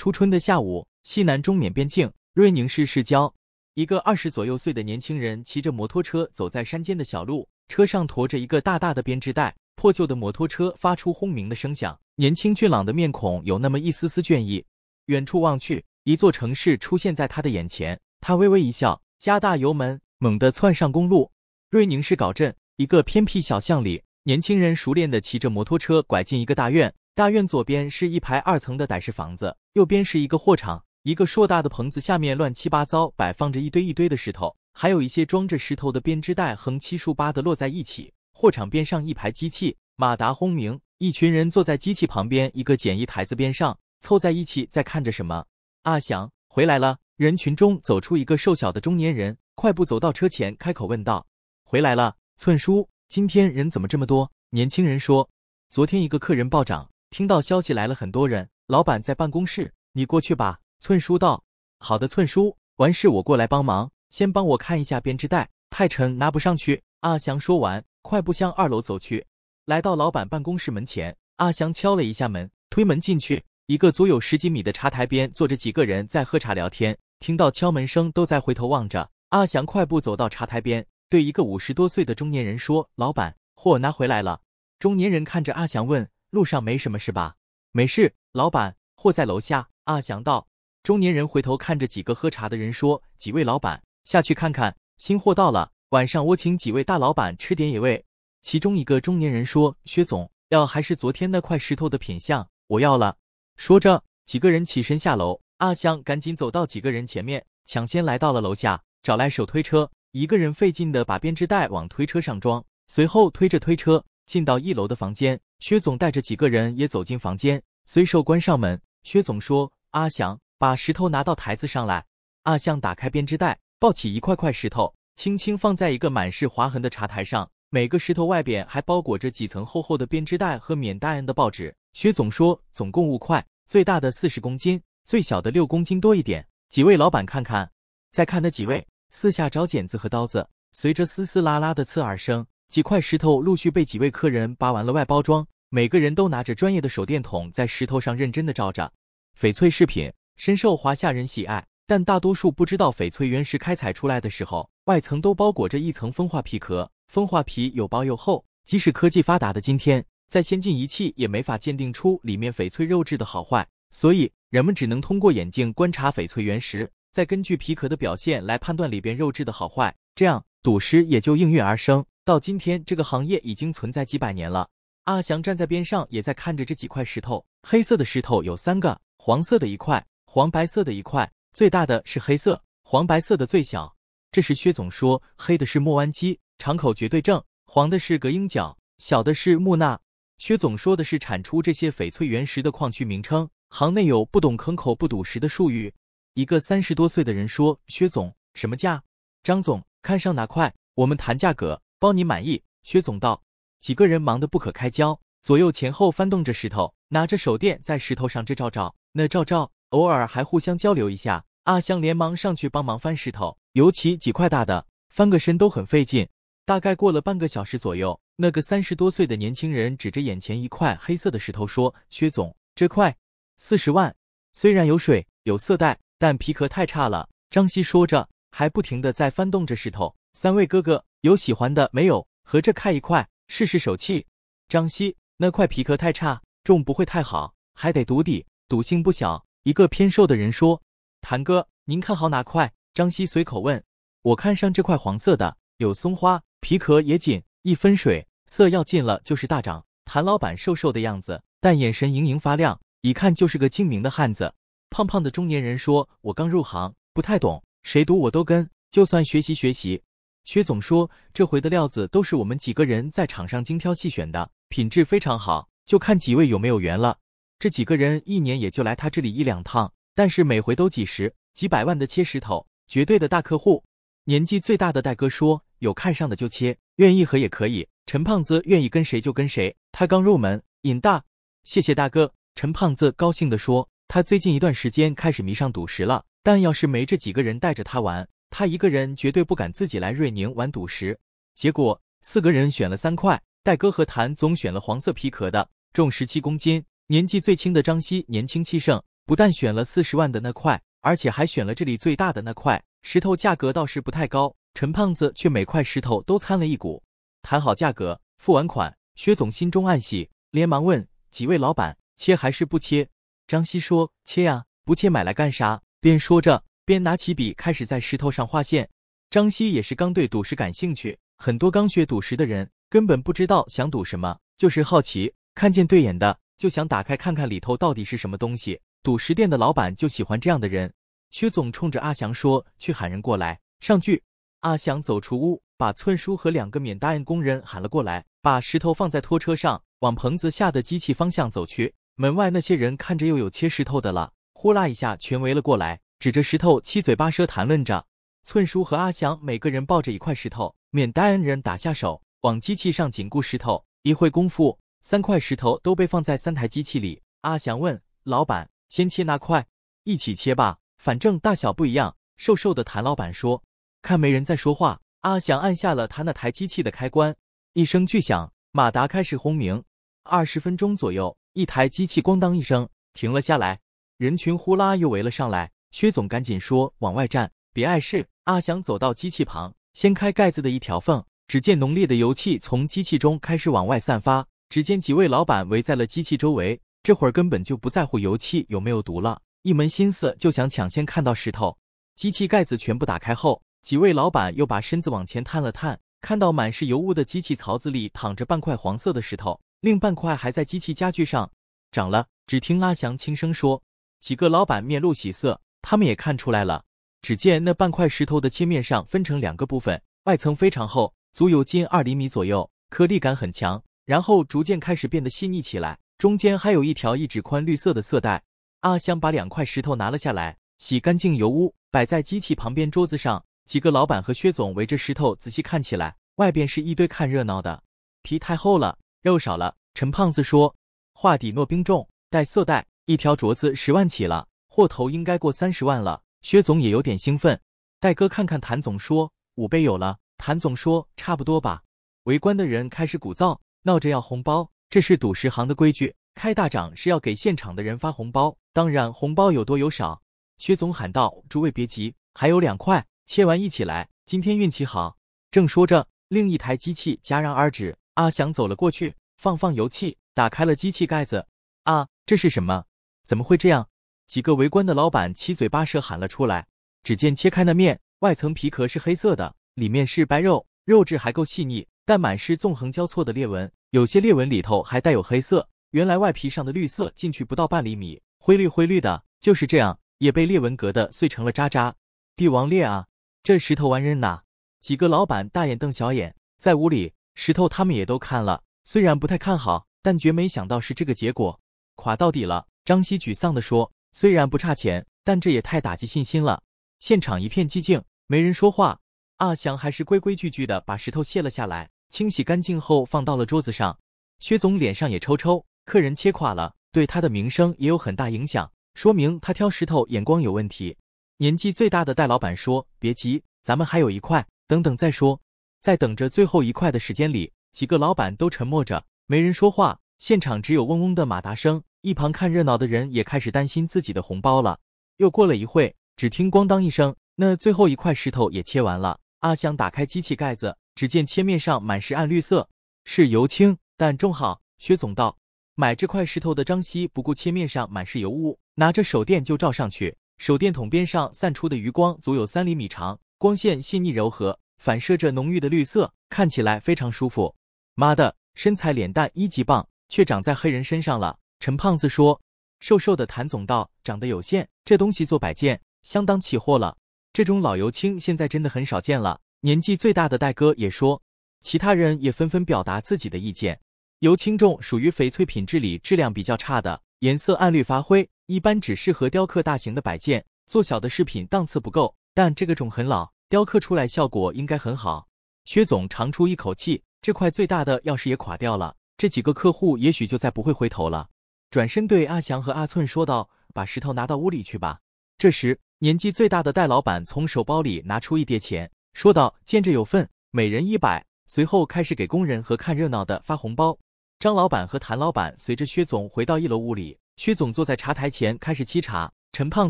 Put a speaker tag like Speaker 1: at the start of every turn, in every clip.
Speaker 1: 初春的下午，西南中缅边境瑞宁市市郊，一个二十左右岁的年轻人骑着摩托车走在山间的小路，车上驮着一个大大的编织袋，破旧的摩托车发出轰鸣的声响，年轻俊朗的面孔有那么一丝丝倦意。远处望去，一座城市出现在他的眼前，他微微一笑，加大油门，猛地窜上公路。瑞宁市搞镇一个偏僻小巷里，年轻人熟练地骑着摩托车拐进一个大院。大院左边是一排二层的傣式房子，右边是一个货场，一个硕大的棚子下面乱七八糟摆放着一堆一堆的石头，还有一些装着石头的编织袋横七竖八的摞在一起。货场边上一排机器，马达轰鸣，一群人坐在机器旁边一个简易台子边上凑在一起在看着什么。阿祥回来了，人群中走出一个瘦小的中年人，快步走到车前，开口问道：“回来了，寸叔，今天人怎么这么多？”年轻人说：“昨天一个客人暴涨。”听到消息来了，很多人。老板在办公室，你过去吧。寸叔道：“好的，寸叔。”完事我过来帮忙。先帮我看一下编织袋，太沉拿不上去。阿祥说完，快步向二楼走去。来到老板办公室门前，阿祥敲了一下门，推门进去。一个足有十几米的茶台边坐着几个人在喝茶聊天，听到敲门声都在回头望着。阿祥快步走到茶台边，对一个五十多岁的中年人说：“老板，货拿回来了。”中年人看着阿祥问。路上没什么事吧？没事，老板，货在楼下。阿祥道。中年人回头看着几个喝茶的人说：“几位老板，下去看看，新货到了。晚上我请几位大老板吃点野味。”其中一个中年人说：“薛总，要还是昨天那块石头的品相？我要了。”说着，几个人起身下楼。阿香赶紧走到几个人前面，抢先来到了楼下，找来手推车，一个人费劲的把编织袋往推车上装，随后推着推车。进到一楼的房间，薛总带着几个人也走进房间，随手关上门。薛总说：“阿祥，把石头拿到台子上来。”阿祥打开编织袋，抱起一块块石头，轻轻放在一个满是划痕的茶台上。每个石头外边还包裹着几层厚厚的编织袋和免单的报纸。薛总说：“总共五块，最大的四十公斤，最小的六公斤多一点。几位老板看看，再看那几位，四下找剪子和刀子，随着嘶嘶拉拉的刺耳声。”几块石头陆续被几位客人扒完了外包装，每个人都拿着专业的手电筒在石头上认真的照着。翡翠饰品深受华夏人喜爱，但大多数不知道翡翠原石开采出来的时候，外层都包裹着一层风化皮壳，风化皮又薄又厚，即使科技发达的今天，在先进仪器也没法鉴定出里面翡翠肉质的好坏，所以人们只能通过眼镜观察翡翠原石，再根据皮壳的表现来判断里边肉质的好坏，这样赌石也就应运而生。到今天，这个行业已经存在几百年了。阿祥站在边上，也在看着这几块石头。黑色的石头有三个，黄色的一块，黄白色的一块，最大的是黑色，黄白色的最小。这时，薛总说：“黑的是莫弯鸡，场口绝对正；黄的是隔音角，小的是木纳。”薛总说的是产出这些翡翠原石的矿区名称。行内有不懂坑口不赌石的术语。一个三十多岁的人说：“薛总，什么价？张总看上哪块？我们谈价格。”包你满意，薛总道。几个人忙得不可开交，左右前后翻动着石头，拿着手电在石头上这照照那照照，偶尔还互相交流一下。阿香连忙上去帮忙翻石头，尤其几块大的，翻个身都很费劲。大概过了半个小时左右，那个三十多岁的年轻人指着眼前一块黑色的石头说：“薛总，这块四十万，虽然有水有色带，但皮壳太差了。”张希说着，还不停的在翻动着石头。三位哥哥有喜欢的没有？合着开一块试试手气。张希那块皮壳太差，种不会太好，还得赌底，赌性不小。一个偏瘦的人说：“谭哥，您看好哪块？”张希随口问：“我看上这块黄色的，有松花，皮壳也紧，一分水色要进了就是大涨。”谭老板瘦瘦的样子，但眼神盈盈发亮，一看就是个精明的汉子。胖胖的中年人说：“我刚入行，不太懂，谁赌我都跟，就算学习学习。”薛总说：“这回的料子都是我们几个人在场上精挑细选的，品质非常好，就看几位有没有缘了。这几个人一年也就来他这里一两趟，但是每回都几十、几百万的切石头，绝对的大客户。”年纪最大的戴哥说：“有看上的就切，愿意合也可以。”陈胖子愿意跟谁就跟谁，他刚入门。瘾大，谢谢大哥。陈胖子高兴地说：“他最近一段时间开始迷上赌石了，但要是没这几个人带着他玩。”他一个人绝对不敢自己来瑞宁玩赌石，结果四个人选了三块，戴哥和谭总选了黄色皮壳的，重十七公斤。年纪最轻的张希年轻气盛，不但选了四十万的那块，而且还选了这里最大的那块石头，价格倒是不太高。陈胖子却每块石头都参了一股。谈好价格，付完款，薛总心中暗喜，连忙问几位老板切还是不切？张希说切呀，不切买来干啥？边说着。边拿起笔开始在石头上画线。张希也是刚对赌石感兴趣，很多刚学赌石的人根本不知道想赌什么，就是好奇，看见对眼的就想打开看看里头到底是什么东西。赌石店的老板就喜欢这样的人。薛总冲着阿祥说：“去喊人过来，上去。”阿祥走出屋，把寸叔和两个免答应工人喊了过来，把石头放在拖车上，往棚子下的机器方向走去。门外那些人看着又有切石头的了，呼啦一下全围了过来。指着石头七嘴八舌谈论着，寸叔和阿祥每个人抱着一块石头，免戴恩人打下手，往机器上紧固石头。一会功夫，三块石头都被放在三台机器里。阿祥问老板：“先切哪块？一起切吧，反正大小不一样。”瘦瘦的谭老板说：“看没人在说话。”阿祥按下了他那台机器的开关，一声巨响，马达开始轰鸣。二十分钟左右，一台机器咣当一声停了下来，人群呼啦又围了上来。薛总赶紧说：“往外站，别碍事。”阿翔走到机器旁，掀开盖子的一条缝，只见浓烈的油气从机器中开始往外散发。只见几位老板围在了机器周围，这会儿根本就不在乎油气有没有毒了，一门心思就想抢先看到石头。机器盖子全部打开后，几位老板又把身子往前探了探，看到满是油污的机器槽子里躺着半块黄色的石头，另半块还在机器家具上。长了，只听阿翔轻声说，几个老板面露喜色。他们也看出来了。只见那半块石头的切面上分成两个部分，外层非常厚，足有近二厘米左右，颗粒感很强，然后逐渐开始变得细腻起来。中间还有一条一指宽绿色的色带。阿香把两块石头拿了下来，洗干净油污，摆在机器旁边桌子上。几个老板和薛总围着石头仔细看起来。外边是一堆看热闹的。皮太厚了，肉少了。陈胖子说：“画底糯冰重，带色带，一条镯子十万起了。”过头应该过三十万了，薛总也有点兴奋。戴哥看看谭总说五倍有了。谭总说差不多吧。围观的人开始鼓噪，闹着要红包。这是赌石行的规矩，开大涨是要给现场的人发红包，当然红包有多有少。薛总喊道：“诸位别急，还有两块，切完一起来。今天运气好。”正说着，另一台机器戛然而止。阿翔走了过去，放放油气，打开了机器盖子。啊，这是什么？怎么会这样？几个围观的老板七嘴八舌喊了出来。只见切开的面，外层皮壳是黑色的，里面是白肉，肉质还够细腻，但满是纵横交错的裂纹，有些裂纹里头还带有黑色。原来外皮上的绿色进去不到半厘米，灰绿灰绿的，就是这样也被裂纹隔的碎成了渣渣。帝王裂啊，这石头完人呐！几个老板大眼瞪小眼。在屋里，石头他们也都看了，虽然不太看好，但绝没想到是这个结果，垮到底了。张希沮丧地说。虽然不差钱，但这也太打击信心了。现场一片寂静，没人说话。阿祥还是规规矩矩的把石头卸了下来，清洗干净后放到了桌子上。薛总脸上也抽抽，客人切垮了，对他的名声也有很大影响，说明他挑石头眼光有问题。年纪最大的戴老板说：“别急，咱们还有一块，等等再说。”在等着最后一块的时间里，几个老板都沉默着，没人说话，现场只有嗡嗡的马达声。一旁看热闹的人也开始担心自己的红包了。又过了一会，只听咣当一声，那最后一块石头也切完了。阿香打开机器盖子，只见切面上满是暗绿色，是油青，但正好。薛总道：“买这块石头的张希不顾切面上满是油污，拿着手电就照上去。手电筒边上散出的余光足有三厘米长，光线细腻柔和，反射着浓郁的绿色，看起来非常舒服。妈的，身材脸蛋一级棒，却长在黑人身上了。”陈胖子说：“瘦瘦的谭总道，长得有限，这东西做摆件相当起货了。这种老油青现在真的很少见了。”年纪最大的戴哥也说，其他人也纷纷表达自己的意见。油青种属于翡翠品质里质量比较差的，颜色暗绿发灰，一般只适合雕刻大型的摆件，做小的饰品档次不够。但这个种很老，雕刻出来效果应该很好。薛总长出一口气，这块最大的要是也垮掉了，这几个客户也许就再不会回头了。转身对阿祥和阿寸说道：“把石头拿到屋里去吧。”这时，年纪最大的戴老板从手包里拿出一叠钱，说道：“见者有份，每人一百。”随后开始给工人和看热闹的发红包。张老板和谭老板随着薛总回到一楼屋里，薛总坐在茶台前开始沏茶。陈胖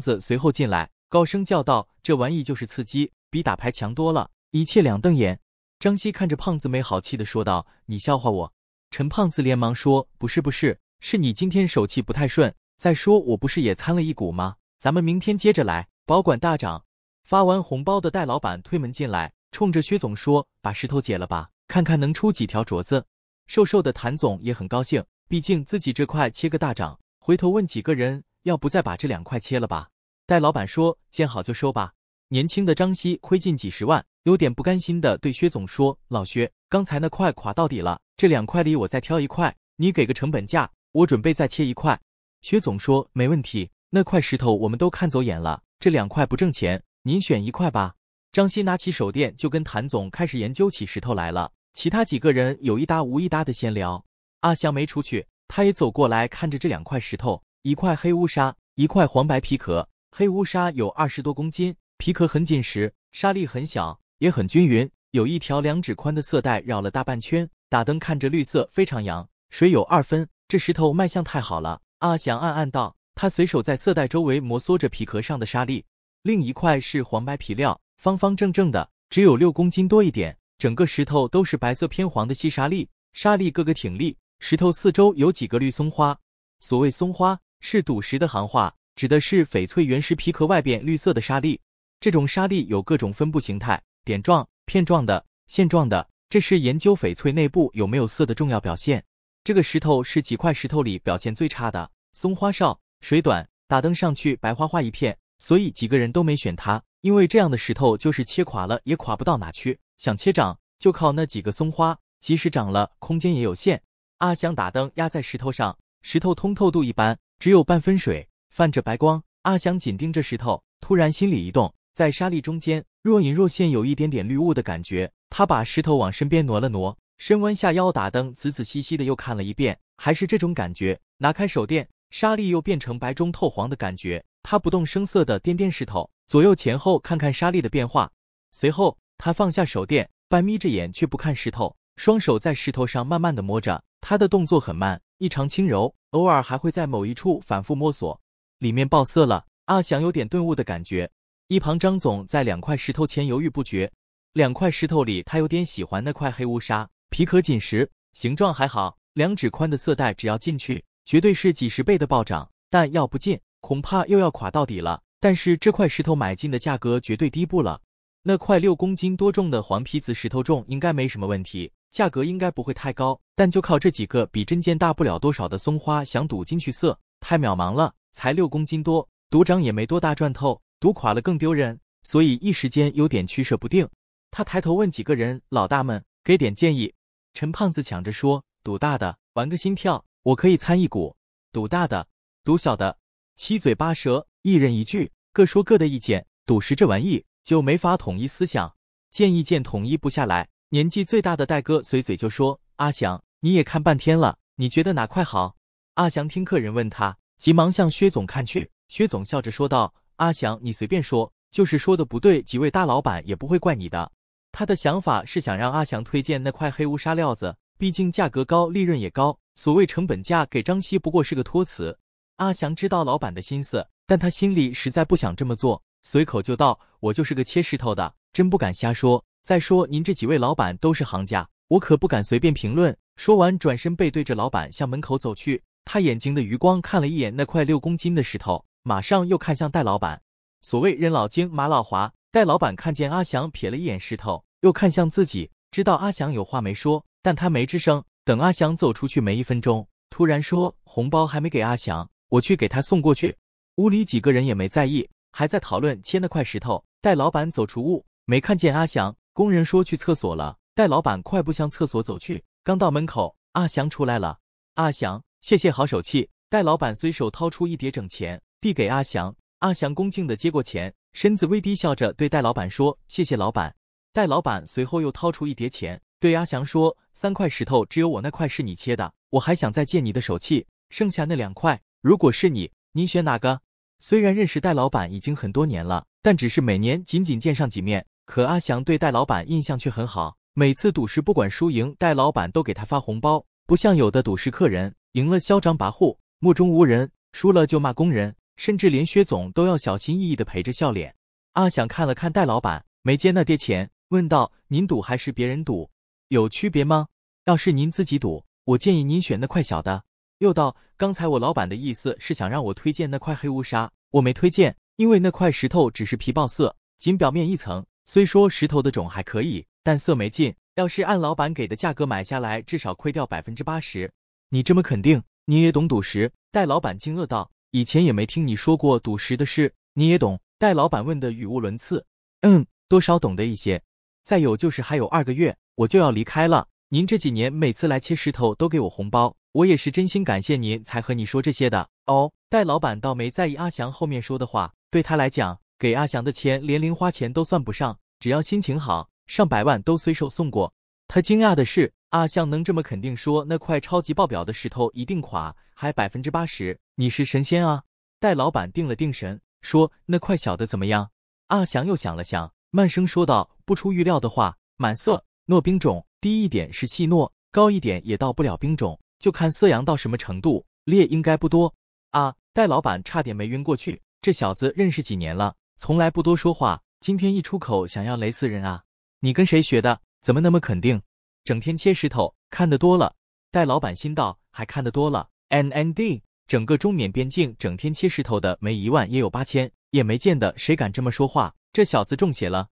Speaker 1: 子随后进来，高声叫道：“这玩意就是刺激，比打牌强多了！”一切两瞪眼。张希看着胖子，没好气的说道：“你笑话我？”陈胖子连忙说：“不是，不是。”是你今天手气不太顺。再说，我不是也参了一股吗？咱们明天接着来，保管大涨。发完红包的戴老板推门进来，冲着薛总说：“把石头解了吧，看看能出几条镯子。”瘦瘦的谭总也很高兴，毕竟自己这块切个大涨。回头问几个人，要不再把这两块切了吧？戴老板说：“见好就收吧。”年轻的张希亏进几十万，有点不甘心的对薛总说：“老薛，刚才那块垮到底了，这两块里我再挑一块，你给个成本价。”我准备再切一块，薛总说没问题。那块石头我们都看走眼了，这两块不挣钱，您选一块吧。张鑫拿起手电，就跟谭总开始研究起石头来了。其他几个人有一搭无一搭的闲聊。阿祥没出去，他也走过来，看着这两块石头，一块黑乌沙，一块黄白皮壳。黑乌沙有二十多公斤，皮壳很紧实，沙粒很小，也很均匀，有一条两指宽的色带绕了大半圈。打灯看着绿色非常阳，水有二分。这石头卖相太好了，阿祥暗暗道。他随手在色带周围摩挲着皮壳上的沙粒。另一块是黄白皮料，方方正正的，只有六公斤多一点。整个石头都是白色偏黄的细沙粒，沙粒个个挺立。石头四周有几个绿松花，所谓松花是赌石的行话，指的是翡翠原石皮壳外边绿色的沙粒。这种沙粒有各种分布形态，点状、片状的、线状的，这是研究翡翠内部有没有色的重要表现。这个石头是几块石头里表现最差的，松花少，水短，打灯上去白花花一片，所以几个人都没选它。因为这样的石头就是切垮了也垮不到哪去，想切涨就靠那几个松花，即使涨了，空间也有限。阿香打灯压在石头上，石头通透度一般，只有半分水，泛着白光。阿香紧盯着石头，突然心里一动，在沙粒中间若隐若现有一点点绿雾的感觉。他把石头往身边挪了挪。深弯下腰打灯，仔仔细细的又看了一遍，还是这种感觉。拿开手电，沙粒又变成白中透黄的感觉。他不动声色的掂掂石头，左右前后看看沙粒的变化。随后，他放下手电，半眯着眼却不看石头，双手在石头上慢慢的摸着。他的动作很慢，异常轻柔，偶尔还会在某一处反复摸索。里面爆色了，阿翔有点顿悟的感觉。一旁张总在两块石头前犹豫不决，两块石头里他有点喜欢那块黑乌沙。皮壳紧实，形状还好，两指宽的色带，只要进去，绝对是几十倍的暴涨。但要不进，恐怕又要垮到底了。但是这块石头买进的价格绝对低不了。那块六公斤多重的黄皮子石头重，应该没什么问题，价格应该不会太高。但就靠这几个比针尖大不了多少的松花，想赌进去色，太渺茫了。才六公斤多，赌涨也没多大赚头，赌垮了更丢人。所以一时间有点取舍不定。他抬头问几个人：“老大们，给点建议。”陈胖子抢着说：“赌大的，玩个心跳，我可以参一股。”赌大的，赌小的，七嘴八舌，一人一句，各说各的意见。赌石这玩意就没法统一思想，见意见统一不下来。年纪最大的戴哥随嘴就说：“阿祥，你也看半天了，你觉得哪块好？”阿祥听客人问他，急忙向薛总看去。薛总笑着说道：“阿祥，你随便说，就是说的不对，几位大老板也不会怪你的。”他的想法是想让阿强推荐那块黑乌纱料子，毕竟价格高，利润也高。所谓成本价给张希，不过是个托词。阿强知道老板的心思，但他心里实在不想这么做，随口就道：“我就是个切石头的，真不敢瞎说。再说您这几位老板都是行家，我可不敢随便评论。”说完，转身背对着老板向门口走去。他眼睛的余光看了一眼那块六公斤的石头，马上又看向戴老板。所谓人老精，马老滑。戴老板看见阿祥瞥了一眼石头，又看向自己，知道阿祥有话没说，但他没吱声。等阿祥走出去没一分钟，突然说：“红包还没给阿祥，我去给他送过去。”屋里几个人也没在意，还在讨论切那块石头。戴老板走出屋，没看见阿祥。工人说去厕所了。戴老板快步向厕所走去，刚到门口，阿祥出来了。阿祥，谢谢，好手气。戴老板随手掏出一叠整钱，递给阿祥。阿祥恭敬地接过钱，身子微低，笑着对戴老板说：“谢谢老板。”戴老板随后又掏出一叠钱，对阿祥说：“三块石头，只有我那块是你切的，我还想再借你的手气，剩下那两块，如果是你，你选哪个？”虽然认识戴老板已经很多年了，但只是每年仅仅见上几面，可阿祥对戴老板印象却很好。每次赌石，不管输赢，戴老板都给他发红包，不像有的赌石客人，赢了嚣张跋扈、目中无人，输了就骂工人。甚至连薛总都要小心翼翼地陪着笑脸。阿想看了看戴老板，没接那叠钱，问道：“您赌还是别人赌？有区别吗？要是您自己赌，我建议您选那块小的。”又道：“刚才我老板的意思是想让我推荐那块黑乌纱，我没推荐，因为那块石头只是皮爆色，仅表面一层。虽说石头的种还可以，但色没劲。要是按老板给的价格买下来，至少亏掉百分之八十。”你这么肯定？你也懂赌石？戴老板惊愕道。以前也没听你说过赌石的事，你也懂。戴老板问的语无伦次，嗯，多少懂得一些。再有就是还有二个月我就要离开了，您这几年每次来切石头都给我红包，我也是真心感谢您才和你说这些的。哦，戴老板倒没在意阿祥后面说的话，对他来讲，给阿祥的钱连零花钱都算不上，只要心情好，上百万都随手送过。他惊讶的是。阿祥能这么肯定说那块超级爆表的石头一定垮，还百分之八十，你是神仙啊！戴老板定了定神，说：“那块小的怎么样？”阿祥又想了想，慢声说道：“不出预料的话，满色糯冰种，低一点是细糯，高一点也到不了冰种，就看色阳到什么程度，裂应该不多。”啊！戴老板差点没晕过去，这小子认识几年了，从来不多说话，今天一出口想要雷死人啊！你跟谁学的？怎么那么肯定？整天切石头，看得多了。戴老板心道，还看得多了。N N D，整个中缅边境整天切石头的没一万也有八千，也没见的谁敢这么说话。这小子中邪了。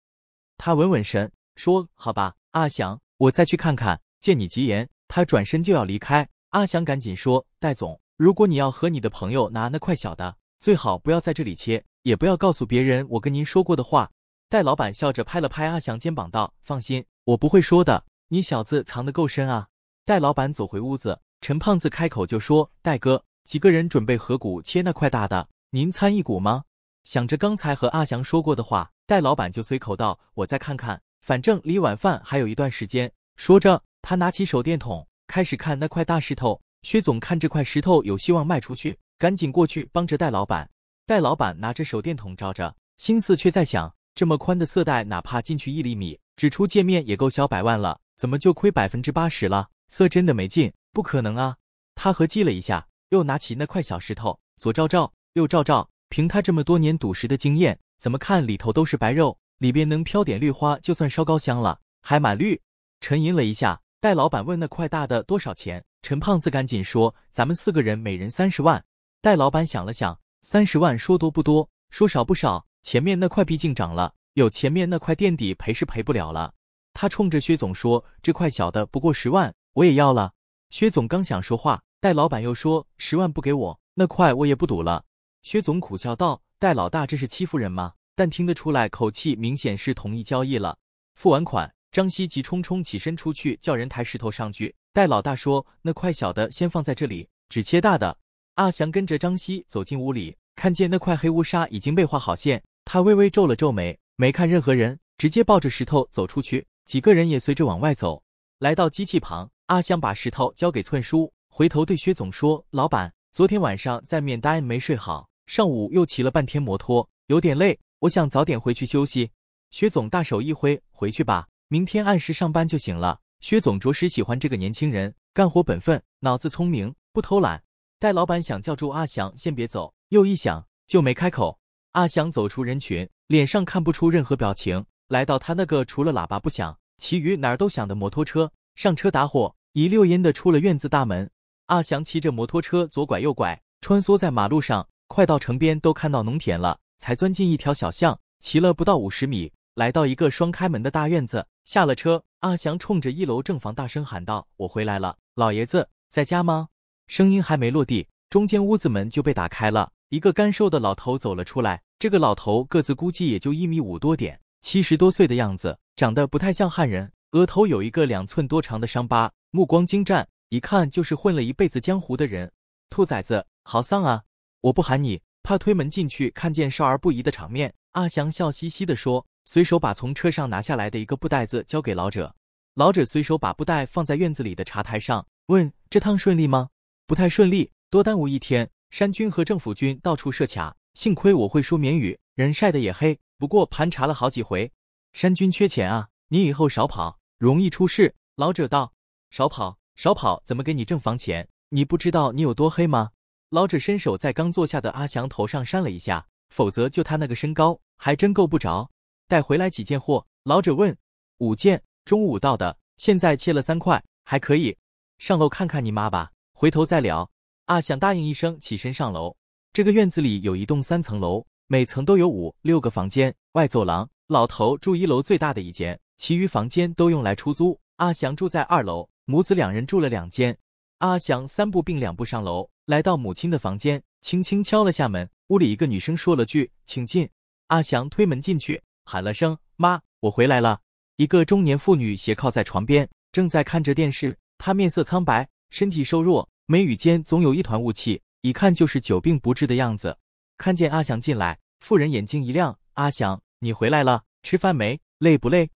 Speaker 1: 他稳稳神，说：“好吧，阿祥，我再去看看。”见你急言，他转身就要离开。阿祥赶紧说：“戴总，如果你要和你的朋友拿那块小的，最好不要在这里切，也不要告诉别人我跟您说过的话。”戴老板笑着拍了拍阿祥肩膀，道：“放心，我不会说的。”你小子藏得够深啊！戴老板走回屋子，陈胖子开口就说：“戴哥，几个人准备合股切那块大的，您参一股吗？”想着刚才和阿翔说过的话，戴老板就随口道：“我再看看，反正离晚饭还有一段时间。”说着，他拿起手电筒开始看那块大石头。薛总看这块石头有希望卖出去，赶紧过去帮着戴老板。戴老板拿着手电筒照着，心思却在想：这么宽的色带，哪怕进去一厘米，只出界面也够销百万了。怎么就亏百分之八十了？色真的没劲，不可能啊！他合计了一下，又拿起那块小石头，左照照，右照照。凭他这么多年赌石的经验，怎么看里头都是白肉，里边能飘点绿花就算烧高香了，还满绿。沉吟了一下，戴老板问：“那块大的多少钱？”陈胖子赶紧说：“咱们四个人每人三十万。”戴老板想了想，三十万说多不多，说少不少。前面那块毕竟涨了，有前面那块垫底赔是赔不了了。他冲着薛总说：“这块小的不过十万，我也要了。”薛总刚想说话，戴老板又说：“十万不给我，那块我也不赌了。”薛总苦笑道：“戴老大，这是欺负人吗？”但听得出来，口气明显是同意交易了。付完款，张希急冲冲起身出去，叫人抬石头上去。戴老大说：“那块小的先放在这里，只切大的。”阿祥跟着张希走进屋里，看见那块黑乌纱已经被画好线，他微微皱了皱眉，没看任何人，直接抱着石头走出去。几个人也随着往外走，来到机器旁，阿香把石头交给寸叔，回头对薛总说：“老板，昨天晚上在缅单没睡好，上午又骑了半天摩托，有点累，我想早点回去休息。”薛总大手一挥：“回去吧，明天按时上班就行了。”薛总着实喜欢这个年轻人，干活本分，脑子聪明，不偷懒。戴老板想叫住阿祥先别走，又一想就没开口。阿祥走出人群，脸上看不出任何表情。来到他那个除了喇叭不响，其余哪儿都响的摩托车，上车打火，一溜烟的出了院子大门。阿祥骑着摩托车左拐右拐，穿梭在马路上，快到城边都看到农田了，才钻进一条小巷，骑了不到五十米，来到一个双开门的大院子，下了车，阿祥冲着一楼正房大声喊道：“我回来了，老爷子在家吗？”声音还没落地，中间屋子门就被打开了，一个干瘦的老头走了出来。这个老头个子估计也就一米五多点。七十多岁的样子，长得不太像汉人，额头有一个两寸多长的伤疤，目光精湛，一看就是混了一辈子江湖的人。兔崽子，好丧啊！我不喊你，怕推门进去看见少儿不宜的场面。阿祥笑嘻嘻地说，随手把从车上拿下来的一个布袋子交给老者。老者随手把布袋放在院子里的茶台上，问：“这趟顺利吗？”“不太顺利，多耽误一天。山军和政府军到处设卡，幸亏我会说缅语，人晒得也黑。”不过盘查了好几回，山君缺钱啊！你以后少跑，容易出事。老者道：“少跑，少跑，怎么给你挣房钱？你不知道你有多黑吗？”老者伸手在刚坐下的阿强头上扇了一下，否则就他那个身高，还真够不着。带回来几件货？老者问。五件，中午到的，现在切了三块，还可以。上楼看看你妈吧，回头再聊。阿强答应一声，起身上楼。这个院子里有一栋三层楼。每层都有五六个房间，外走廊。老头住一楼最大的一间，其余房间都用来出租。阿祥住在二楼，母子两人住了两间。阿祥三步并两步上楼，来到母亲的房间，轻轻敲了下门。屋里一个女生说了句：“请进。”阿祥推门进去，喊了声：“妈，我回来了。”一个中年妇女斜靠在床边，正在看着电视。她面色苍白，身体瘦弱，眉宇间总有一团雾气，一看就是久病不治的样子。看见阿祥进来，妇人眼睛一亮。阿祥，你回来了，吃饭没？累不累？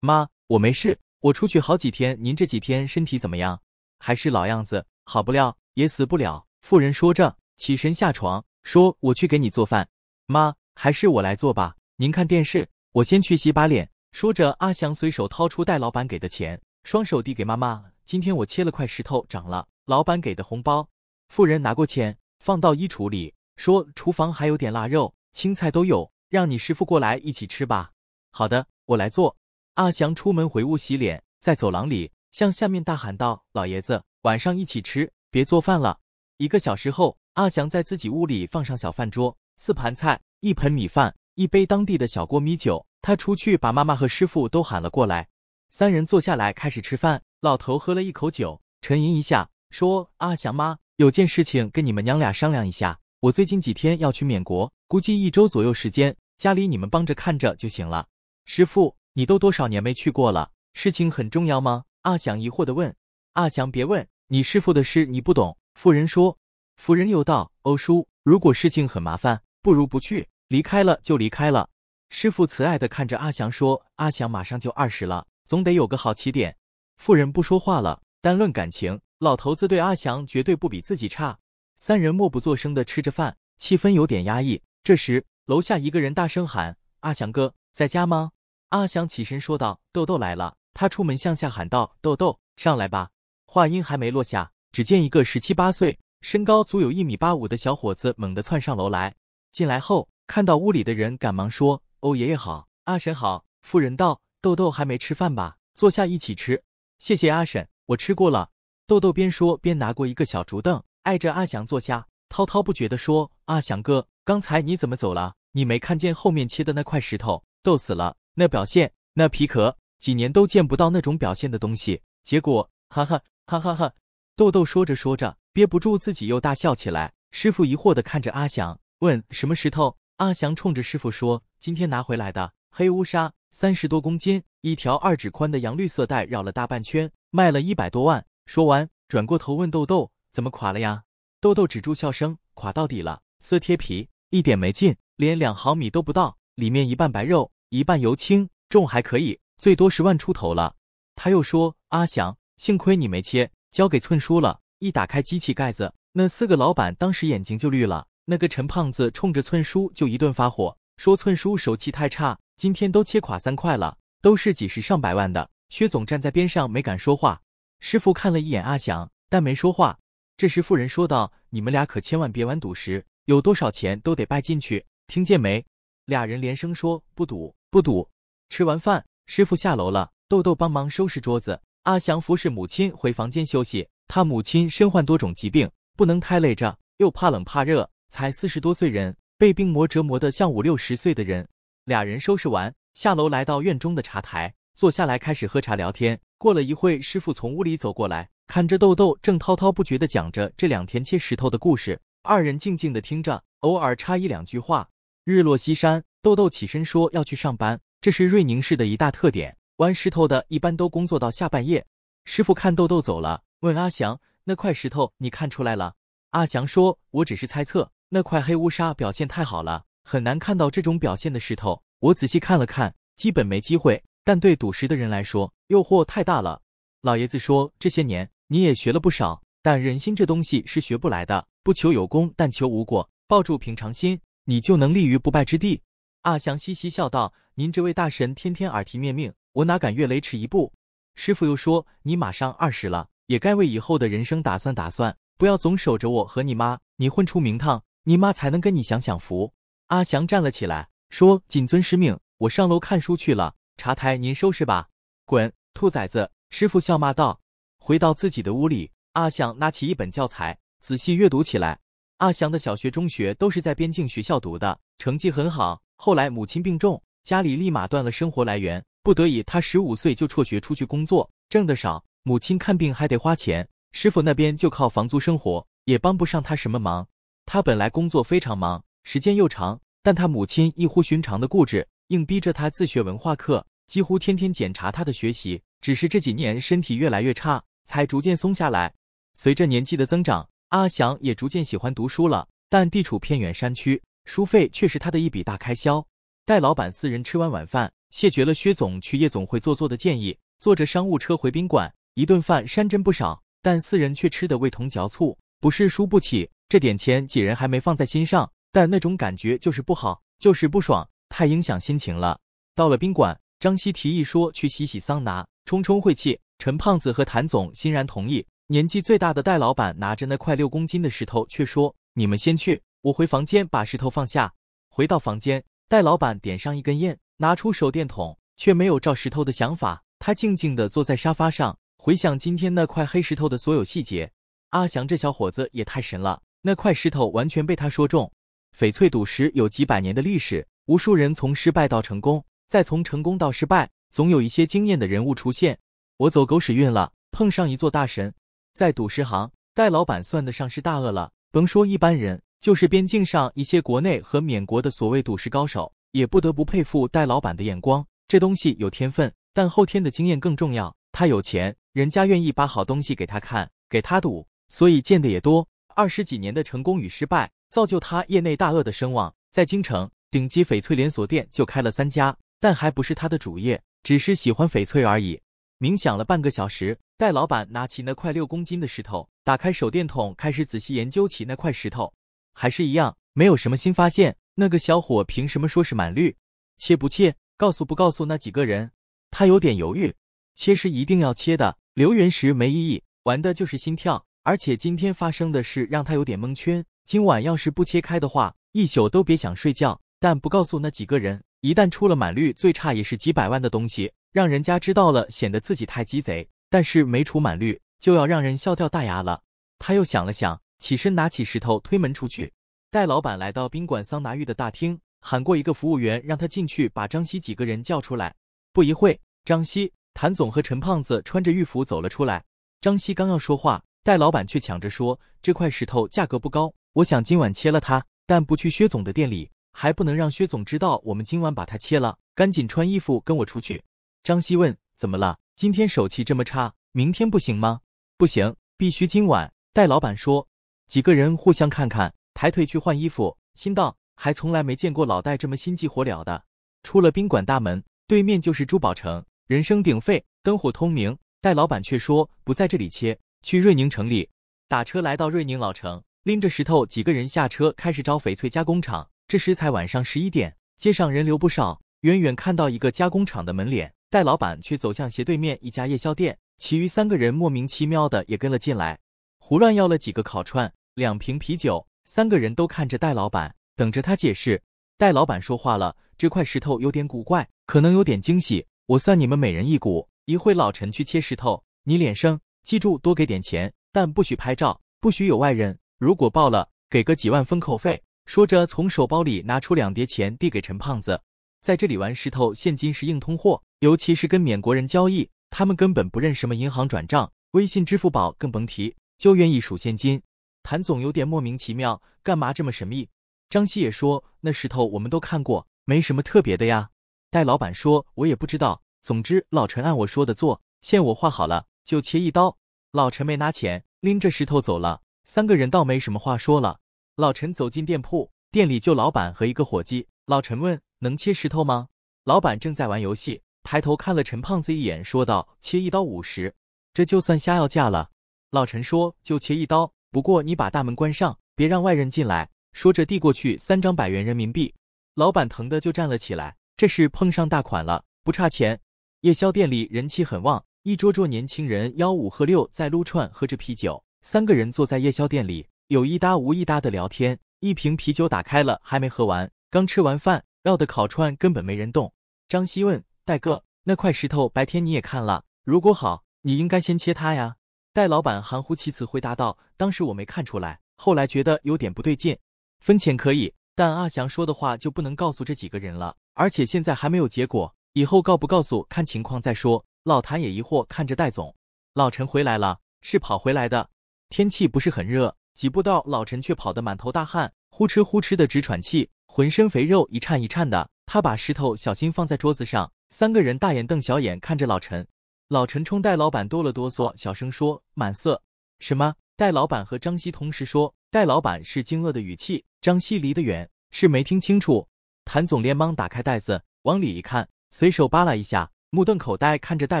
Speaker 1: 妈，我没事，我出去好几天，您这几天身体怎么样？还是老样子，好不了也死不了。妇人说着，起身下床，说：“我去给你做饭。”妈，还是我来做吧，您看电视，我先去洗把脸。”说着，阿祥随手掏出戴老板给的钱，双手递给妈妈：“今天我切了块石头，涨了，老板给的红包。”妇人拿过钱，放到衣橱里。说厨房还有点腊肉，青菜都有，让你师傅过来一起吃吧。好的，我来做。阿祥出门回屋洗脸，在走廊里向下面大喊道：“老爷子，晚上一起吃，别做饭了。”一个小时后，阿祥在自己屋里放上小饭桌，四盘菜，一盆米饭，一杯当地的小锅米酒。他出去把妈妈和师傅都喊了过来，三人坐下来开始吃饭。老头喝了一口酒，沉吟一下，说：“阿祥妈，有件事情跟你们娘俩商量一下。”我最近几天要去缅国，估计一周左右时间，家里你们帮着看着就行了。师傅，你都多少年没去过了，事情很重要吗？阿祥疑惑的问。阿祥别问，你师傅的事你不懂。妇人说。夫人又道，欧叔，如果事情很麻烦，不如不去，离开了就离开了。师傅慈爱的看着阿祥说，阿祥马上就二十了，总得有个好起点。妇人不说话了，单论感情，老头子对阿祥绝对不比自己差。三人默不作声的吃着饭，气氛有点压抑。这时，楼下一个人大声喊：“阿翔哥，在家吗？”阿翔起身说道：“豆豆来了。”他出门向下喊道：“豆豆，上来吧。”话音还没落下，只见一个十七八岁、身高足有一米八五的小伙子猛地窜上楼来。进来后，看到屋里的人，赶忙说：“哦，爷爷好，阿婶好。”妇人道：“豆豆还没吃饭吧？坐下一起吃。”“谢谢阿婶，我吃过了。”豆豆边说边拿过一个小竹凳。挨着阿翔坐下，滔滔不绝地说：“阿翔哥，刚才你怎么走了？你没看见后面切的那块石头？逗死了，那表现，那皮壳，几年都见不到那种表现的东西。结果，哈哈哈哈哈！”豆豆说着说着，憋不住自己又大笑起来。师傅疑惑地看着阿翔，问：“什么石头？”阿翔冲着师傅说：“今天拿回来的黑乌纱，三十多公斤，一条二指宽的洋绿色带绕了大半圈，卖了一百多万。”说完，转过头问豆豆。怎么垮了呀？豆豆止住笑声，垮到底了。撕贴皮一点没劲，连两毫米都不到，里面一半白肉，一半油青，重还可以，最多十万出头了。他又说：“阿翔，幸亏你没切，交给寸叔了。”一打开机器盖子，那四个老板当时眼睛就绿了。那个陈胖子冲着寸叔就一顿发火，说：“寸叔手气太差，今天都切垮三块了，都是几十上百万的。”薛总站在边上没敢说话。师傅看了一眼阿翔，但没说话。这时，妇人说道：“你们俩可千万别玩赌石，有多少钱都得败进去，听见没？”俩人连声说：“不赌，不赌。”吃完饭，师傅下楼了，豆豆帮忙收拾桌子，阿祥服侍母亲回房间休息。他母亲身患多种疾病，不能太累着，又怕冷怕热，才四十多岁人，被病魔折磨的像五六十岁的人。俩人收拾完，下楼来到院中的茶台，坐下来开始喝茶聊天。过了一会，师傅从屋里走过来。看着豆豆正滔滔不绝地讲着这两天切石头的故事，二人静静地听着，偶尔插一两句话。日落西山，豆豆起身说要去上班。这是瑞宁市的一大特点，玩石头的一般都工作到下半夜。师傅看豆豆走了，问阿祥：“那块石头你看出来了？”阿祥说：“我只是猜测，那块黑乌沙表现太好了，很难看到这种表现的石头。我仔细看了看，基本没机会。但对赌石的人来说，诱惑太大了。”老爷子说：“这些年。”你也学了不少，但人心这东西是学不来的。不求有功，但求无过，抱住平常心，你就能立于不败之地。阿祥嘻嘻笑道：“您这位大神，天天耳提面命，我哪敢越雷池一步？”师傅又说：“你马上二十了，也该为以后的人生打算打算，不要总守着我和你妈，你混出名堂，你妈才能跟你享享福。”阿祥站了起来，说：“谨遵师命，我上楼看书去了。茶台您收拾吧。”滚，兔崽子！师傅笑骂道。回到自己的屋里，阿祥拿起一本教材，仔细阅读起来。阿祥的小学、中学都是在边境学校读的，成绩很好。后来母亲病重，家里立马断了生活来源，不得已他十五岁就辍学出去工作，挣得少，母亲看病还得花钱。师傅那边就靠房租生活，也帮不上他什么忙。他本来工作非常忙，时间又长，但他母亲异乎寻常的固执，硬逼着他自学文化课，几乎天天检查他的学习。只是这几年身体越来越差。才逐渐松下来。随着年纪的增长，阿祥也逐渐喜欢读书了。但地处偏远山区，书费却是他的一笔大开销。戴老板四人吃完晚饭，谢绝了薛总去夜总会坐坐的建议，坐着商务车回宾馆。一顿饭山珍不少，但四人却吃得味同嚼醋。不是输不起，这点钱几人还没放在心上，但那种感觉就是不好，就是不爽，太影响心情了。到了宾馆，张希提议说去洗洗桑拿，冲冲晦气。陈胖子和谭总欣然同意。年纪最大的戴老板拿着那块六公斤的石头，却说：“你们先去，我回房间把石头放下。”回到房间，戴老板点上一根烟，拿出手电筒，却没有照石头的想法。他静静的坐在沙发上，回想今天那块黑石头的所有细节。阿翔这小伙子也太神了，那块石头完全被他说中。翡翠赌石有几百年的历史，无数人从失败到成功，再从成功到失败，总有一些惊艳的人物出现。我走狗屎运了，碰上一座大神，在赌石行，戴老板算得上是大鳄了。甭说一般人，就是边境上一些国内和缅国的所谓赌石高手，也不得不佩服戴老板的眼光。这东西有天分，但后天的经验更重要。他有钱，人家愿意把好东西给他看，给他赌，所以见的也多。二十几年的成功与失败，造就他业内大鳄的声望。在京城，顶级翡翠连锁店就开了三家，但还不是他的主业，只是喜欢翡翠而已。冥想了半个小时，戴老板拿起那块六公斤的石头，打开手电筒，开始仔细研究起那块石头。还是一样，没有什么新发现。那个小伙凭什么说是满绿？切不切？告诉不告诉那几个人？他有点犹豫。切是一定要切的，留原石没意义，玩的就是心跳。而且今天发生的事让他有点蒙圈。今晚要是不切开的话，一宿都别想睡觉。但不告诉那几个人，一旦出了满绿，最差也是几百万的东西。让人家知道了，显得自己太鸡贼。但是没除满绿，就要让人笑掉大牙了。他又想了想，起身拿起石头推门出去，戴老板来到宾馆桑拿浴的大厅，喊过一个服务员，让他进去把张希几个人叫出来。不一会，张希、谭总和陈胖子穿着浴服走了出来。张希刚要说话，戴老板却抢着说：“这块石头价格不高，我想今晚切了它，但不去薛总的店里，还不能让薛总知道我们今晚把它切了。赶紧穿衣服跟我出去。”张希问：“怎么了？今天手气这么差，明天不行吗？”“不行，必须今晚。”戴老板说。几个人互相看看，抬腿去换衣服，心道还从来没见过老戴这么心急火燎的。出了宾馆大门，对面就是珠宝城，人声鼎沸，灯火通明。戴老板却说不在这里切，去瑞宁城里。打车来到瑞宁老城，拎着石头，几个人下车开始找翡翠加工厂。这时才晚上十一点，街上人流不少，远远看到一个加工厂的门脸。戴老板却走向斜对面一家夜宵店，其余三个人莫名其妙的也跟了进来，胡乱要了几个烤串、两瓶啤酒，三个人都看着戴老板，等着他解释。戴老板说话了：“这块石头有点古怪，可能有点惊喜，我算你们每人一股。一会老陈去切石头，你脸生，记住多给点钱，但不许拍照，不许有外人。如果爆了，给个几万封口费。”说着，从手包里拿出两叠钱递给陈胖子，在这里玩石头，现金是硬通货。尤其是跟缅国人交易，他们根本不认什么银行转账、微信、支付宝，更甭提，就愿意数现金。谭总有点莫名其妙，干嘛这么神秘？张希也说，那石头我们都看过，没什么特别的呀。戴老板说，我也不知道。总之，老陈按我说的做，现我画好了，就切一刀。老陈没拿钱，拎着石头走了。三个人倒没什么话说了。老陈走进店铺，店里就老板和一个伙计。老陈问，能切石头吗？老板正在玩游戏。抬头看了陈胖子一眼，说道：“切一刀五十，这就算瞎要价了。”老陈说：“就切一刀，不过你把大门关上，别让外人进来。”说着递过去三张百元人民币。老板疼的就站了起来，这是碰上大款了，不差钱。夜宵店里人气很旺，一桌桌年轻人吆五喝六，在撸串喝着啤酒。三个人坐在夜宵店里，有一搭无一搭的聊天。一瓶啤酒打开了，还没喝完。刚吃完饭，要的烤串根本没人动。张希问。戴哥，那块石头白天你也看了，如果好，你应该先切它呀。戴老板含糊其辞回答道：“当时我没看出来，后来觉得有点不对劲。分钱可以，但阿祥说的话就不能告诉这几个人了。而且现在还没有结果，以后告不告诉看情况再说。”老谭也疑惑看着戴总。老陈回来了，是跑回来的。天气不是很热，几步到，老陈却跑得满头大汗，呼哧呼哧的直喘气，浑身肥肉一颤一颤的。他把石头小心放在桌子上，三个人大眼瞪小眼看着老陈。老陈冲戴老板哆了哆嗦，小声说：“满色。”什么？戴老板和张希同时说。戴老板是惊愕的语气，张希离得远，是没听清楚。谭总连忙打开袋子，往里一看，随手扒拉一下，目瞪口呆看着戴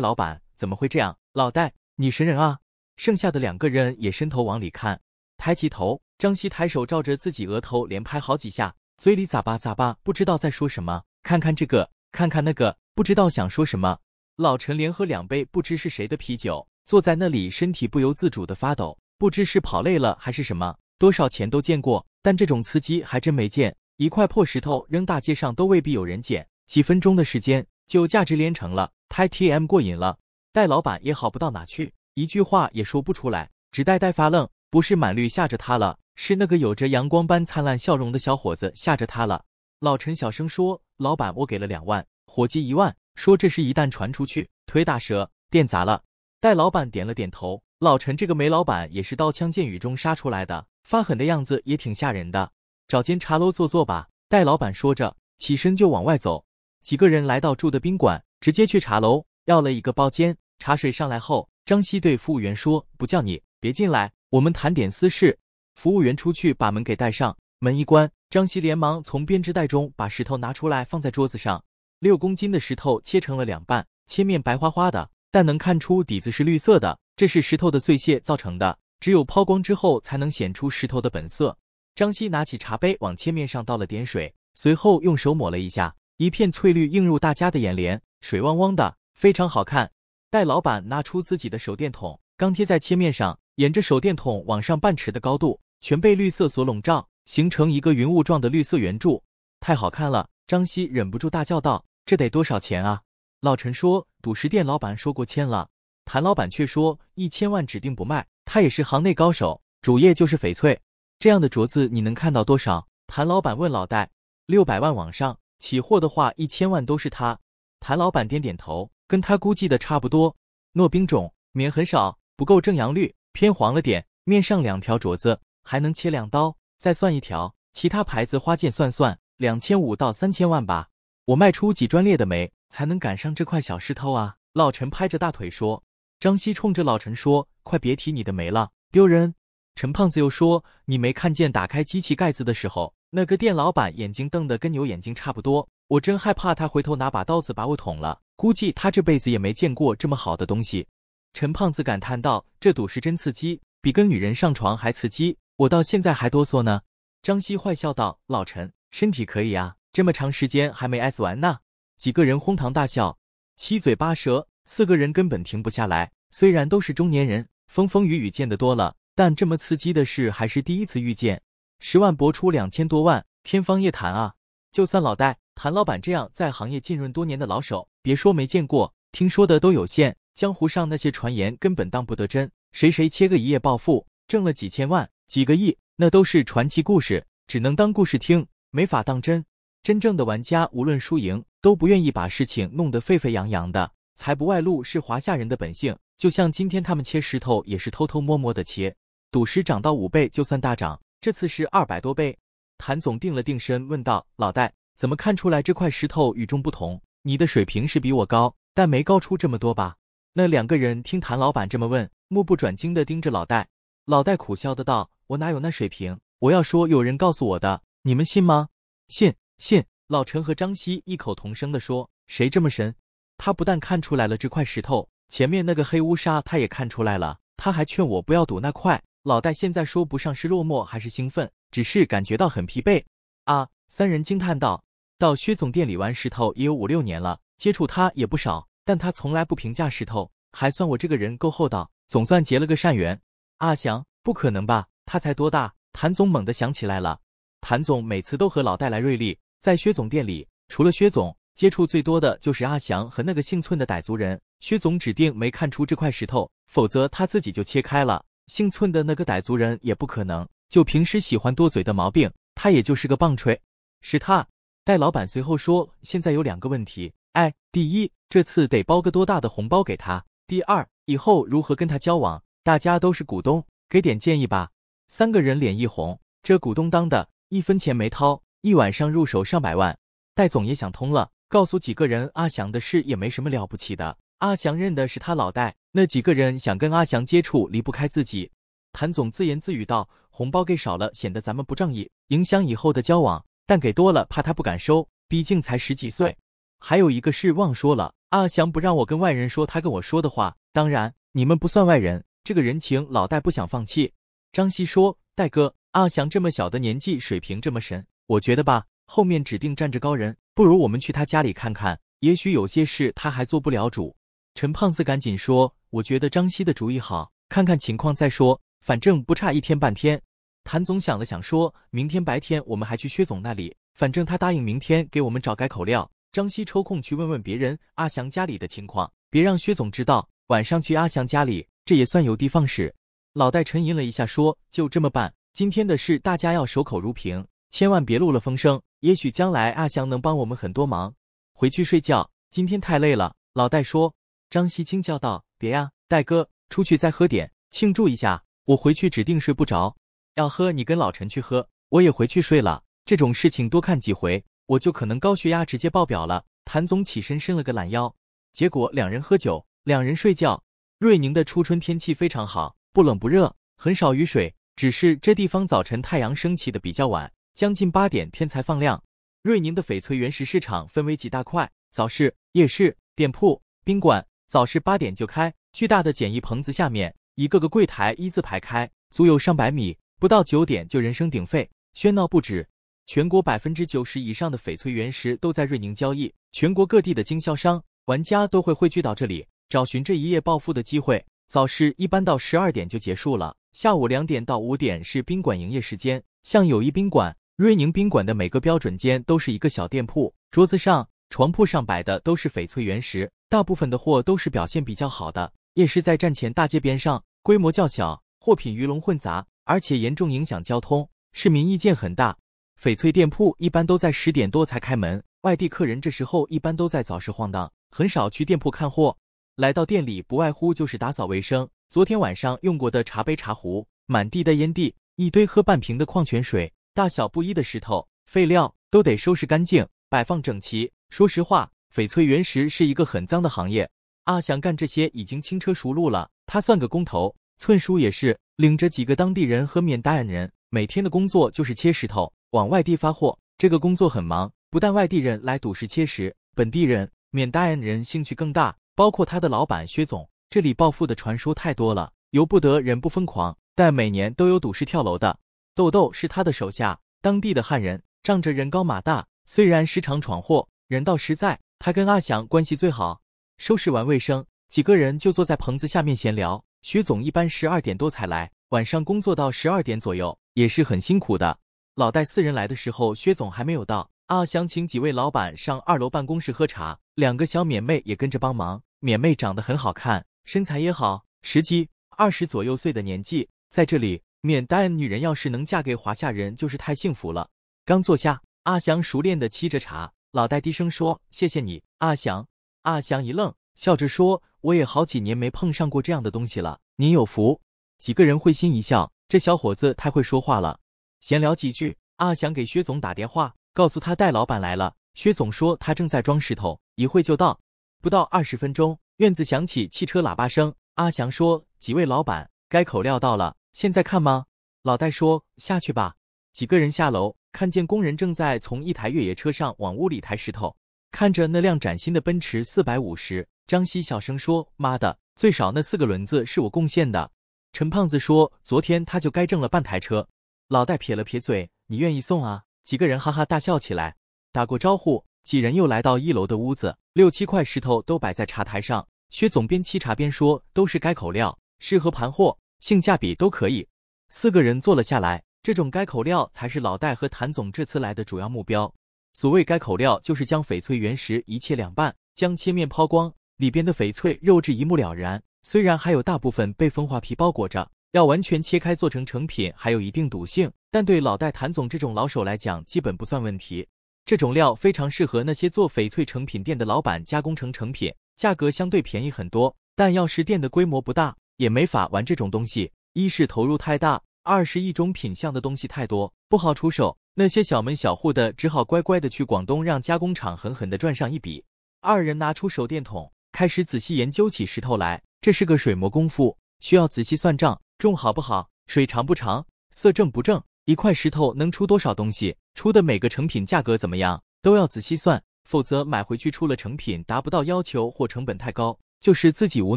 Speaker 1: 老板，怎么会这样？老戴，你神人啊！剩下的两个人也伸头往里看，抬起头，张希抬手照着自己额头连拍好几下。嘴里咋吧咋吧，不知道在说什么，看看这个，看看那个，不知道想说什么。老陈连喝两杯，不知是谁的啤酒，坐在那里，身体不由自主的发抖，不知是跑累了还是什么。多少钱都见过，但这种刺激还真没见。一块破石头扔大街上都未必有人捡，几分钟的时间就价值连城了。太 tm 过瘾了！戴老板也好不到哪去，一句话也说不出来，只呆呆发愣。不是满绿吓着他了。是那个有着阳光般灿烂笑容的小伙子吓着他了。老陈小声说：“老板，我给了两万，伙计一万。说这事一旦传出去，腿打折，店砸了。”戴老板点了点头。老陈这个煤老板也是刀枪剑雨中杀出来的，发狠的样子也挺吓人的。找间茶楼坐坐吧，戴老板说着，起身就往外走。几个人来到住的宾馆，直接去茶楼要了一个包间。茶水上来后，张希对服务员说：“不叫你，别进来，我们谈点私事。”服务员出去把门给带上，门一关，张希连忙从编织袋中把石头拿出来，放在桌子上。六公斤的石头切成了两半，切面白花花的，但能看出底子是绿色的，这是石头的碎屑造成的，只有抛光之后才能显出石头的本色。张希拿起茶杯往切面上倒了点水，随后用手抹了一下，一片翠绿映入大家的眼帘，水汪汪的，非常好看。戴老板拿出自己的手电筒，刚贴在切面上，沿着手电筒往上半尺的高度。全被绿色所笼罩，形成一个云雾状的绿色圆柱，太好看了！张希忍不住大叫道：“这得多少钱啊？”老陈说：“赌石店老板说过千了。”谭老板却说：“一千万指定不卖。”他也是行内高手，主业就是翡翠。这样的镯子你能看到多少？谭老板问老戴：“六百万往上起货的话，一千万都是他。”谭老板点点头，跟他估计的差不多。糯冰种，棉很少，不够正阳绿，偏黄了点，面上两条镯子。还能切两刀，再算一条，其他牌子花剑算算，两千五到三千万吧。我卖出几专列的煤，才能赶上这块小石头啊？老陈拍着大腿说。张西冲着老陈说：“快别提你的煤了，丢人。”陈胖子又说：“你没看见打开机器盖子的时候，那个店老板眼睛瞪得跟牛眼睛差不多，我真害怕他回头拿把刀子把我捅了。估计他这辈子也没见过这么好的东西。”陈胖子感叹道：“这赌石真刺激，比跟女人上床还刺激。”我到现在还哆嗦呢，张希坏笑道：“老陈身体可以啊，这么长时间还没 s 完呢。”几个人哄堂大笑，七嘴八舌，四个人根本停不下来。虽然都是中年人，风风雨雨见得多了，但这么刺激的事还是第一次遇见。十万博出两千多万，天方夜谭啊！就算老戴、谭老板这样在行业浸润多年的老手，别说没见过，听说的都有限。江湖上那些传言根本当不得真，谁谁切个一夜暴富，挣了几千万？几个亿，那都是传奇故事，只能当故事听，没法当真。真正的玩家，无论输赢，都不愿意把事情弄得沸沸扬扬的。财不外露是华夏人的本性，就像今天他们切石头，也是偷偷摸摸的切。赌石涨到五倍就算大涨，这次是二百多倍。谭总定了定神，问道：“老戴，怎么看出来这块石头与众不同？你的水平是比我高，但没高出这么多吧？”那两个人听谭老板这么问，目不转睛地盯着老戴。老戴苦笑的道：“我哪有那水平？我要说有人告诉我的，你们信吗？信信。”老陈和张希异口同声的说：“谁这么神？他不但看出来了这块石头，前面那个黑乌纱，他也看出来了，他还劝我不要赌那块。”老戴现在说不上是落寞还是兴奋，只是感觉到很疲惫。啊！三人惊叹道：“到薛总店里玩石头也有五六年了，接触他也不少，但他从来不评价石头，还算我这个人够厚道，总算结了个善缘。”阿祥，不可能吧？他才多大？谭总猛地想起来了。谭总每次都和老戴来瑞丽，在薛总店里，除了薛总，接触最多的就是阿祥和那个姓寸的傣族人。薛总指定没看出这块石头，否则他自己就切开了。姓寸的那个傣族人也不可能，就平时喜欢多嘴的毛病，他也就是个棒槌。是他，戴老板随后说，现在有两个问题，哎，第一，这次得包个多大的红包给他？第二，以后如何跟他交往？大家都是股东，给点建议吧。三个人脸一红，这股东当的一分钱没掏，一晚上入手上百万。戴总也想通了，告诉几个人：阿翔的事也没什么了不起的。阿翔认的是他老戴那几个人，想跟阿翔接触离不开自己。谭总自言自语道：“红包给少了，显得咱们不仗义，影响以后的交往；但给多了，怕他不敢收，毕竟才十几岁。还有一个事忘说了，阿翔不让我跟外人说他跟我说的话，当然你们不算外人。”这个人情，老戴不想放弃。张希说：“戴哥，阿翔这么小的年纪，水平这么神，我觉得吧，后面指定站着高人，不如我们去他家里看看，也许有些事他还做不了主。”陈胖子赶紧说：“我觉得张希的主意好，看看情况再说，反正不差一天半天。”谭总想了想说：“明天白天我们还去薛总那里，反正他答应明天给我们找改口料。张希抽空去问问别人阿翔家里的情况，别让薛总知道。晚上去阿翔家里。”这也算有的放矢。老戴沉吟了一下，说：“就这么办。今天的事大家要守口如瓶，千万别露了风声。也许将来阿翔能帮我们很多忙。”回去睡觉，今天太累了。老戴说。张希惊叫道：“别呀，戴哥，出去再喝点，庆祝一下。我回去指定睡不着。要喝你跟老陈去喝，我也回去睡了。这种事情多看几回，我就可能高血压直接爆表了。”谭总起身伸了个懒腰，结果两人喝酒，两人睡觉。瑞宁的初春天气非常好，不冷不热，很少雨水。只是这地方早晨太阳升起的比较晚，将近八点天才放亮。瑞宁的翡翠原石市场分为几大块：早市、夜市、店铺、宾馆。早市八点就开，巨大的简易棚子下面，一个个柜台一字排开，足有上百米。不到九点就人声鼎沸，喧闹不止。全国百分之九十以上的翡翠原石都在瑞宁交易，全国各地的经销商、玩家都会汇聚到这里。找寻这一夜暴富的机会。早市一般到十二点就结束了，下午两点到五点是宾馆营业时间。像友谊宾馆、瑞宁宾馆的每个标准间都是一个小店铺，桌子上、床铺上摆的都是翡翠原石，大部分的货都是表现比较好的。夜市在站前大街边上，规模较小，货品鱼龙混杂，而且严重影响交通，市民意见很大。翡翠店铺一般都在十点多才开门，外地客人这时候一般都在早市晃荡，很少去店铺看货。来到店里，不外乎就是打扫卫生。昨天晚上用过的茶杯、茶壶，满地的烟蒂，一堆喝半瓶的矿泉水，大小不一的石头废料，都得收拾干净，摆放整齐。说实话，翡翠原石是一个很脏的行业阿翔干这些已经轻车熟路了。他算个工头，寸叔也是，领着几个当地人和缅甸人，每天的工作就是切石头，往外地发货。这个工作很忙，不但外地人来赌石切石，本地人、缅甸人兴趣更大。包括他的老板薛总，这里暴富的传说太多了，由不得人不疯狂。但每年都有赌石跳楼的。豆豆是他的手下，当地的汉人，仗着人高马大，虽然时常闯祸，人倒实在。他跟阿祥关系最好。收拾完卫生，几个人就坐在棚子下面闲聊。薛总一般十二点多才来，晚上工作到十二点左右也是很辛苦的。老戴四人来的时候，薛总还没有到。阿祥请几位老板上二楼办公室喝茶，两个小缅妹也跟着帮忙。缅妹长得很好看，身材也好，十七二十左右岁的年纪，在这里，缅甸女人要是能嫁给华夏人，就是太幸福了。刚坐下，阿祥熟练地沏着茶，老戴低声说：“谢谢你，阿祥阿祥一愣，笑着说：“我也好几年没碰上过这样的东西了，您有福。”几个人会心一笑，这小伙子太会说话了。闲聊几句，阿翔给薛总打电话。告诉他戴老板来了。薛总说他正在装石头，一会就到。不到二十分钟，院子响起汽车喇叭声。阿祥说：“几位老板，该口料到了，现在看吗？”老戴说：“下去吧。”几个人下楼，看见工人正在从一台越野车上往屋里抬石头。看着那辆崭新的奔驰四百五十，张希小声说：“妈的，最少那四个轮子是我贡献的。”陈胖子说：“昨天他就该挣了半台车。”老戴撇了撇嘴：“你愿意送啊？”几个人哈哈大笑起来，打过招呼，几人又来到一楼的屋子，六七块石头都摆在茶台上。薛总边沏茶边说：“都是该口料，适合盘货，性价比都可以。”四个人坐了下来。这种该口料才是老戴和谭总这次来的主要目标。所谓该口料，就是将翡翠原石一切两半，将切面抛光，里边的翡翠肉质一目了然。虽然还有大部分被风化皮包裹着。要完全切开做成成品，还有一定毒性，但对老戴谭总这种老手来讲，基本不算问题。这种料非常适合那些做翡翠成品店的老板加工成成品，价格相对便宜很多。但要是店的规模不大，也没法玩这种东西，一是投入太大，二是异种品相的东西太多，不好出手。那些小门小户的，只好乖乖的去广东让加工厂狠狠的赚上一笔。二人拿出手电筒，开始仔细研究起石头来。这是个水磨功夫，需要仔细算账。重好不好，水长不长，色正不正，一块石头能出多少东西，出的每个成品价格怎么样，都要仔细算，否则买回去出了成品达不到要求或成本太高，就是自己无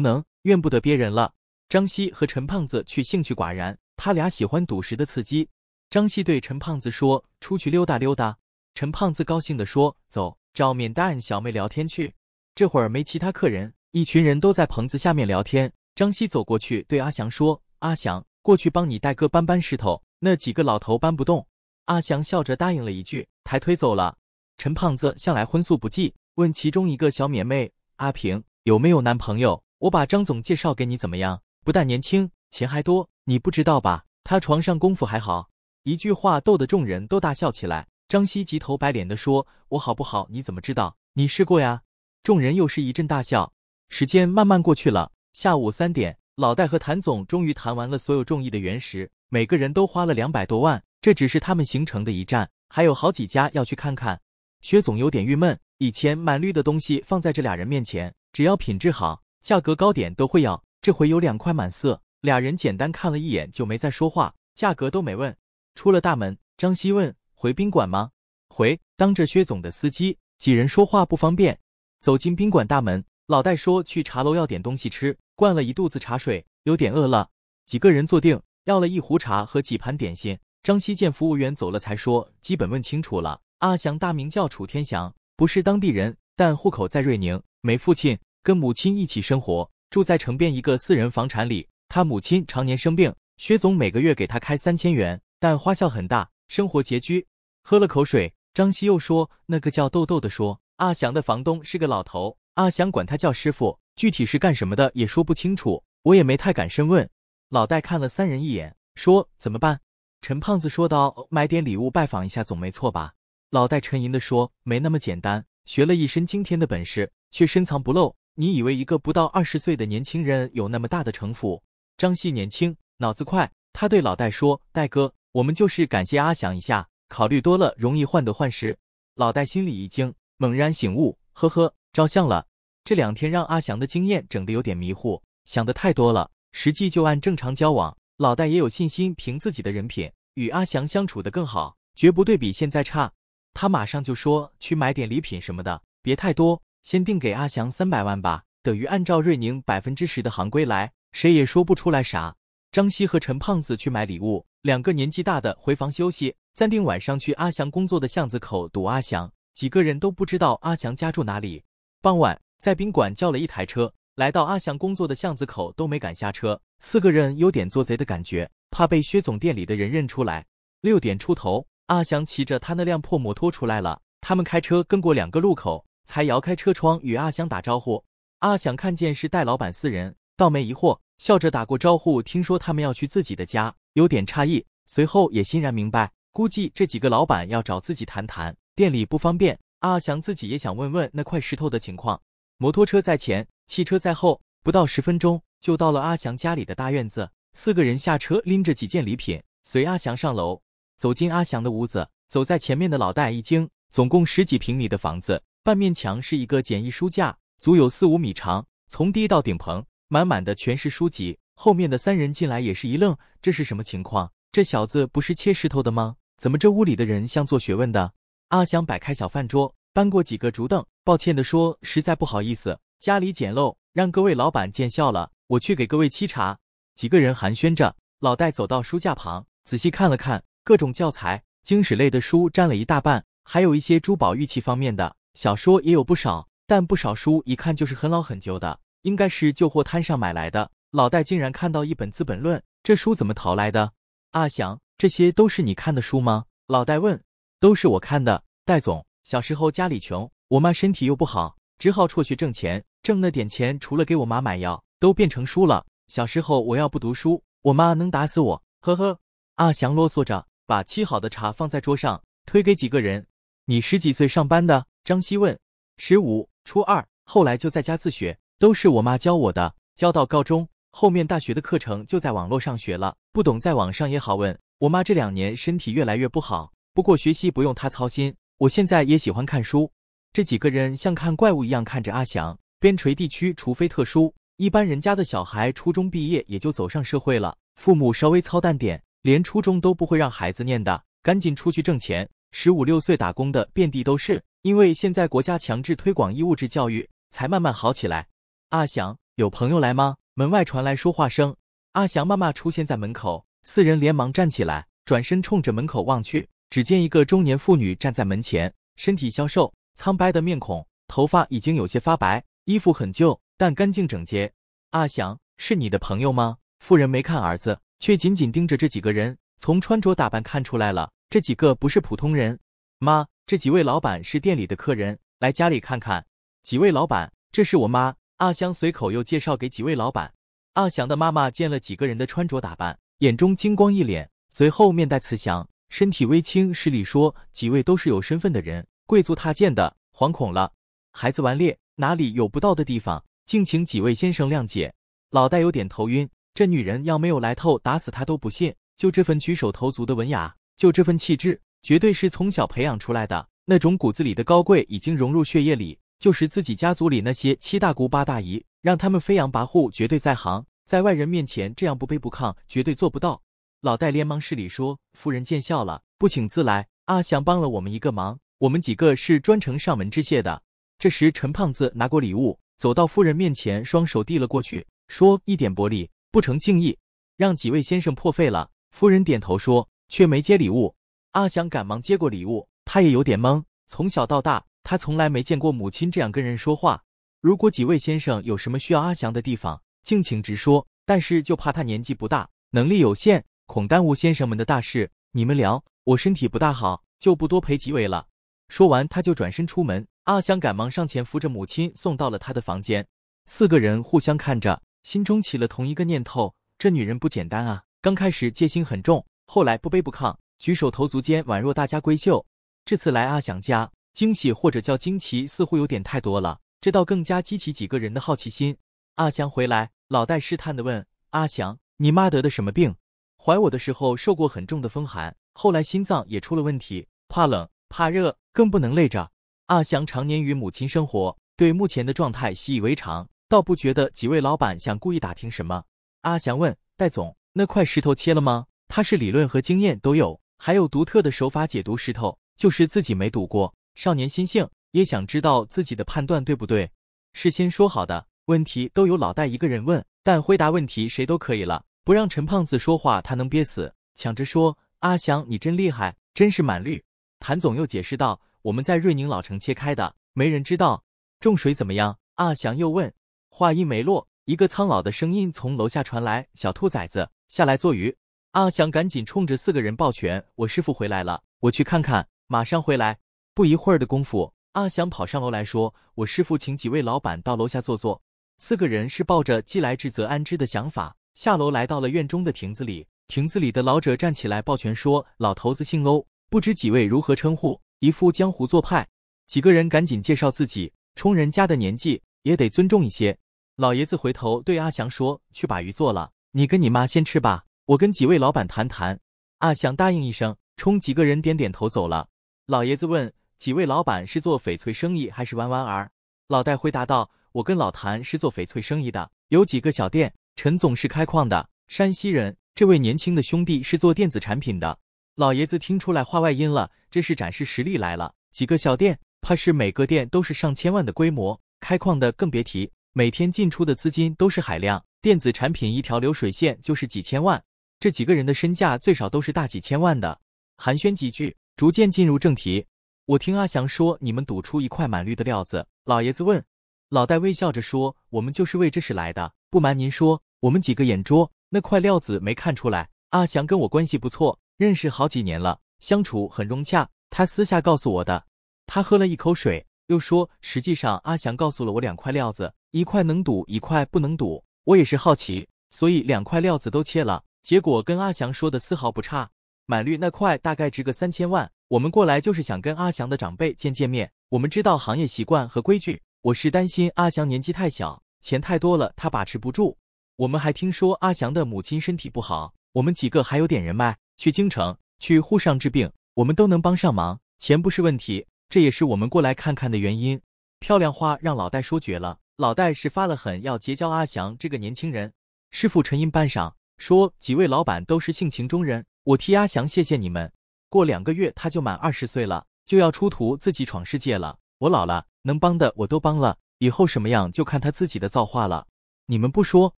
Speaker 1: 能，怨不得别人了。张希和陈胖子却兴趣寡然，他俩喜欢赌石的刺激。张希对陈胖子说：“出去溜达溜达。”陈胖子高兴地说：“走，找免大小妹聊天去。”这会儿没其他客人，一群人都在棚子下面聊天。张希走过去对阿祥说。阿祥，过去帮你带个搬搬石头，那几个老头搬不动。阿祥笑着答应了一句，抬腿走了。陈胖子向来荤素不忌，问其中一个小美妹阿平有没有男朋友，我把张总介绍给你怎么样？不但年轻，钱还多，你不知道吧？他床上功夫还好。一句话逗得众人都大笑起来。张希急头白脸的说：“我好不好？你怎么知道？你试过呀？”众人又是一阵大笑。时间慢慢过去了，下午三点。老戴和谭总终于谈完了所有中意的原石，每个人都花了两百多万。这只是他们行程的一站，还有好几家要去看看。薛总有点郁闷，以前满绿的东西放在这俩人面前，只要品质好、价格高点都会要。这回有两块满色，俩人简单看了一眼就没再说话，价格都没问。出了大门，张希问：“回宾馆吗？”“回。”当着薛总的司机，几人说话不方便。走进宾馆大门，老戴说：“去茶楼要点东西吃。”灌了一肚子茶水，有点饿了。几个人坐定，要了一壶茶和几盘点心。张希见服务员走了，才说：“基本问清楚了。阿翔大名叫楚天祥，不是当地人，但户口在瑞宁，没父亲，跟母亲一起生活，住在城边一个四人房产里。他母亲常年生病，薛总每个月给他开三千元，但花销很大，生活拮据。”喝了口水，张希又说：“那个叫豆豆的说，阿翔的房东是个老头，阿翔管他叫师傅。”具体是干什么的也说不清楚，我也没太敢深问。老戴看了三人一眼，说：“怎么办？”陈胖子说道：“买点礼物拜访一下，总没错吧？”老戴沉吟的说：“没那么简单，学了一身惊天的本事，却深藏不露。你以为一个不到二十岁的年轻人有那么大的城府？”张希年轻，脑子快，他对老戴说：“戴哥，我们就是感谢阿翔一下，考虑多了容易患得患失。”老戴心里一惊，猛然醒悟：“呵呵，照相了。”这两天让阿翔的经验整的有点迷糊，想的太多了。实际就按正常交往，老戴也有信心，凭自己的人品与阿翔相处的更好，绝不对比现在差。他马上就说去买点礼品什么的，别太多，先定给阿翔三百万吧，等于按照瑞宁百分之十的行规来，谁也说不出来啥。张希和陈胖子去买礼物，两个年纪大的回房休息，暂定晚上去阿翔工作的巷子口堵阿翔。几个人都不知道阿翔家住哪里。傍晚。在宾馆叫了一台车，来到阿祥工作的巷子口都没敢下车，四个人有点做贼的感觉，怕被薛总店里的人认出来。六点出头，阿祥骑着他那辆破摩托出来了，他们开车跟过两个路口，才摇开车窗与阿祥打招呼。阿祥看见是戴老板四人，倒没疑惑，笑着打过招呼。听说他们要去自己的家，有点诧异，随后也欣然明白，估计这几个老板要找自己谈谈，店里不方便，阿祥自己也想问问那块石头的情况。摩托车在前，汽车在后，不到十分钟就到了阿祥家里的大院子。四个人下车，拎着几件礼品，随阿祥上楼，走进阿祥的屋子。走在前面的老戴一惊，总共十几平米的房子，半面墙是一个简易书架，足有四五米长，从低到顶棚，满满的全是书籍。后面的三人进来也是一愣，这是什么情况？这小子不是切石头的吗？怎么这屋里的人像做学问的？阿祥摆开小饭桌。搬过几个竹凳，抱歉地说：“实在不好意思，家里简陋，让各位老板见笑了。”我去给各位沏茶。几个人寒暄着，老戴走到书架旁，仔细看了看，各种教材、经史类的书占了一大半，还有一些珠宝玉器方面的，小说也有不少，但不少书一看就是很老很旧的，应该是旧货摊上买来的。老戴竟然看到一本《资本论》，这书怎么淘来的？阿祥，这些都是你看的书吗？老戴问。都是我看的，戴总。小时候家里穷，我妈身体又不好，只好辍学挣钱。挣那点钱，除了给我妈买药，都变成书了。小时候我要不读书，我妈能打死我。呵呵。阿祥啰嗦着，把沏好的茶放在桌上，推给几个人。你十几岁上班的？张希问。十五，初二，后来就在家自学，都是我妈教我的，教到高中，后面大学的课程就在网络上学了，不懂在网上也好问。我妈这两年身体越来越不好，不过学习不用她操心。我现在也喜欢看书。这几个人像看怪物一样看着阿翔。边陲地区，除非特殊，一般人家的小孩初中毕业也就走上社会了。父母稍微操蛋点，连初中都不会让孩子念的，赶紧出去挣钱。十五六岁打工的遍地都是，因为现在国家强制推广义务制教育，才慢慢好起来。阿翔，有朋友来吗？门外传来说话声。阿翔妈妈出现在门口，四人连忙站起来，转身冲着门口望去。只见一个中年妇女站在门前，身体消瘦，苍白的面孔，头发已经有些发白，衣服很旧，但干净整洁。阿祥，是你的朋友吗？妇人没看儿子，却紧紧盯着这几个人。从穿着打扮看出来了，这几个不是普通人。妈，这几位老板是店里的客人，来家里看看。几位老板，这是我妈。阿祥随口又介绍给几位老板。阿祥的妈妈见了几个人的穿着打扮，眼中金光一脸，随后面带慈祥。身体微轻，十里说：“几位都是有身份的人，贵族踏剑的，惶恐了。孩子顽劣，哪里有不到的地方？敬请几位先生谅解。”老戴有点头晕，这女人要没有来头，打死他都不信。就这份举手投足的文雅，就这份气质，绝对是从小培养出来的。那种骨子里的高贵已经融入血液里，就是自己家族里那些七大姑八大姨，让他们飞扬跋扈，绝对在行。在外人面前这样不卑不亢，绝对做不到。老戴连忙施礼说：“夫人见笑了，不请自来。阿祥帮了我们一个忙，我们几个是专程上门致谢的。”这时，陈胖子拿过礼物，走到夫人面前，双手递了过去，说：“一点薄礼，不成敬意，让几位先生破费了。”夫人点头说，却没接礼物。阿祥赶忙接过礼物，他也有点懵。从小到大，他从来没见过母亲这样跟人说话。如果几位先生有什么需要阿祥的地方，敬请直说。但是就怕他年纪不大，能力有限。恐耽误先生们的大事，你们聊，我身体不大好，就不多陪几位了。说完，他就转身出门。阿香赶忙上前扶着母亲，送到了他的房间。四个人互相看着，心中起了同一个念头：这女人不简单啊！刚开始戒心很重，后来不卑不亢，举手投足间宛若大家闺秀。这次来阿祥家，惊喜或者叫惊奇似乎有点太多了，这倒更加激起几个人的好奇心。阿祥回来，老戴试探的问：“阿祥，你妈得的什么病？”怀我的时候受过很重的风寒，后来心脏也出了问题，怕冷怕热，更不能累着。阿祥常年与母亲生活，对目前的状态习以为常，倒不觉得几位老板想故意打听什么。阿祥问戴总：“那块石头切了吗？”他是理论和经验都有，还有独特的手法解读石头，就是自己没赌过。少年心性，也想知道自己的判断对不对。事先说好的，问题都由老戴一个人问，但回答问题谁都可以了。不让陈胖子说话，他能憋死。抢着说：“阿祥，你真厉害，真是满绿。”谭总又解释道：“我们在瑞宁老城切开的，没人知道种水怎么样。”阿祥又问，话音没落，一个苍老的声音从楼下传来：“小兔崽子，下来做鱼。”阿祥赶紧冲着四个人抱拳：“我师傅回来了，我去看看，马上回来。”不一会儿的功夫，阿祥跑上楼来说：“我师傅请几位老板到楼下坐坐。”四个人是抱着既来之则安之的想法。下楼来到了院中的亭子里，亭子里的老者站起来抱拳说：“老头子姓欧，不知几位如何称呼？”一副江湖做派。几个人赶紧介绍自己，冲人家的年纪也得尊重一些。老爷子回头对阿祥说：“去把鱼做了，你跟你妈先吃吧，我跟几位老板谈谈。”阿祥答应一声，冲几个人点点头走了。老爷子问：“几位老板是做翡翠生意还是玩玩儿？”老戴回答道：“我跟老谭是做翡翠生意的，有几个小店。”陈总是开矿的，山西人。这位年轻的兄弟是做电子产品的。老爷子听出来话外音了，这是展示实力来了。几个小店，怕是每个店都是上千万的规模。开矿的更别提，每天进出的资金都是海量。电子产品一条流水线就是几千万。这几个人的身价最少都是大几千万的。寒暄几句，逐渐进入正题。我听阿翔说，你们赌出一块满绿的料子。老爷子问，老戴微笑着说，我们就是为这事来的。不瞒您说。我们几个眼拙，那块料子没看出来。阿祥跟我关系不错，认识好几年了，相处很融洽。他私下告诉我的。他喝了一口水，又说，实际上阿祥告诉了我两块料子，一块能赌，一块不能赌。我也是好奇，所以两块料子都切了。结果跟阿祥说的丝毫不差。满绿那块大概值个三千万。我们过来就是想跟阿祥的长辈见见面。我们知道行业习惯和规矩。我是担心阿祥年纪太小，钱太多了，他把持不住。我们还听说阿祥的母亲身体不好，我们几个还有点人脉，去京城去沪上治病，我们都能帮上忙，钱不是问题，这也是我们过来看看的原因。漂亮话让老戴说绝了，老戴是发了狠要结交阿祥这个年轻人。师傅沉吟半晌，说几位老板都是性情中人，我替阿祥谢谢你们。过两个月他就满二十岁了，就要出徒自己闯世界了。我老了，能帮的我都帮了，以后什么样就看他自己的造化了。你们不说。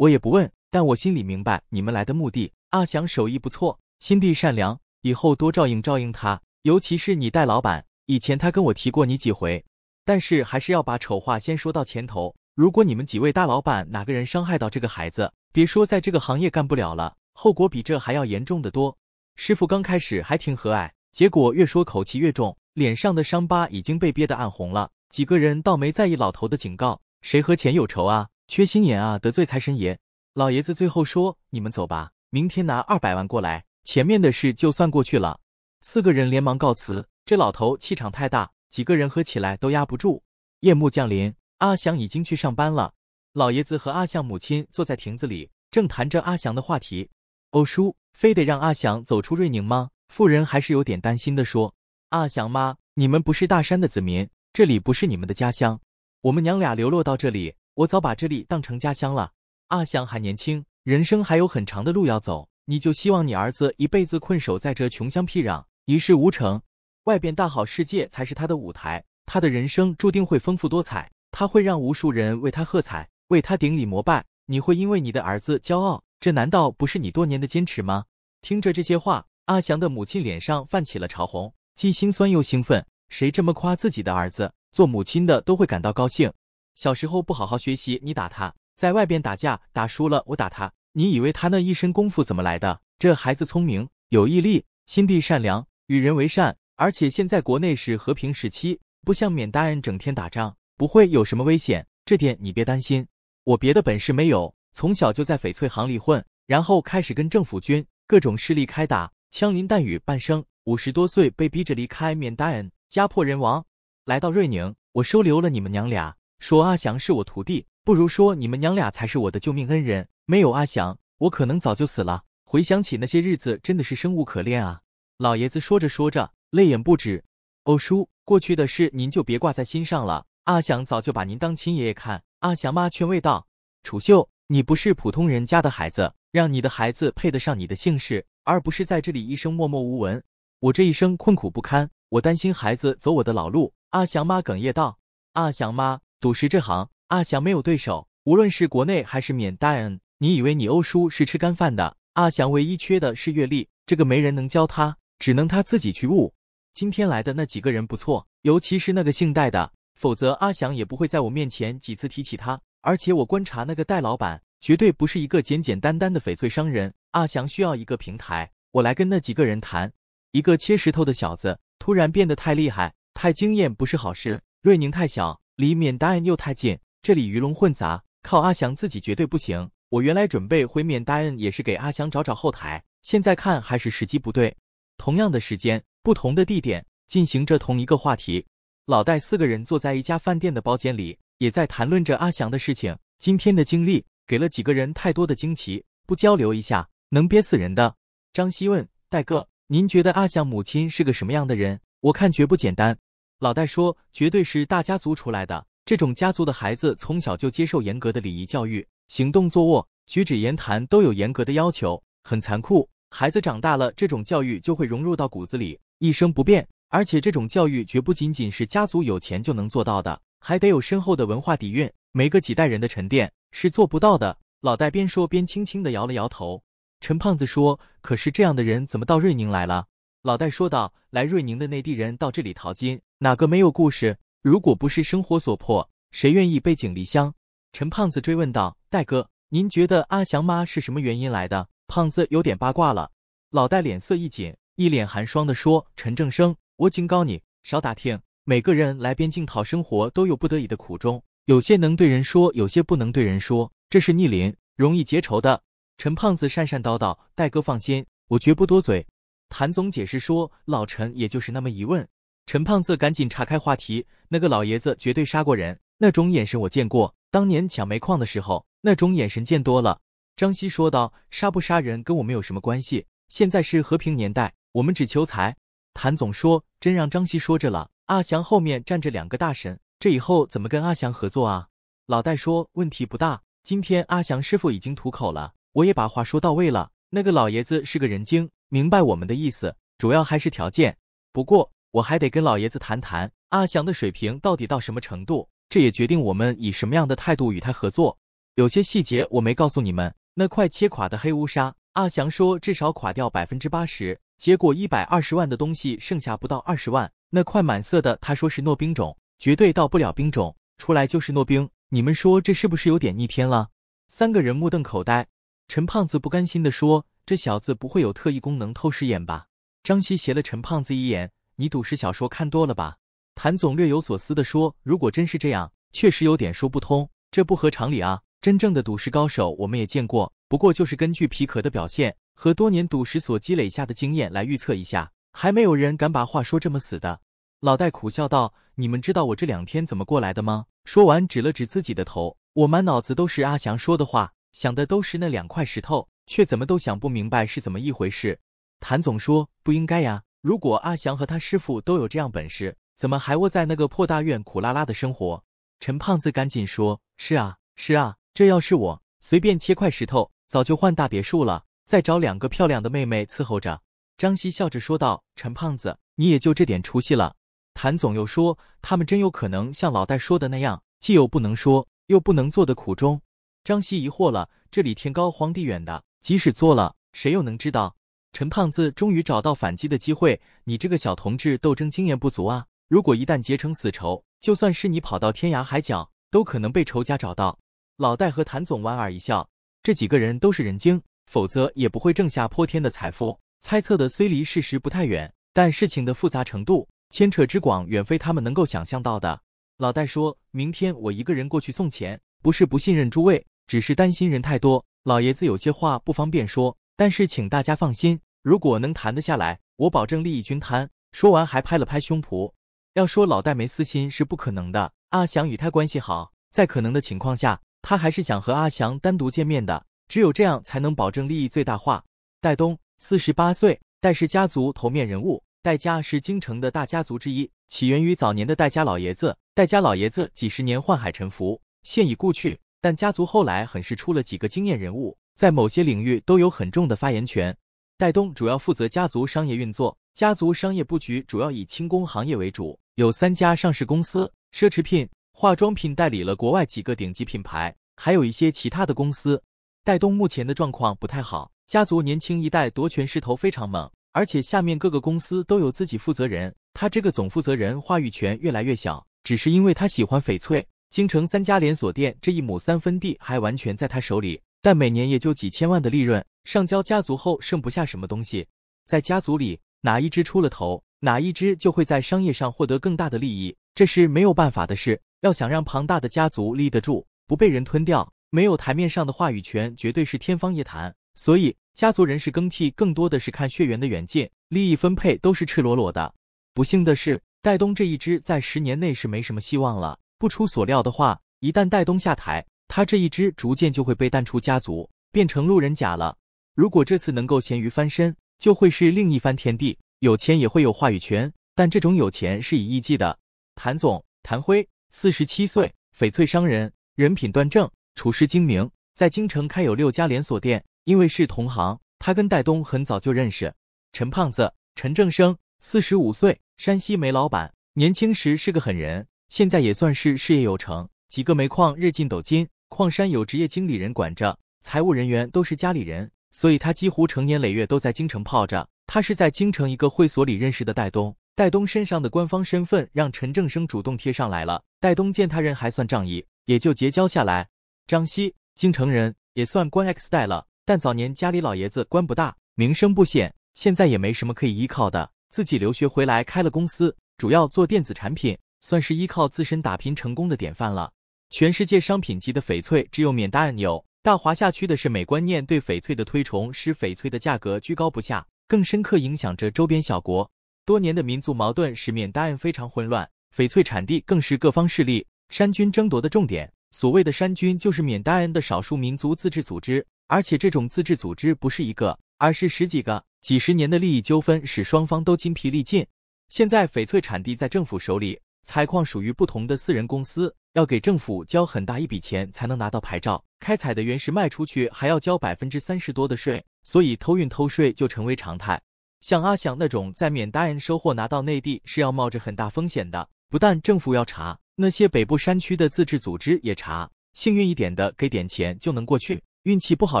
Speaker 1: 我也不问，但我心里明白你们来的目的。阿祥手艺不错，心地善良，以后多照应照应他。尤其是你戴老板，以前他跟我提过你几回。但是还是要把丑话先说到前头。如果你们几位大老板哪个人伤害到这个孩子，别说在这个行业干不了了，后果比这还要严重的多。师傅刚开始还挺和蔼，结果越说口气越重，脸上的伤疤已经被憋得暗红了。几个人倒没在意老头的警告，谁和钱有仇啊？缺心眼啊，得罪财神爷！老爷子最后说：“你们走吧，明天拿二百万过来，前面的事就算过去了。”四个人连忙告辞。这老头气场太大，几个人合起来都压不住。夜幕降临，阿祥已经去上班了。老爷子和阿祥母亲坐在亭子里，正谈着阿祥的话题。欧叔，非得让阿祥走出瑞宁吗？妇人还是有点担心的说：“阿祥妈，你们不是大山的子民，这里不是你们的家乡，我们娘俩流落到这里。”我早把这里当成家乡了，阿祥还年轻，人生还有很长的路要走。你就希望你儿子一辈子困守在这穷乡僻壤，一事无成？外边大好世界才是他的舞台，他的人生注定会丰富多彩，他会让无数人为他喝彩，为他顶礼膜拜。你会因为你的儿子骄傲？这难道不是你多年的坚持吗？听着这些话，阿祥的母亲脸上泛起了潮红，既心酸又兴奋。谁这么夸自己的儿子？做母亲的都会感到高兴。小时候不好好学习，你打他；在外边打架打输了，我打他。你以为他那一身功夫怎么来的？这孩子聪明，有毅力，心地善良，与人为善。而且现在国内是和平时期，不像缅大人整天打仗，不会有什么危险，这点你别担心。我别的本事没有，从小就在翡翠行里混，然后开始跟政府军各种势力开打，枪林弹雨半生，五十多岁被逼着离开缅大人，家破人亡，来到瑞宁，我收留了你们娘俩。说阿祥是我徒弟，不如说你们娘俩才是我的救命恩人。没有阿祥，我可能早就死了。回想起那些日子，真的是生无可恋啊！老爷子说着说着，泪眼不止。欧叔，过去的事您就别挂在心上了。阿祥早就把您当亲爷爷看。阿祥妈劝慰道：“楚秀，你不是普通人家的孩子，让你的孩子配得上你的姓氏，而不是在这里一生默默无闻。我这一生困苦不堪，我担心孩子走我的老路。”阿祥妈哽咽道：“阿祥妈。”赌石这行，阿祥没有对手，无论是国内还是缅甸，你以为你欧叔是吃干饭的？阿祥唯一缺的是阅历，这个没人能教他，只能他自己去悟。今天来的那几个人不错，尤其是那个姓戴的，否则阿祥也不会在我面前几次提起他。而且我观察那个戴老板，绝对不是一个简简单单的翡翠商人。阿祥需要一个平台，我来跟那几个人谈。一个切石头的小子突然变得太厉害、太惊艳，不是好事。瑞宁太小。离缅甸又太近，这里鱼龙混杂，靠阿翔自己绝对不行。我原来准备回缅甸也是给阿翔找找后台，现在看还是时机不对。同样的时间，不同的地点，进行着同一个话题。老戴四个人坐在一家饭店的包间里，也在谈论着阿翔的事情。今天的经历给了几个人太多的惊奇，不交流一下，能憋死人的。张希问戴哥：“您觉得阿翔母亲是个什么样的人？我看绝不简单。”老戴说：“绝对是大家族出来的，这种家族的孩子从小就接受严格的礼仪教育，行动坐卧、举止言谈都有严格的要求，很残酷。孩子长大了，这种教育就会融入到骨子里，一生不变。而且这种教育绝不仅仅是家族有钱就能做到的，还得有深厚的文化底蕴，没个几代人的沉淀是做不到的。”老戴边说边轻轻的摇了摇头。陈胖子说：“可是这样的人怎么到瑞宁来了？”老戴说道：“来瑞宁的内地人到这里淘金。”哪个没有故事？如果不是生活所迫，谁愿意背井离乡？陈胖子追问道：“戴哥，您觉得阿祥妈是什么原因来的？”胖子有点八卦了。老戴脸色一紧，一脸寒霜的说：“陈正生，我警告你，少打听。每个人来边境讨生活都有不得已的苦衷，有些能对人说，有些不能对人说，这是逆鳞，容易结仇的。”陈胖子讪讪叨叨：“戴哥放心，我绝不多嘴。”谭总解释说：“老陈也就是那么一问。”陈胖子赶紧岔开话题：“那个老爷子绝对杀过人，那种眼神我见过。当年抢煤矿的时候，那种眼神见多了。”张希说道：“杀不杀人跟我们有什么关系？现在是和平年代，我们只求财。”谭总说：“真让张希说着了，阿翔后面站着两个大神，这以后怎么跟阿翔合作啊？”老戴说：“问题不大，今天阿翔师傅已经吐口了，我也把话说到位了。那个老爷子是个人精，明白我们的意思。主要还是条件，不过……”我还得跟老爷子谈谈阿祥的水平到底到什么程度，这也决定我们以什么样的态度与他合作。有些细节我没告诉你们。那块切垮的黑乌纱，阿祥说至少垮掉百分之八十，结果一百二十万的东西剩下不到二十万。那块满色的，他说是糯冰种，绝对到不了冰种，出来就是糯冰。你们说这是不是有点逆天了？三个人目瞪口呆。陈胖子不甘心的说：“这小子不会有特异功能透视眼吧？”张希斜了陈胖子一眼。你赌石小说看多了吧？谭总略有所思地说：“如果真是这样，确实有点说不通，这不合常理啊！真正的赌石高手，我们也见过，不过就是根据皮壳的表现和多年赌石所积累下的经验来预测一下，还没有人敢把话说这么死的。”老戴苦笑道：“你们知道我这两天怎么过来的吗？”说完，指了指自己的头：“我满脑子都是阿翔说的话，想的都是那两块石头，却怎么都想不明白是怎么一回事。”谭总说：“不应该呀。”如果阿祥和他师傅都有这样本事，怎么还窝在那个破大院苦拉拉的生活？陈胖子赶紧说：“是啊，是啊，这要是我，随便切块石头，早就换大别墅了，再找两个漂亮的妹妹伺候着。”张希笑着说道：“陈胖子，你也就这点出息了。”谭总又说：“他们真有可能像老戴说的那样，既又不能说，又不能做的苦衷。”张希疑惑了：“这里天高荒地远的，即使做了，谁又能知道？”陈胖子终于找到反击的机会。你这个小同志，斗争经验不足啊！如果一旦结成死仇，就算是你跑到天涯海角，都可能被仇家找到。老戴和谭总莞尔一笑。这几个人都是人精，否则也不会挣下破天的财富。猜测的虽离事实不太远，但事情的复杂程度、牵扯之广，远非他们能够想象到的。老戴说：“明天我一个人过去送钱，不是不信任诸位，只是担心人太多。老爷子有些话不方便说。”但是，请大家放心，如果能谈得下来，我保证利益均摊。说完还拍了拍胸脯。要说老戴没私心是不可能的。阿翔与他关系好，在可能的情况下，他还是想和阿翔单独见面的，只有这样才能保证利益最大化。戴东，四十八岁，戴氏家族头面人物，戴家是京城的大家族之一，起源于早年的戴家老爷子。戴家老爷子几十年宦海沉浮，现已故去，但家族后来很是出了几个惊艳人物。在某些领域都有很重的发言权。戴东主要负责家族商业运作，家族商业布局主要以轻工行业为主，有三家上市公司，奢侈品、化妆品代理了国外几个顶级品牌，还有一些其他的公司。戴东目前的状况不太好，家族年轻一代夺权势头非常猛，而且下面各个公司都有自己负责人，他这个总负责人话语权越来越小，只是因为他喜欢翡翠。京城三家连锁店这一亩三分地还完全在他手里。但每年也就几千万的利润上交家族后剩不下什么东西，在家族里哪一只出了头，哪一只就会在商业上获得更大的利益，这是没有办法的事。要想让庞大的家族立得住，不被人吞掉，没有台面上的话语权绝对是天方夜谭。所以家族人事更替更多的是看血缘的远近，利益分配都是赤裸裸的。不幸的是，戴东这一支在十年内是没什么希望了。不出所料的话，一旦戴东下台。他这一支逐渐就会被淡出家族，变成路人甲了。如果这次能够咸鱼翻身，就会是另一番天地，有钱也会有话语权。但这种有钱是以亿计的。谭总，谭辉，四十七岁，翡翠商人，人品端正，处事精明，在京城开有六家连锁店。因为是同行，他跟戴东很早就认识。陈胖子，陈正生，四十五岁，山西煤老板，年轻时是个狠人，现在也算是事业有成，几个煤矿日进斗金。矿山有职业经理人管着，财务人员都是家里人，所以他几乎成年累月都在京城泡着。他是在京城一个会所里认识的戴东，戴东身上的官方身份让陈正生主动贴上来了。戴东见他人还算仗义，也就结交下来。张希，京城人，也算官 X 代了，但早年家里老爷子官不大，名声不显，现在也没什么可以依靠的，自己留学回来开了公司，主要做电子产品，算是依靠自身打拼成功的典范了。全世界商品级的翡翠只有缅甸按钮，大华夏区的是美观念对翡翠的推崇使翡翠的价格居高不下，更深刻影响着周边小国。多年的民族矛盾使缅甸恩非常混乱，翡翠产地更是各方势力山军争夺的重点。所谓的山军就是缅甸恩的少数民族自治组织，而且这种自治组织不是一个，而是十几个。几十年的利益纠纷使双方都精疲力尽。现在翡翠产地在政府手里，采矿属于不同的私人公司。要给政府交很大一笔钱才能拿到牌照，开采的原石卖出去还要交百分之三十多的税，所以偷运偷税就成为常态。像阿祥那种在缅甸收货拿到内地，是要冒着很大风险的，不但政府要查，那些北部山区的自治组织也查。幸运一点的给点钱就能过去，运气不好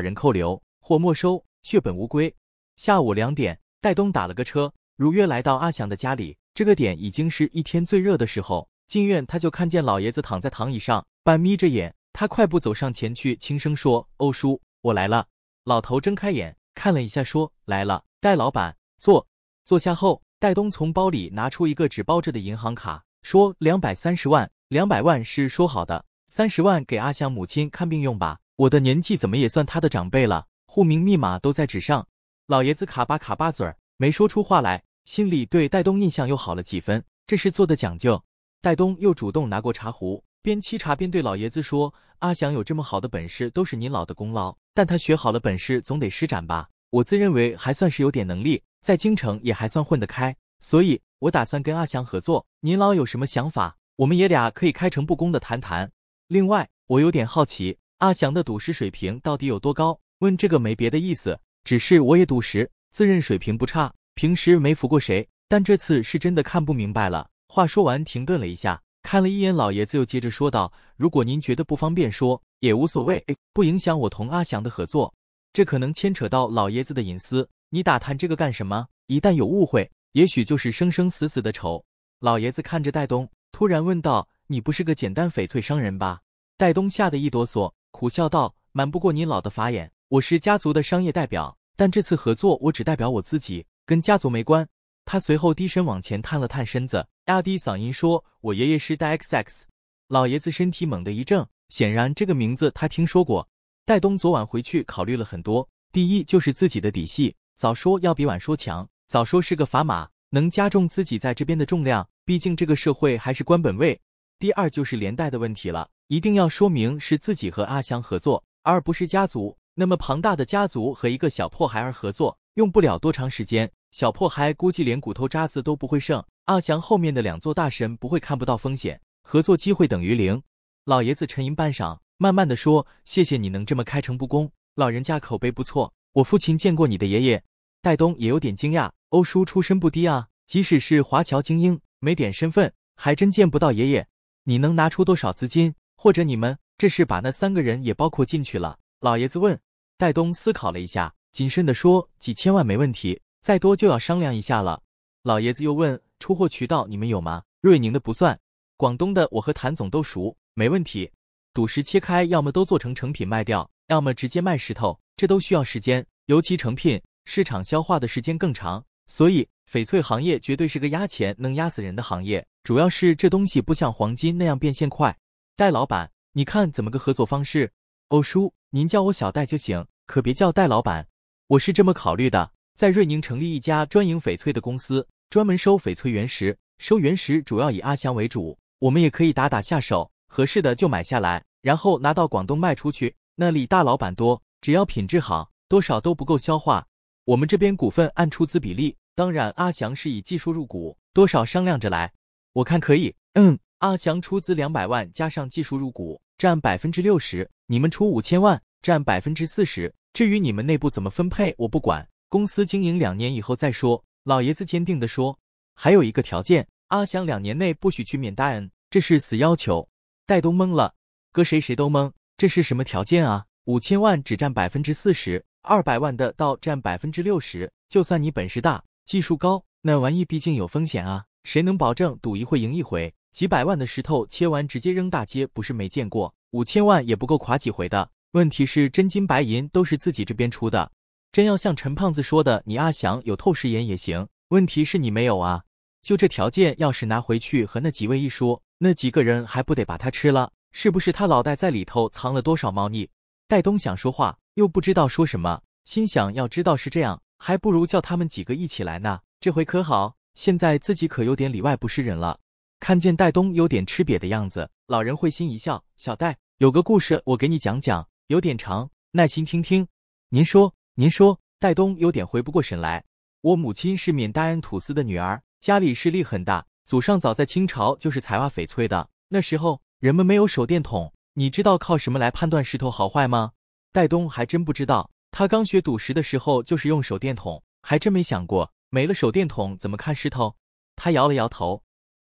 Speaker 1: 人扣留或没收，血本无归。下午两点，戴东打了个车，如约来到阿祥的家里。这个点已经是一天最热的时候。进院，他就看见老爷子躺在躺椅上，半眯着眼。他快步走上前去，轻声说：“欧叔，我来了。”老头睁开眼，看了一下，说：“来了。”戴老板，坐。坐下后，戴东从包里拿出一个纸包着的银行卡，说：“两百三十万，两百万是说好的，三十万给阿祥母亲看病用吧。我的年纪怎么也算他的长辈了，户名、密码都在纸上。”老爷子卡巴卡巴嘴儿，没说出话来，心里对戴东印象又好了几分。这事做的讲究。戴东又主动拿过茶壶，边沏茶边对老爷子说：“阿祥有这么好的本事，都是您老的功劳。但他学好了本事，总得施展吧。我自认为还算是有点能力，在京城也还算混得开，所以我打算跟阿祥合作。您老有什么想法？我们爷俩可以开诚布公的谈谈。另外，我有点好奇，阿祥的赌石水平到底有多高？问这个没别的意思，只是我也赌石，自认水平不差，平时没服过谁，但这次是真的看不明白了。”话说完，停顿了一下，看了一眼老爷子，又接着说道：“如果您觉得不方便说，也无所谓，不影响我同阿祥的合作。这可能牵扯到老爷子的隐私，你打探这个干什么？一旦有误会，也许就是生生死死的仇。”老爷子看着戴东，突然问道：“你不是个简单翡翠商人吧？”戴东吓得一哆嗦，苦笑道：“瞒不过你老的法眼，我是家族的商业代表，但这次合作我只代表我自己，跟家族没关。”他随后低声往前探了探身子。压低嗓音说：“我爷爷是戴 XX，老爷子身体猛地一怔，显然这个名字他听说过。戴东昨晚回去考虑了很多，第一就是自己的底细，早说要比晚说强，早说是个砝码，能加重自己在这边的重量，毕竟这个社会还是官本位。第二就是连带的问题了，一定要说明是自己和阿翔合作，而不是家族。那么庞大的家族和一个小破孩儿合作，用不了多长时间，小破孩估计连骨头渣子都不会剩。”阿祥后面的两座大神不会看不到风险，合作机会等于零。老爷子沉吟半晌，慢慢的说：“谢谢你能这么开诚布公，老人家口碑不错，我父亲见过你的爷爷。”戴东也有点惊讶：“欧叔出身不低啊，即使是华侨精英，没点身份还真见不到爷爷。你能拿出多少资金？或者你们这是把那三个人也包括进去了？”老爷子问。戴东思考了一下，谨慎的说：“几千万没问题，再多就要商量一下了。”老爷子又问。出货渠道你们有吗？瑞宁的不算，广东的我和谭总都熟，没问题。赌石切开，要么都做成成品卖掉，要么直接卖石头，这都需要时间，尤其成品市场消化的时间更长。所以，翡翠行业绝对是个压钱能压死人的行业，主要是这东西不像黄金那样变现快。戴老板，你看怎么个合作方式？欧叔，您叫我小戴就行，可别叫戴老板。我是这么考虑的，在瑞宁成立一家专营翡翠的公司。专门收翡翠原石，收原石主要以阿翔为主，我们也可以打打下手，合适的就买下来，然后拿到广东卖出去，那里大老板多，只要品质好，多少都不够消化。我们这边股份按出资比例，当然阿翔是以技术入股，多少商量着来，我看可以。嗯，阿翔出资两百万，加上技术入股，占百分之六十，你们出五千万，占百分之四十。至于你们内部怎么分配，我不管，公司经营两年以后再说。老爷子坚定地说：“还有一个条件，阿香两年内不许去缅甸，这是死要求。”戴东懵了，搁谁谁都懵，这是什么条件啊？五千万只占百分之四十，二百万的倒占百分之六十。就算你本事大，技术高，那玩意毕竟有风险啊！谁能保证赌一回赢一回？几百万的石头切完直接扔大街，不是没见过，五千万也不够垮几回的。问题是真金白银都是自己这边出的。真要像陈胖子说的，你阿翔有透视眼也行，问题是你没有啊！就这条件，要是拿回去和那几位一说，那几个人还不得把他吃了？是不是他脑袋在里头藏了多少猫腻？戴东想说话，又不知道说什么，心想：要知道是这样，还不如叫他们几个一起来呢。这回可好，现在自己可有点里外不是人了。看见戴东有点吃瘪的样子，老人会心一笑：“小戴，有个故事我给你讲讲，有点长，耐心听听。您说。”您说，戴东有点回不过神来。我母亲是缅大恩土司的女儿，家里势力很大，祖上早在清朝就是采挖翡翠的。那时候人们没有手电筒，你知道靠什么来判断石头好坏吗？戴东还真不知道。他刚学赌石的时候就是用手电筒，还真没想过没了手电筒怎么看石头。他摇了摇头。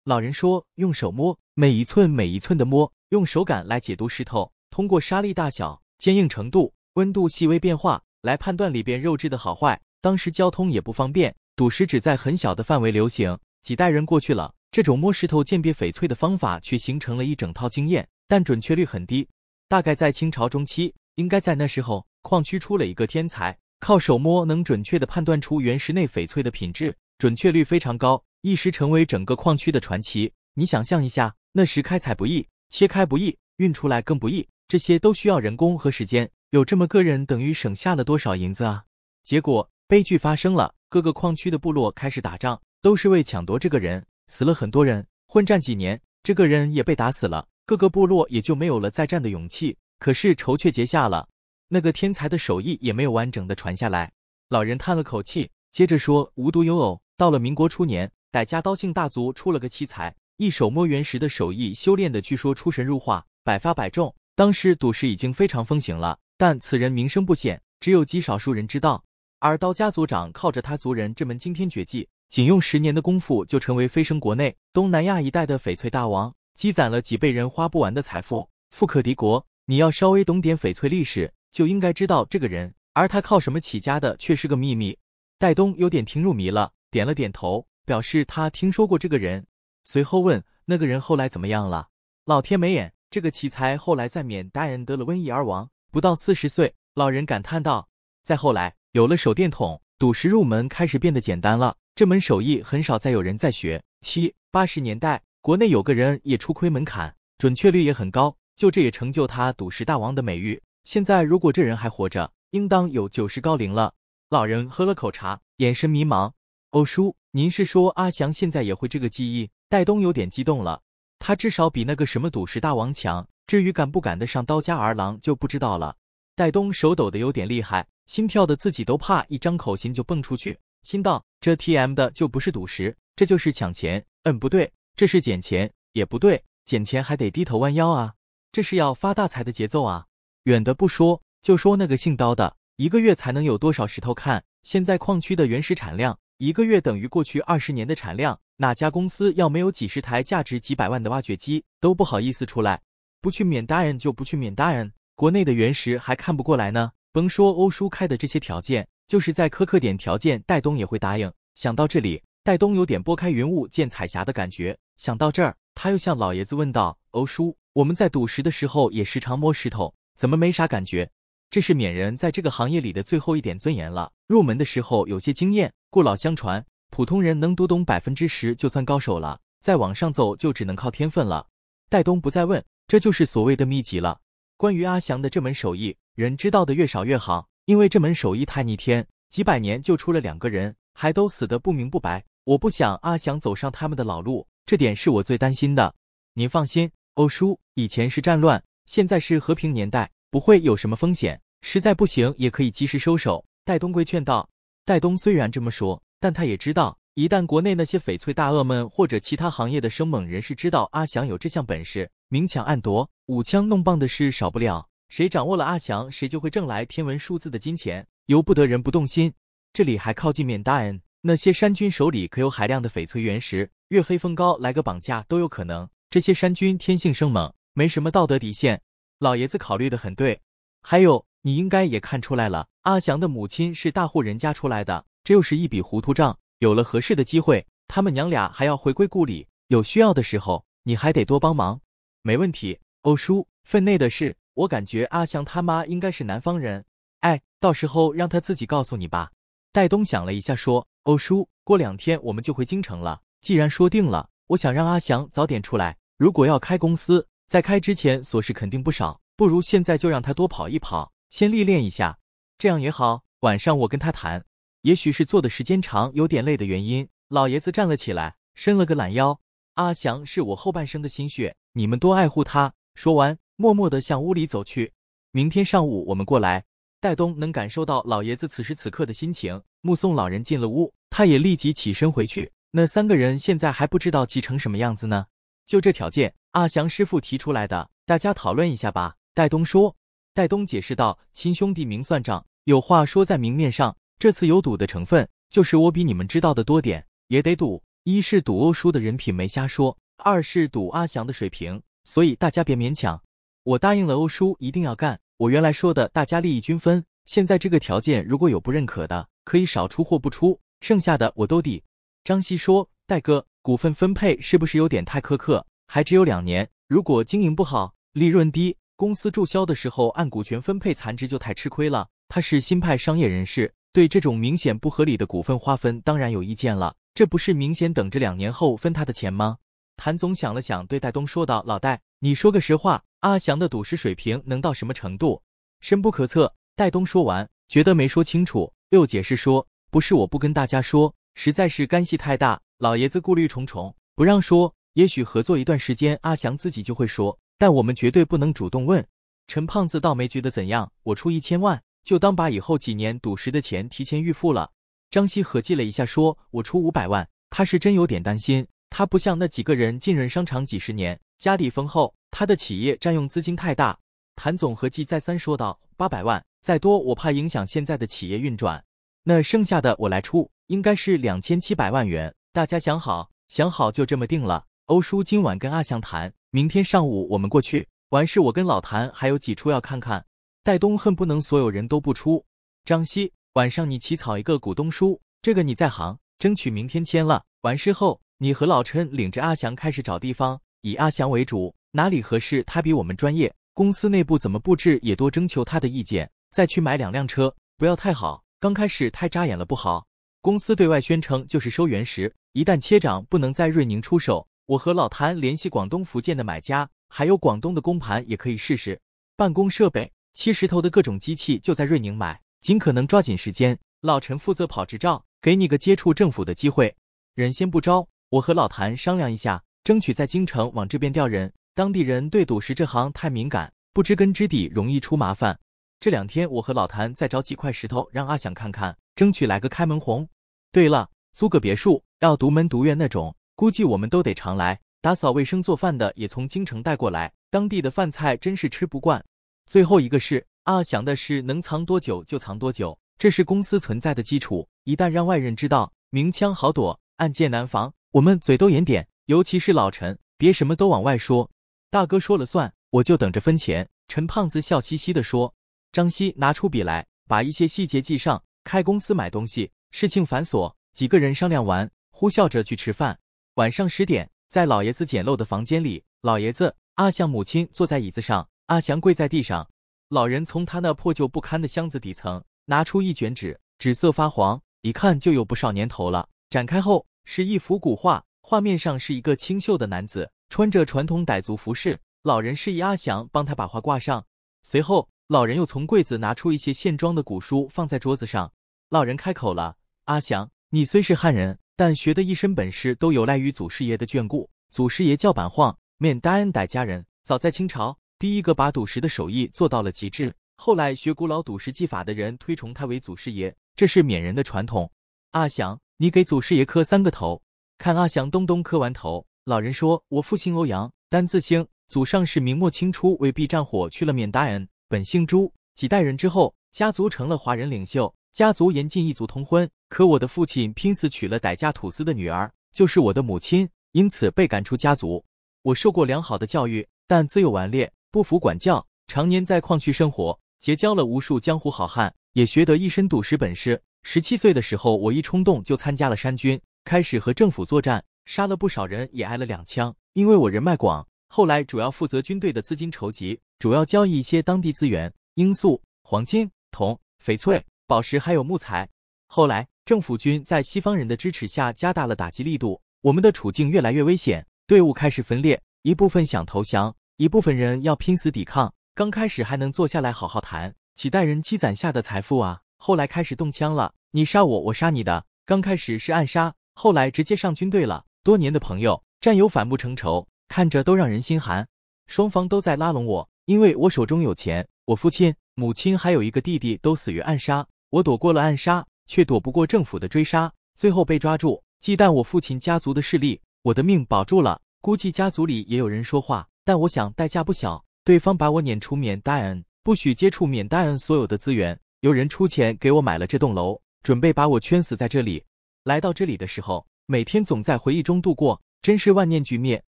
Speaker 1: 老人说，用手摸，每一寸每一寸的摸，用手感来解读石头，通过沙粒大小、坚硬程度、温度细微变化。来判断里边肉质的好坏。当时交通也不方便，赌石只在很小的范围流行。几代人过去了，这种摸石头鉴别翡翠的方法却形成了一整套经验，但准确率很低。大概在清朝中期，应该在那时候，矿区出了一个天才，靠手摸能准确地判断出原石内翡翠的品质，准确率非常高，一时成为整个矿区的传奇。你想象一下，那时开采不易，切开不易，运出来更不易，这些都需要人工和时间。有这么个人，等于省下了多少银子啊！结果悲剧发生了，各个矿区的部落开始打仗，都是为抢夺这个人，死了很多人。混战几年，这个人也被打死了，各个部落也就没有了再战的勇气。可是仇却结下了，那个天才的手艺也没有完整的传下来。老人叹了口气，接着说：无独有偶，到了民国初年，傣家刀姓大族出了个奇才，一手摸原石的手艺修炼的，据说出神入化，百发百中。当时赌石已经非常风行了。但此人名声不显，只有极少数人知道。而刀家族长靠着他族人这门惊天绝技，仅用十年的功夫就成为飞升国内东南亚一带的翡翠大王，积攒了几辈人花不完的财富，富可敌国。你要稍微懂点翡翠历史，就应该知道这个人。而他靠什么起家的，却是个秘密。戴东有点听入迷了，点了点头，表示他听说过这个人。随后问：“那个人后来怎么样了？”老天没眼，这个奇才后来在缅人得了瘟疫而亡。不到四十岁，老人感叹道：“再后来有了手电筒，赌石入门开始变得简单了。这门手艺很少再有人在学。七八十年代，国内有个人也出亏门槛，准确率也很高，就这也成就他赌石大王的美誉。现在如果这人还活着，应当有九十高龄了。”老人喝了口茶，眼神迷茫。“欧叔，您是说阿祥现在也会这个技艺？”戴东有点激动了，他至少比那个什么赌石大王强。至于赶不赶得上刀家儿郎就不知道了。戴东手抖得有点厉害，心跳的自己都怕，一张口型就蹦出去。心道：这 T M 的就不是赌石，这就是抢钱。嗯，不对，这是捡钱，也不对，捡钱还得低头弯腰啊。这是要发大财的节奏啊！远的不说，就说那个姓刀的，一个月才能有多少石头？看现在矿区的原石产量，一个月等于过去二十年的产量。哪家公司要没有几十台价值几百万的挖掘机，都不好意思出来。不去缅大人就不去缅大人，国内的原石还看不过来呢。甭说欧叔开的这些条件，就是再苛刻点条件，戴东也会答应。想到这里，戴东有点拨开云雾见彩霞的感觉。想到这儿，他又向老爷子问道：“欧叔，我们在赌石的时候也时常摸石头，怎么没啥感觉？这是缅人在这个行业里的最后一点尊严了。入门的时候有些经验，故老相传，普通人能读懂百分之十就算高手了，再往上走就只能靠天分了。”戴东不再问。这就是所谓的秘籍了。关于阿祥的这门手艺，人知道的越少越好，因为这门手艺太逆天，几百年就出了两个人，还都死得不明不白。我不想阿祥走上他们的老路，这点是我最担心的。您放心，欧叔，以前是战乱，现在是和平年代，不会有什么风险。实在不行，也可以及时收手。戴东贵劝道。戴东虽然这么说，但他也知道，一旦国内那些翡翠大鳄们或者其他行业的生猛人士知道阿祥有这项本事，明抢暗夺、舞枪弄棒的事少不了，谁掌握了阿翔，谁就会挣来天文数字的金钱，由不得人不动心。这里还靠近缅大恩，那些山军手里可有海量的翡翠原石，月黑风高来个绑架都有可能。这些山军天性生猛，没什么道德底线。老爷子考虑的很对，还有你应该也看出来了，阿翔的母亲是大户人家出来的，这又是一笔糊涂账。有了合适的机会，他们娘俩还要回归故里，有需要的时候，你还得多帮忙。没问题，欧叔，分内的事。我感觉阿翔他妈应该是南方人，哎，到时候让他自己告诉你吧。戴东想了一下，说：“欧叔，过两天我们就回京城了。既然说定了，我想让阿祥早点出来。如果要开公司，在开之前琐事肯定不少，不如现在就让他多跑一跑，先历练一下。这样也好，晚上我跟他谈。也许是坐的时间长有点累的原因，老爷子站了起来，伸了个懒腰。”阿祥是我后半生的心血，你们多爱护他。说完，默默地向屋里走去。明天上午我们过来。戴东能感受到老爷子此时此刻的心情，目送老人进了屋，他也立即起身回去。那三个人现在还不知道急成什么样子呢。就这条件，阿祥师傅提出来的，大家讨论一下吧。戴东说。戴东解释道：“亲兄弟明算账，有话说在明面上。这次有赌的成分，就是我比你们知道的多点，也得赌。”一是赌欧叔的人品没瞎说，二是赌阿翔的水平，所以大家别勉强。我答应了欧叔一定要干。我原来说的大家利益均分，现在这个条件如果有不认可的，可以少出或不出，剩下的我兜底。张希说：“戴哥，股份分配是不是有点太苛刻？还只有两年，如果经营不好，利润低，公司注销的时候按股权分配残值就太吃亏了。”他是新派商业人士，对这种明显不合理的股份划分当然有意见了。这不是明显等着两年后分他的钱吗？谭总想了想，对戴东说道：“老戴，你说个实话，阿祥的赌石水平能到什么程度？深不可测。”戴东说完，觉得没说清楚，又解释说：“不是我不跟大家说，实在是干系太大，老爷子顾虑重重，不让说。也许合作一段时间，阿祥自己就会说，但我们绝对不能主动问。”陈胖子倒没觉得怎样，我出一千万，就当把以后几年赌石的钱提前预付了。张希合计了一下，说：“我出五百万。”他是真有点担心，他不像那几个人浸润商场几十年，家底丰厚，他的企业占用资金太大。谭总合计再三说道：“八百万，再多我怕影响现在的企业运转。那剩下的我来出，应该是两千七百万元。大家想好，想好，就这么定了。欧叔今晚跟阿翔谈，明天上午我们过去。完事我跟老谭还有几处要看看。”戴东恨不能所有人都不出。张希。晚上你起草一个股东书，这个你在行，争取明天签了。完事后，你和老陈领着阿翔开始找地方，以阿翔为主，哪里合适他比我们专业。公司内部怎么布置也多征求他的意见。再去买两辆车，不要太好，刚开始太扎眼了不好。公司对外宣称就是收原石，一旦切涨，不能在瑞宁出手。我和老谭联系广东、福建的买家，还有广东的工盘也可以试试。办公设备、切石头的各种机器就在瑞宁买。尽可能抓紧时间，老陈负责跑执照，给你个接触政府的机会。人先不招，我和老谭商量一下，争取在京城往这边调人。当地人对赌石这行太敏感，不知根知底容易出麻烦。这两天我和老谭再找几块石头让阿想看看，争取来个开门红。对了，租个别墅，要独门独院那种，估计我们都得常来。打扫卫生、做饭的也从京城带过来，当地的饭菜真是吃不惯。最后一个是。阿翔的是能藏多久就藏多久，这是公司存在的基础。一旦让外人知道，明枪好躲，暗箭难防。我们嘴都严点，尤其是老陈，别什么都往外说。大哥说了算，我就等着分钱。陈胖子笑嘻嘻地说。张希拿出笔来，把一些细节记上。开公司买东西，事情繁琐，几个人商量完，呼啸着去吃饭。晚上十点，在老爷子简陋的房间里，老爷子阿祥母亲坐在椅子上，阿祥跪在地上。老人从他那破旧不堪的箱子底层拿出一卷纸，纸色发黄，一看就有不少年头了。展开后是一幅古画，画面上是一个清秀的男子，穿着传统傣族服饰。老人示意阿祥帮他把画挂上。随后，老人又从柜子拿出一些现装的古书，放在桌子上。老人开口了：“阿祥，你虽是汉人，但学的一身本事都有赖于祖师爷的眷顾。祖师爷叫板晃，面答应傣家人，早在清朝。”第一个把赌石的手艺做到了极致，后来学古老赌石技法的人推崇他为祖师爷，这是缅人的传统。阿祥，你给祖师爷磕三个头。看阿祥咚咚磕完头，老人说：“我父亲欧阳，单字兴，祖上是明末清初为避战火去了缅大恩，本姓朱。几代人之后，家族成了华人领袖。家族严禁一族通婚，可我的父亲拼死娶了傣家土司的女儿，就是我的母亲，因此被赶出家族。我受过良好的教育，但自幼顽劣。”不服管教，常年在矿区生活，结交了无数江湖好汉，也学得一身赌石本事。十七岁的时候，我一冲动就参加了山军，开始和政府作战，杀了不少人，也挨了两枪。因为我人脉广，后来主要负责军队的资金筹集，主要交易一些当地资源，罂粟、黄金、铜、翡翠、宝石，还有木材。后来政府军在西方人的支持下加大了打击力度，我们的处境越来越危险，队伍开始分裂，一部分想投降。一部分人要拼死抵抗，刚开始还能坐下来好好谈，几代人积攒下的财富啊！后来开始动枪了，你杀我，我杀你的。刚开始是暗杀，后来直接上军队了。多年的朋友、战友反目成仇，看着都让人心寒。双方都在拉拢我，因为我手中有钱。我父亲、母亲还有一个弟弟都死于暗杀，我躲过了暗杀，却躲不过政府的追杀，最后被抓住。忌惮我父亲家族的势力，我的命保住了，估计家族里也有人说话。但我想代价不小，对方把我撵出缅大恩，不许接触缅大恩所有的资源。有人出钱给我买了这栋楼，准备把我圈死在这里。来到这里的时候，每天总在回忆中度过，真是万念俱灭。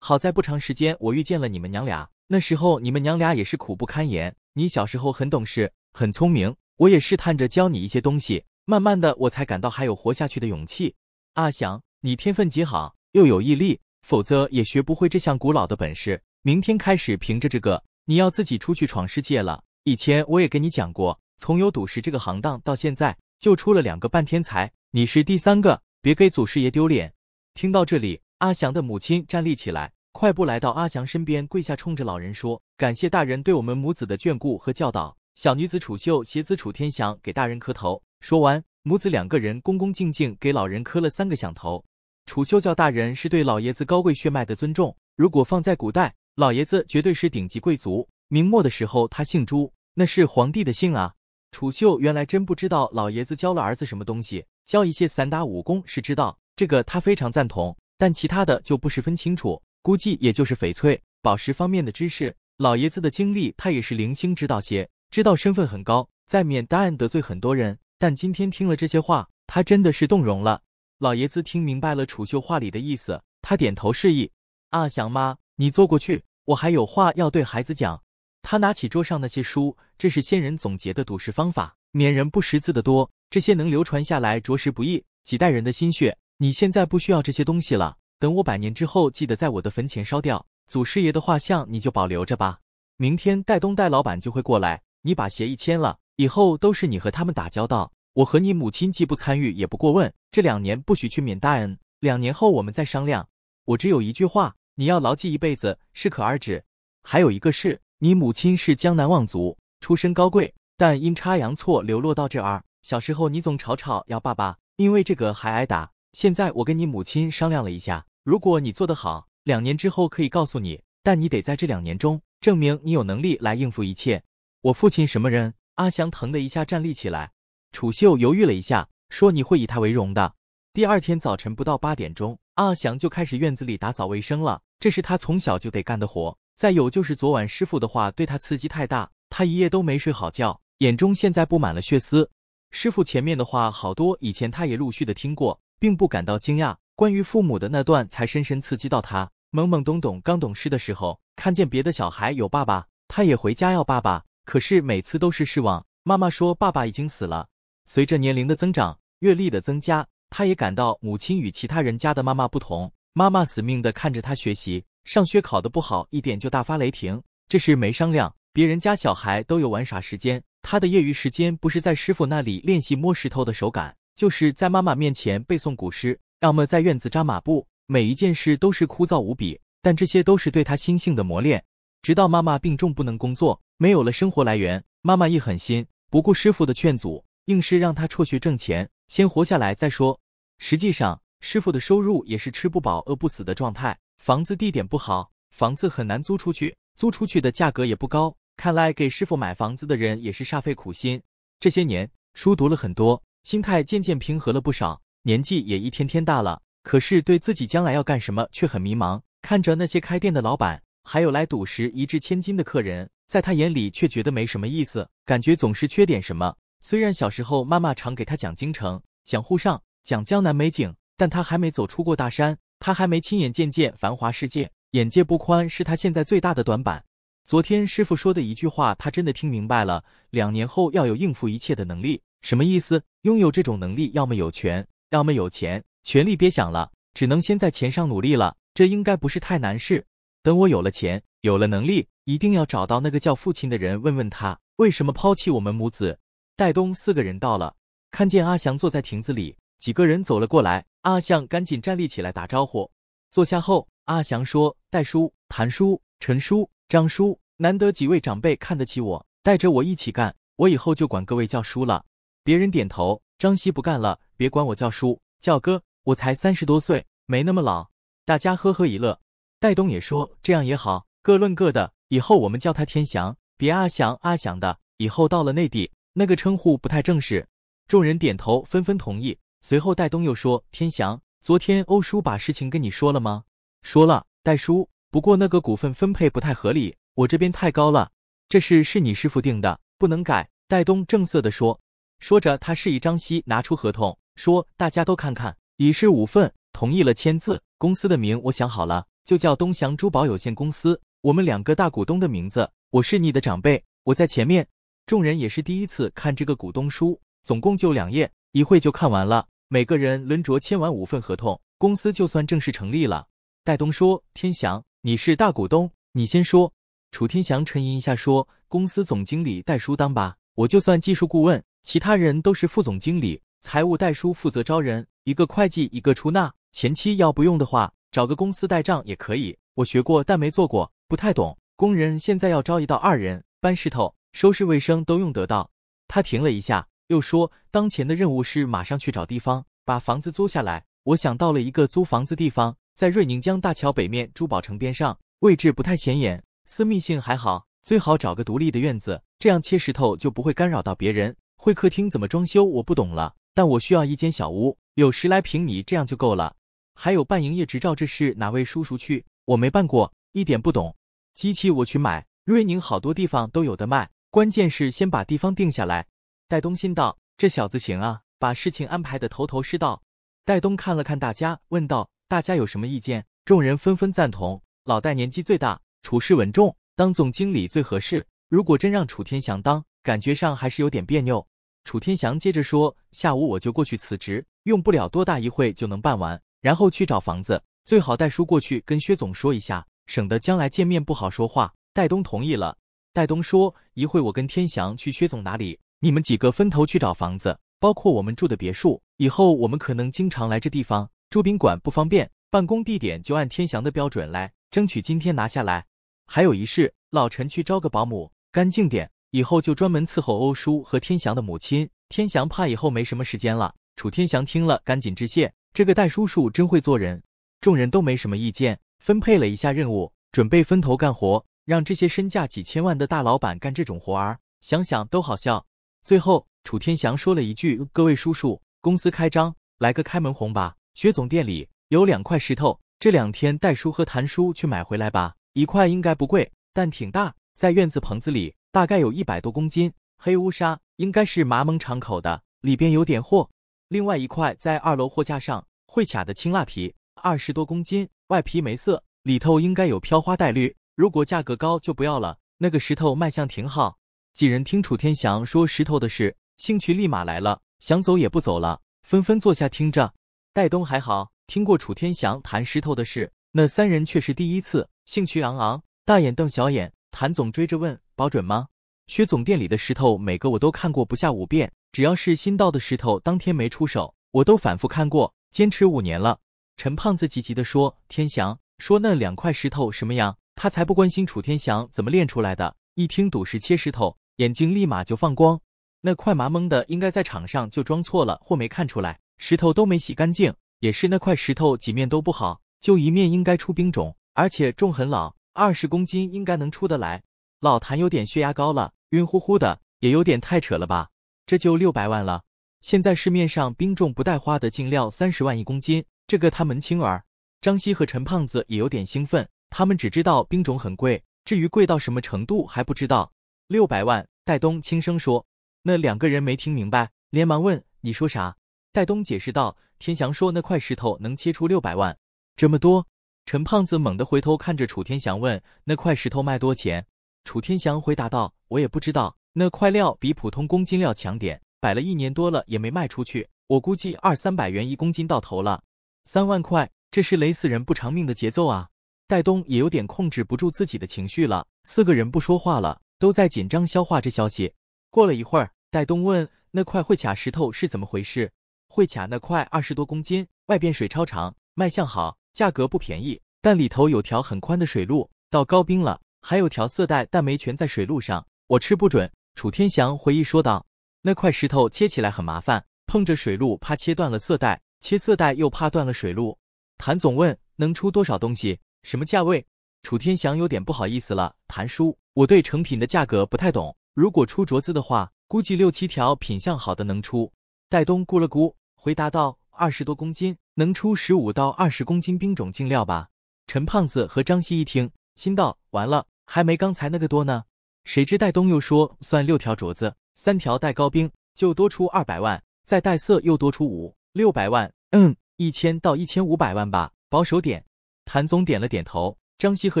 Speaker 1: 好在不长时间，我遇见了你们娘俩。那时候你们娘俩也是苦不堪言。你小时候很懂事，很聪明，我也试探着教你一些东西。慢慢的，我才感到还有活下去的勇气。阿翔，你天分极好，又有毅力，否则也学不会这项古老的本事。明天开始，凭着这个，你要自己出去闯世界了。以前我也跟你讲过，从有赌石这个行当到现在，就出了两个半天才，你是第三个，别给祖师爷丢脸。听到这里，阿祥的母亲站立起来，快步来到阿祥身边，跪下，冲着老人说：“感谢大人对我们母子的眷顾和教导。”小女子楚秀，携子楚天祥给大人磕头。说完，母子两个人恭恭敬敬给老人磕了三个响头。楚秀叫大人是对老爷子高贵血脉的尊重，如果放在古代。老爷子绝对是顶级贵族。明末的时候，他姓朱，那是皇帝的姓啊。楚秀原来真不知道老爷子教了儿子什么东西，教一些散打武功是知道，这个他非常赞同，但其他的就不十分清楚。估计也就是翡翠、宝石方面的知识。老爷子的经历，他也是零星知道些，知道身份很高，在免甸得罪很多人。但今天听了这些话，他真的是动容了。老爷子听明白了楚秀话里的意思，他点头示意。啊，祥妈。你坐过去，我还有话要对孩子讲。他拿起桌上那些书，这是先人总结的赌石方法，免人不识字的多，这些能流传下来着实不易，几代人的心血。你现在不需要这些东西了，等我百年之后，记得在我的坟前烧掉祖师爷的画像，你就保留着吧。明天戴东戴老板就会过来，你把协议签了，以后都是你和他们打交道，我和你母亲既不参与也不过问。这两年不许去缅大恩，两年后我们再商量。我只有一句话。你要牢记一辈子，适可而止。还有一个是，你母亲是江南望族，出身高贵，但阴差阳错流落到这儿。小时候你总吵吵要爸爸，因为这个还挨打。现在我跟你母亲商量了一下，如果你做得好，两年之后可以告诉你，但你得在这两年中证明你有能力来应付一切。我父亲什么人？阿祥疼的一下站立起来。楚秀犹豫了一下，说你会以他为荣的。第二天早晨不到八点钟，阿祥就开始院子里打扫卫生了。这是他从小就得干的活。再有就是昨晚师傅的话对他刺激太大，他一夜都没睡好觉，眼中现在布满了血丝。师傅前面的话好多以前他也陆续的听过，并不感到惊讶。关于父母的那段才深深刺激到他。懵懵懂懂刚懂事的时候，看见别的小孩有爸爸，他也回家要爸爸，可是每次都是失望。妈妈说爸爸已经死了。随着年龄的增长，阅历的增加，他也感到母亲与其他人家的妈妈不同。妈妈死命的看着他学习，上学考得不好一点就大发雷霆，这事没商量。别人家小孩都有玩耍时间，他的业余时间不是在师傅那里练习摸石头的手感，就是在妈妈面前背诵古诗，要么在院子扎马步。每一件事都是枯燥无比，但这些都是对他心性的磨练。直到妈妈病重不能工作，没有了生活来源，妈妈一狠心，不顾师傅的劝阻，硬是让他辍学挣钱，先活下来再说。实际上。师傅的收入也是吃不饱、饿不死的状态，房子地点不好，房子很难租出去，租出去的价格也不高。看来给师傅买房子的人也是煞费苦心。这些年书读了很多，心态渐渐平和了不少，年纪也一天天大了，可是对自己将来要干什么却很迷茫。看着那些开店的老板，还有来赌石一掷千金的客人，在他眼里却觉得没什么意思，感觉总是缺点什么。虽然小时候妈妈常给他讲京城、讲沪上、讲江南美景。但他还没走出过大山，他还没亲眼见见繁华世界，眼界不宽是他现在最大的短板。昨天师傅说的一句话，他真的听明白了。两年后要有应付一切的能力，什么意思？拥有这种能力，要么有权，要么有钱。权力别想了，只能先在钱上努力了。这应该不是太难事。等我有了钱，有了能力，一定要找到那个叫父亲的人，问问他为什么抛弃我们母子。戴东四个人到了，看见阿祥坐在亭子里。几个人走了过来，阿祥赶紧站立起来打招呼。坐下后，阿祥说：“戴叔、谭叔、陈叔、张叔，难得几位长辈看得起我，带着我一起干，我以后就管各位叫叔了。”别人点头。张希不干了，别管我叫叔，叫哥，我才三十多岁，没那么老。大家呵呵一乐。戴东也说：“这样也好，各论各的，以后我们叫他天祥，别阿祥、阿祥的。以后到了内地，那个称呼不太正式。”众人点头，纷纷同意。随后，戴东又说：“天祥，昨天欧叔把事情跟你说了吗？说了，戴叔。不过那个股份分配不太合理，我这边太高了。这事是你师傅定的，不能改。”戴东正色地说，说着他示意张希拿出合同，说：“大家都看看，已是五份，同意了签字。公司的名我想好了，就叫东祥珠宝有限公司。我们两个大股东的名字，我是你的长辈，我在前面。”众人也是第一次看这个股东书，总共就两页。一会就看完了。每个人轮着签完五份合同，公司就算正式成立了。戴东说：“天祥，你是大股东，你先说。”楚天祥沉吟一下说：“公司总经理戴叔当吧，我就算技术顾问，其他人都是副总经理。财务戴叔负责招人，一个会计，一个出纳。前期要不用的话，找个公司代账也可以。我学过，但没做过，不太懂。工人现在要招一到二人，搬石头、收拾卫生都用得到。”他停了一下。又说，当前的任务是马上去找地方，把房子租下来。我想到了一个租房子地方，在瑞宁江大桥北面珠宝城边上，位置不太显眼，私密性还好。最好找个独立的院子，这样切石头就不会干扰到别人。会客厅怎么装修我不懂了，但我需要一间小屋，有十来平米，这样就够了。还有办营业执照这事，哪位叔叔去？我没办过，一点不懂。机器我去买，瑞宁好多地方都有的卖。关键是先把地方定下来。戴东心道：“这小子行啊，把事情安排的头头是道。”戴东看了看大家，问道：“大家有什么意见？”众人纷纷赞同。老戴年纪最大，处事稳重，当总经理最合适。如果真让楚天祥当，感觉上还是有点别扭。楚天祥接着说：“下午我就过去辞职，用不了多大一会就能办完，然后去找房子。最好戴叔过去跟薛总说一下，省得将来见面不好说话。”戴东同意了。戴东说：“一会我跟天祥去薛总哪里。”你们几个分头去找房子，包括我们住的别墅。以后我们可能经常来这地方住宾馆不方便，办公地点就按天祥的标准来，争取今天拿下来。还有一事，老陈去招个保姆，干净点，以后就专门伺候欧叔和天祥的母亲。天祥怕以后没什么时间了。楚天祥听了，赶紧致谢。这个戴叔叔真会做人。众人都没什么意见，分配了一下任务，准备分头干活。让这些身价几千万的大老板干这种活儿，想想都好笑。最后，楚天祥说了一句：“各位叔叔，公司开张，来个开门红吧。薛总店里有两块石头，这两天戴叔和谭叔去买回来吧。一块应该不贵，但挺大，在院子棚子里，大概有一百多公斤，黑乌沙应该是麻蒙敞口的，里边有点货。另外一块在二楼货架上，会卡的青蜡皮，二十多公斤，外皮没色，里头应该有飘花带绿。如果价格高就不要了，那个石头卖相挺好。”几人听楚天祥说石头的事，兴趣立马来了，想走也不走了，纷纷坐下听着。戴东还好听过楚天祥谈石头的事，那三人却是第一次，兴趣昂昂，大眼瞪小眼。谭总追着问：“保准吗？”薛总店里的石头，每个我都看过不下五遍，只要是新到的石头，当天没出手，我都反复看过，坚持五年了。陈胖子急急地说：“天祥，说那两块石头什么样？”他才不关心楚天祥怎么练出来的。一听赌石切石头。眼睛立马就放光，那块麻蒙的应该在场上就装错了或没看出来，石头都没洗干净，也是那块石头几面都不好，就一面应该出冰种，而且重很老，二十公斤应该能出得来。老谭有点血压高了，晕乎乎的，也有点太扯了吧？这就六百万了，现在市面上冰种不带花的净料三十万一公斤，这个他们轻儿。张希和陈胖子也有点兴奋，他们只知道冰种很贵，至于贵到什么程度还不知道，六百万。戴东轻声说：“那两个人没听明白，连忙问你说啥？”戴东解释道：“天祥说那块石头能切出六百万，这么多。”陈胖子猛地回头看着楚天祥问：“那块石头卖多钱？”楚天祥回答道：“我也不知道，那块料比普通公斤料强点，摆了一年多了也没卖出去，我估计二三百元一公斤到头了。”三万块，这是勒死人不偿命的节奏啊！戴东也有点控制不住自己的情绪了。四个人不说话了。都在紧张消化这消息。过了一会儿，戴东问：“那块会卡石头是怎么回事？”“会卡那块二十多公斤，外边水超长，卖相好，价格不便宜。但里头有条很宽的水路，到高冰了，还有条色带，但没全在水路上，我吃不准。”楚天祥回忆说道：“那块石头切起来很麻烦，碰着水路怕切断了色带，切色带又怕断了水路。”谭总问：“能出多少东西？什么价位？”楚天祥有点不好意思了，谭叔，我对成品的价格不太懂，如果出镯子的话，估计六七条品相好的能出。戴东估了估，回答道：二十多公斤，能出十五到二十公斤冰种净料吧。陈胖子和张希一听，心道：完了，还没刚才那个多呢。谁知戴东又说，算六条镯子，三条带高冰，就多出二百万，再带色又多出五六百万，嗯，一千到一千五百万吧，保守点。谭总点了点头。张希和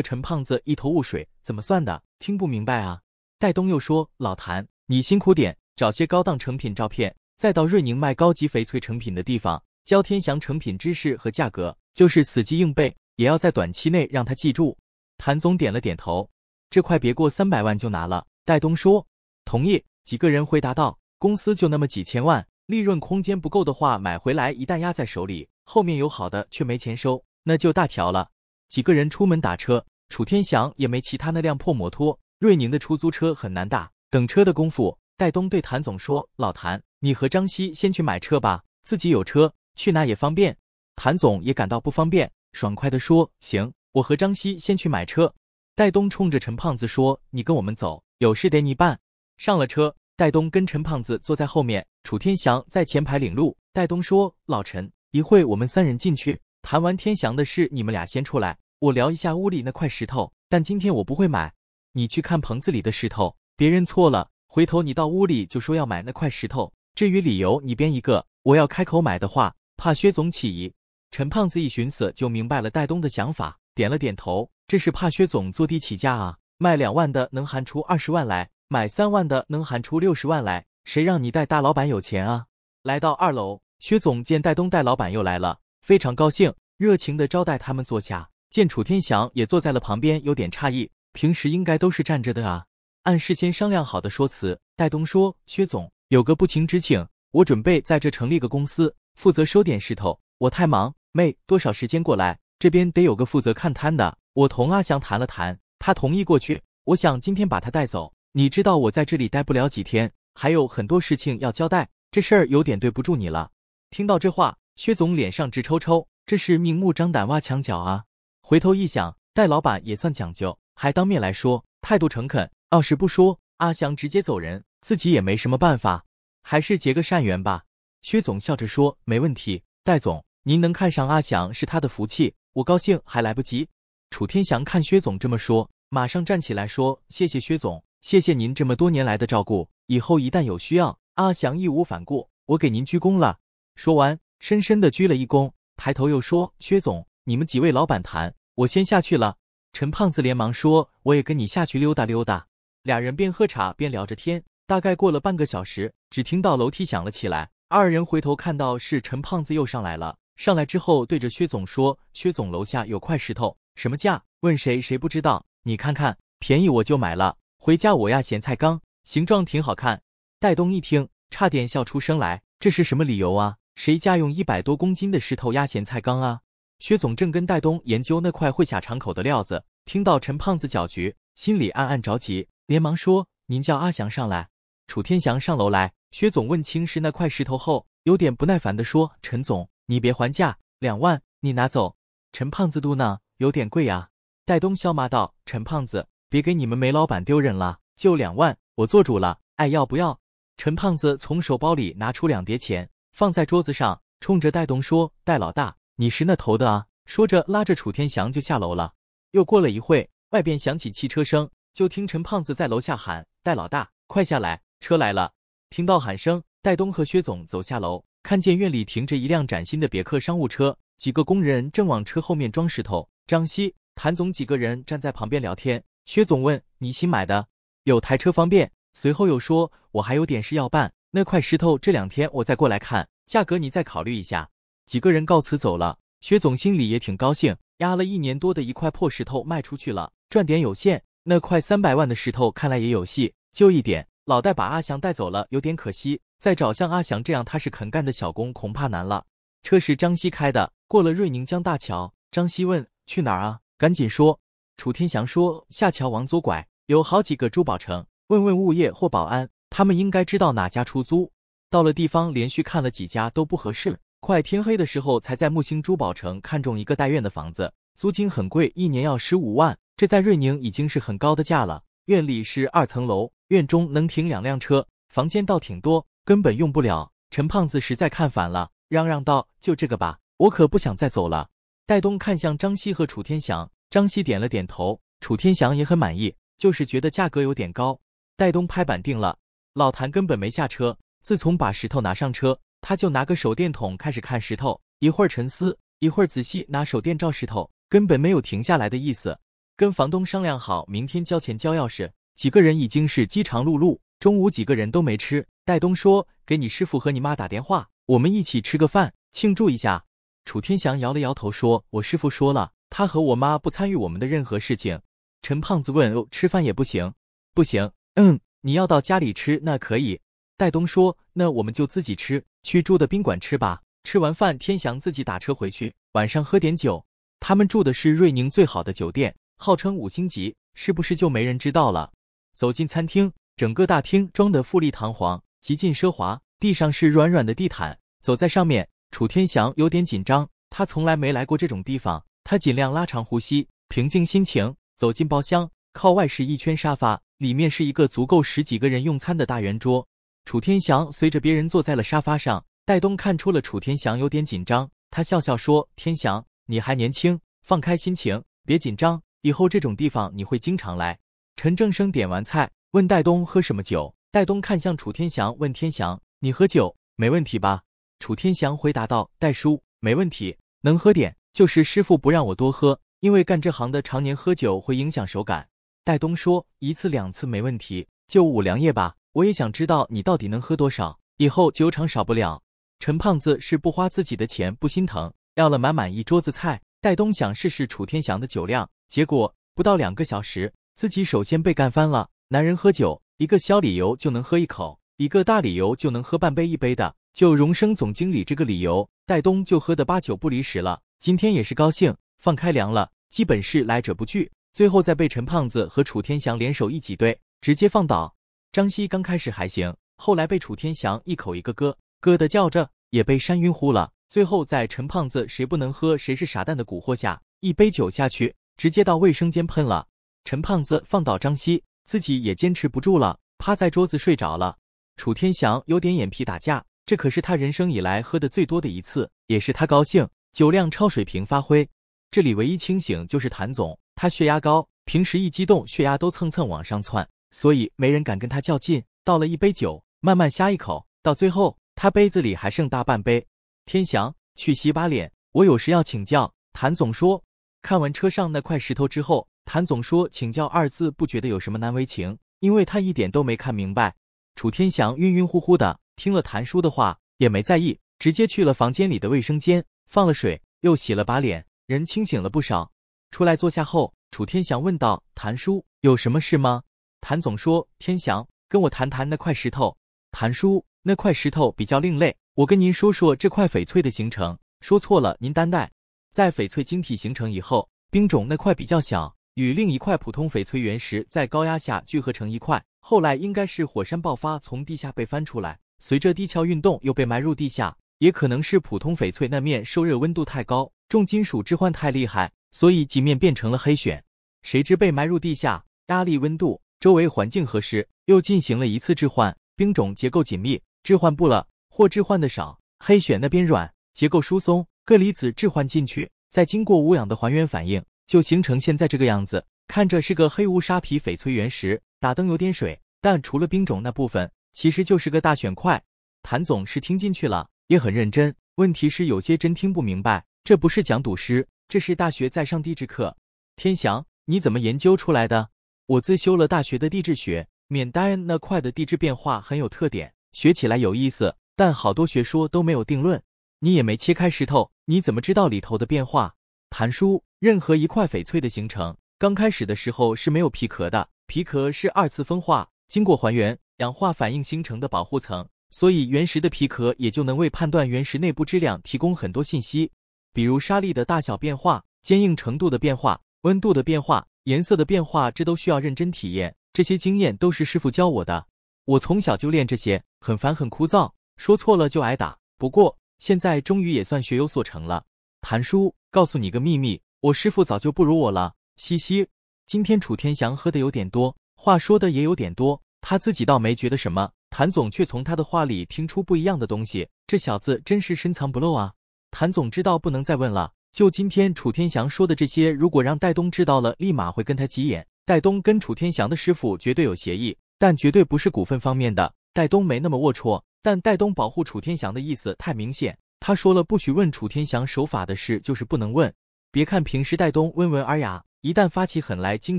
Speaker 1: 陈胖子一头雾水，怎么算的？听不明白啊！戴东又说：“老谭，你辛苦点，找些高档成品照片，再到瑞宁卖高级翡翠成品的地方，教天祥成品知识和价格。就是死记硬背，也要在短期内让他记住。”谭总点了点头：“这块别过三百万就拿了。”戴东说：“同意。”几个人回答道：“公司就那么几千万，利润空间不够的话，买回来一旦压在手里，后面有好的却没钱收，那就大条了。”几个人出门打车，楚天祥也没骑他那辆破摩托，瑞宁的出租车很难打。等车的功夫，戴东对谭总说：“老谭，你和张希先去买车吧，自己有车去哪也方便。”谭总也感到不方便，爽快的说：“行，我和张希先去买车。”戴东冲着陈胖子说：“你跟我们走，有事得你办。”上了车，戴东跟陈胖子坐在后面，楚天祥在前排领路。戴东说：“老陈，一会我们三人进去。”谈完天祥的事，你们俩先出来，我聊一下屋里那块石头。但今天我不会买，你去看棚子里的石头，别认错了。回头你到屋里就说要买那块石头，至于理由你编一个。我要开口买的话，怕薛总起疑。陈胖子一寻思就明白了戴东的想法，点了点头，这是怕薛总坐地起价啊，卖两万的能喊出二十万来，买三万的能喊出六十万来，谁让你戴大老板有钱啊？来到二楼，薛总见戴东戴老板又来了。非常高兴，热情的招待他们坐下。见楚天祥也坐在了旁边，有点诧异，平时应该都是站着的啊。按事先商量好的说辞，戴东说：“薛总有个不情之请，我准备在这成立个公司，负责收点石头。我太忙，妹多少时间过来？这边得有个负责看摊的。我同阿祥谈了谈，他同意过去。我想今天把他带走。你知道我在这里待不了几天，还有很多事情要交代。这事儿有点对不住你了。”听到这话。薛总脸上直抽抽，这是明目张胆挖墙脚啊！回头一想，戴老板也算讲究，还当面来说，态度诚恳。要是不说，阿翔直接走人，自己也没什么办法，还是结个善缘吧。薛总笑着说：“没问题，戴总，您能看上阿翔是他的福气，我高兴还来不及。”楚天祥看薛总这么说，马上站起来说：“谢谢薛总，谢谢您这么多年来的照顾，以后一旦有需要，阿翔义无反顾，我给您鞠躬了。”说完。深深地鞠了一躬，抬头又说：“薛总，你们几位老板谈，我先下去了。”陈胖子连忙说：“我也跟你下去溜达溜达。”俩人边喝茶边聊着天，大概过了半个小时，只听到楼梯响了起来。二人回头看到是陈胖子又上来了。上来之后，对着薛总说：“薛总，楼下有块石头，什么价？问谁谁不知道？你看看，便宜我就买了。回家我压咸菜缸，形状挺好看。”戴东一听，差点笑出声来。这是什么理由啊？谁家用一百多公斤的石头压咸菜缸啊？薛总正跟戴东研究那块会卡场口的料子，听到陈胖子搅局，心里暗暗着急，连忙说：“您叫阿祥上来。”楚天祥上楼来，薛总问清是那块石头后，有点不耐烦的说：“陈总，你别还价，两万，你拿走。”陈胖子嘟囔：“有点贵啊。”戴东笑骂道：“陈胖子，别给你们煤老板丢人了，就两万，我做主了，爱要不要？”陈胖子从手包里拿出两叠钱。放在桌子上，冲着戴东说：“戴老大，你是那头的啊？”说着，拉着楚天祥就下楼了。又过了一会，外边响起汽车声，就听陈胖子在楼下喊：“戴老大，快下来，车来了！”听到喊声，戴东和薛总走下楼，看见院里停着一辆崭新的别克商务车，几个工人正往车后面装石头。张希、谭总几个人站在旁边聊天。薛总问：“你新买的，有台车方便？”随后又说：“我还有点事要办。”那块石头这两天我再过来看，价格你再考虑一下。几个人告辞走了，薛总心里也挺高兴，压了一年多的一块破石头卖出去了，赚点有限。那块三百万的石头看来也有戏，就一点。老戴把阿祥带走了，有点可惜。再找像阿祥这样踏实肯干的小工，恐怕难了。车是张希开的，过了瑞宁江大桥，张希问去哪儿啊？赶紧说。楚天祥说下桥往左拐，有好几个珠宝城，问问物业或保安。他们应该知道哪家出租。到了地方，连续看了几家都不合适，快天黑的时候才在木星珠宝城看中一个带院的房子，租金很贵，一年要十五万，这在瑞宁已经是很高的价了。院里是二层楼，院中能停两辆车，房间倒挺多，根本用不了。陈胖子实在看烦了，嚷嚷道：“就这个吧，我可不想再走了。”戴东看向张希和楚天祥，张希点了点头，楚天祥也很满意，就是觉得价格有点高。戴东拍板定了。老谭根本没下车。自从把石头拿上车，他就拿个手电筒开始看石头，一会儿沉思，一会儿仔细拿手电照石头，根本没有停下来的意思。跟房东商量好，明天交钱交钥匙。几个人已经是饥肠辘辘，中午几个人都没吃。戴东说：“给你师傅和你妈打电话，我们一起吃个饭，庆祝一下。”楚天祥摇了摇头说：“我师傅说了，他和我妈不参与我们的任何事情。”陈胖子问：“哦，吃饭也不行？不行，嗯。”你要到家里吃，那可以。戴东说：“那我们就自己吃，去住的宾馆吃吧。”吃完饭，天祥自己打车回去，晚上喝点酒。他们住的是瑞宁最好的酒店，号称五星级，是不是就没人知道了？走进餐厅，整个大厅装得富丽堂皇，极尽奢华，地上是软软的地毯，走在上面，楚天祥有点紧张，他从来没来过这种地方，他尽量拉长呼吸，平静心情，走进包厢，靠外是一圈沙发。里面是一个足够十几个人用餐的大圆桌。楚天祥随着别人坐在了沙发上，戴东看出了楚天祥有点紧张，他笑笑说：“天祥，你还年轻，放开心情，别紧张。以后这种地方你会经常来。”陈正生点完菜，问戴东喝什么酒。戴东看向楚天祥，问：“天祥，你喝酒没问题吧？”楚天祥回答道：“戴叔，没问题，能喝点，就是师傅不让我多喝，因为干这行的常年喝酒会影响手感。”戴东说：“一次两次没问题，就五粮液吧。我也想知道你到底能喝多少。以后酒厂少不了。”陈胖子是不花自己的钱，不心疼，要了满满一桌子菜。戴东想试试楚天祥的酒量，结果不到两个小时，自己首先被干翻了。男人喝酒，一个小理由就能喝一口，一个大理由就能喝半杯一杯的。就荣升总经理这个理由，戴东就喝的八九不离十了。今天也是高兴，放开量了，基本是来者不拒。最后再被陈胖子和楚天祥联手一挤兑，直接放倒张希。刚开始还行，后来被楚天祥一口一个“哥哥”的叫着，也被扇晕乎了。最后在陈胖子“谁不能喝，谁是傻蛋”的蛊惑下，一杯酒下去，直接到卫生间喷了。陈胖子放倒张希，自己也坚持不住了，趴在桌子睡着了。楚天祥有点眼皮打架，这可是他人生以来喝的最多的一次，也是他高兴，酒量超水平发挥。这里唯一清醒就是谭总。他血压高，平时一激动血压都蹭蹭往上窜，所以没人敢跟他较劲。倒了一杯酒，慢慢呷一口，到最后他杯子里还剩大半杯。天祥，去洗把脸，我有事要请教谭总。说看完车上那块石头之后，谭总说“请教”二字不觉得有什么难为情，因为他一点都没看明白。楚天祥晕晕乎乎的，听了谭叔的话也没在意，直接去了房间里的卫生间，放了水，又洗了把脸，人清醒了不少。出来坐下后，楚天祥问道：“谭叔，有什么事吗？”谭总说：“天祥，跟我谈谈那块石头。”谭叔：“那块石头比较另类，我跟您说说这块翡翠的形成。说错了，您担待。在翡翠晶体形成以后，冰种那块比较小，与另一块普通翡翠原石在高压下聚合成一块。后来应该是火山爆发从地下被翻出来，随着地壳运动又被埋入地下。也可能是普通翡翠那面受热温度太高，重金属置换太厉害。”所以几面变成了黑癣，谁知被埋入地下，压力、温度、周围环境合适，又进行了一次置换。冰种结构紧密，置换不了或置换的少，黑癣那边软，结构疏松，铬离子置换进去，再经过无氧的还原反应，就形成现在这个样子。看着是个黑乌沙皮翡翠原石，打灯有点水，但除了冰种那部分，其实就是个大选块。谭总是听进去了，也很认真。问题是有些真听不明白，这不是讲赌石。这是大学在上地质课，天翔，你怎么研究出来的？我自修了大学的地质学，缅甸那块的地质变化很有特点，学起来有意思，但好多学说都没有定论。你也没切开石头，你怎么知道里头的变化？谭叔，任何一块翡翠的形成，刚开始的时候是没有皮壳的，皮壳是二次风化、经过还原、氧化反应形成的保护层，所以原石的皮壳也就能为判断原石内部质量提供很多信息。比如沙粒的大小变化、坚硬程度的变化、温度的变化、颜色的变化，这都需要认真体验。这些经验都是师傅教我的，我从小就练这些，很烦很枯燥，说错了就挨打。不过现在终于也算学有所成了。谭叔，告诉你个秘密，我师傅早就不如我了，嘻嘻。今天楚天祥喝的有点多，话说的也有点多，他自己倒没觉得什么，谭总却从他的话里听出不一样的东西，这小子真是深藏不露啊。谭总知道不能再问了，就今天楚天祥说的这些，如果让戴东知道了，立马会跟他急眼。戴东跟楚天祥的师傅绝对有协议，但绝对不是股份方面的。戴东没那么龌龊，但戴东保护楚天祥的意思太明显。他说了，不许问楚天祥守法的事，就是不能问。别看平时戴东温文尔雅，一旦发起狠来，京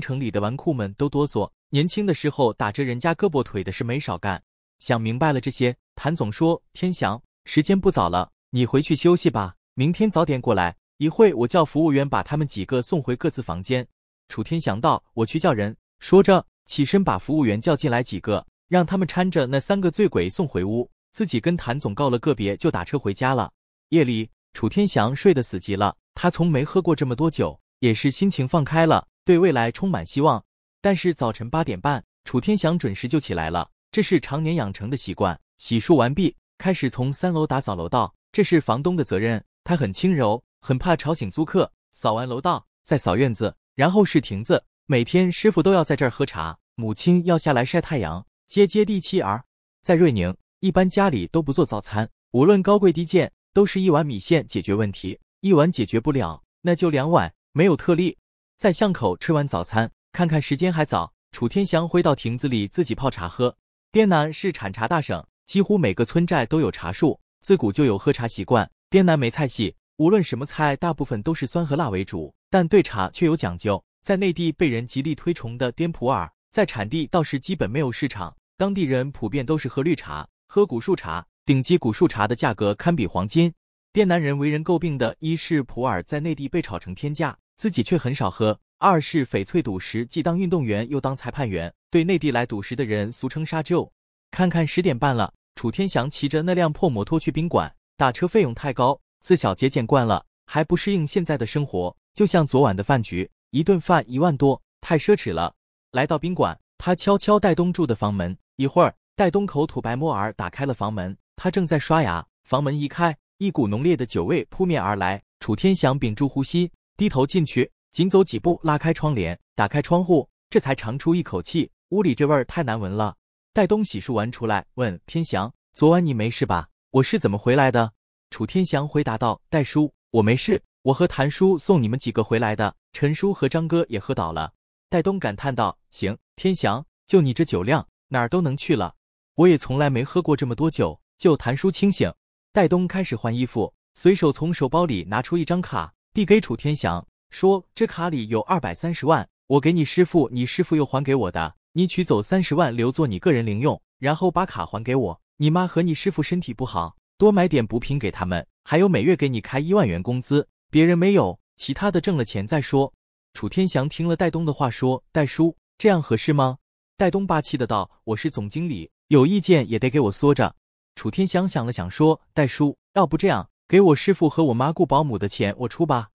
Speaker 1: 城里的纨绔们都哆嗦。年轻的时候，打折人家胳膊腿的事没少干。想明白了这些，谭总说：“天祥，时间不早了。”你回去休息吧，明天早点过来。一会我叫服务员把他们几个送回各自房间。楚天祥道：“我去叫人。”说着起身把服务员叫进来几个，让他们搀着那三个醉鬼送回屋。自己跟谭总告了个别，就打车回家了。夜里，楚天祥睡得死极了，他从没喝过这么多酒，也是心情放开了，对未来充满希望。但是早晨八点半，楚天祥准时就起来了，这是常年养成的习惯。洗漱完毕，开始从三楼打扫楼道。这是房东的责任，他很轻柔，很怕吵醒租客。扫完楼道，再扫院子，然后是亭子。每天师傅都要在这儿喝茶，母亲要下来晒太阳，接接地气儿。在瑞宁，一般家里都不做早餐，无论高贵低贱，都是一碗米线解决问题。一碗解决不了，那就两碗，没有特例。在巷口吃完早餐，看看时间还早，楚天祥回到亭子里自己泡茶喝。滇南是产茶大省，几乎每个村寨都有茶树。自古就有喝茶习惯，滇南梅菜系，无论什么菜，大部分都是酸和辣为主，但对茶却有讲究。在内地被人极力推崇的滇普洱，在产地倒是基本没有市场，当地人普遍都是喝绿茶，喝古树茶，顶级古树茶的价格堪比黄金。滇南人为人诟病的，一是普洱在内地被炒成天价，自己却很少喝；二是翡翠赌石，既当运动员又当裁判员，对内地来赌石的人俗称沙舅。看看十点半了。楚天祥骑着那辆破摩托去宾馆，打车费用太高。自小节俭惯了，还不适应现在的生活。就像昨晚的饭局，一顿饭一万多，太奢侈了。来到宾馆，他敲敲戴东住的房门。一会儿，戴东口吐白沫儿打开了房门，他正在刷牙。房门一开，一股浓烈的酒味扑面而来。楚天祥屏住呼吸，低头进去，紧走几步，拉开窗帘，打开窗户，这才长出一口气。屋里这味儿太难闻了。戴东洗漱完出来，问天祥：“昨晚你没事吧？我是怎么回来的？”楚天祥回答道：“戴叔，我没事，我和谭叔送你们几个回来的。陈叔和张哥也喝倒了。”戴东感叹道：“行，天祥，就你这酒量，哪儿都能去了。我也从来没喝过这么多酒。就谭叔清醒。”戴东开始换衣服，随手从手包里拿出一张卡，递给楚天祥，说：“这卡里有二百三十万，我给你师傅，你师傅又还给我的。”你取走三十万，留作你个人零用，然后把卡还给我。你妈和你师傅身体不好，多买点补品给他们。还有每月给你开一万元工资，别人没有。其他的挣了钱再说。楚天祥听了戴东的话，说：“戴叔，这样合适吗？”戴东霸气的道：“我是总经理，有意见也得给我缩着。”楚天祥想了想，说：“戴叔，要不这样，给我师傅和我妈雇保姆的钱我出吧。”“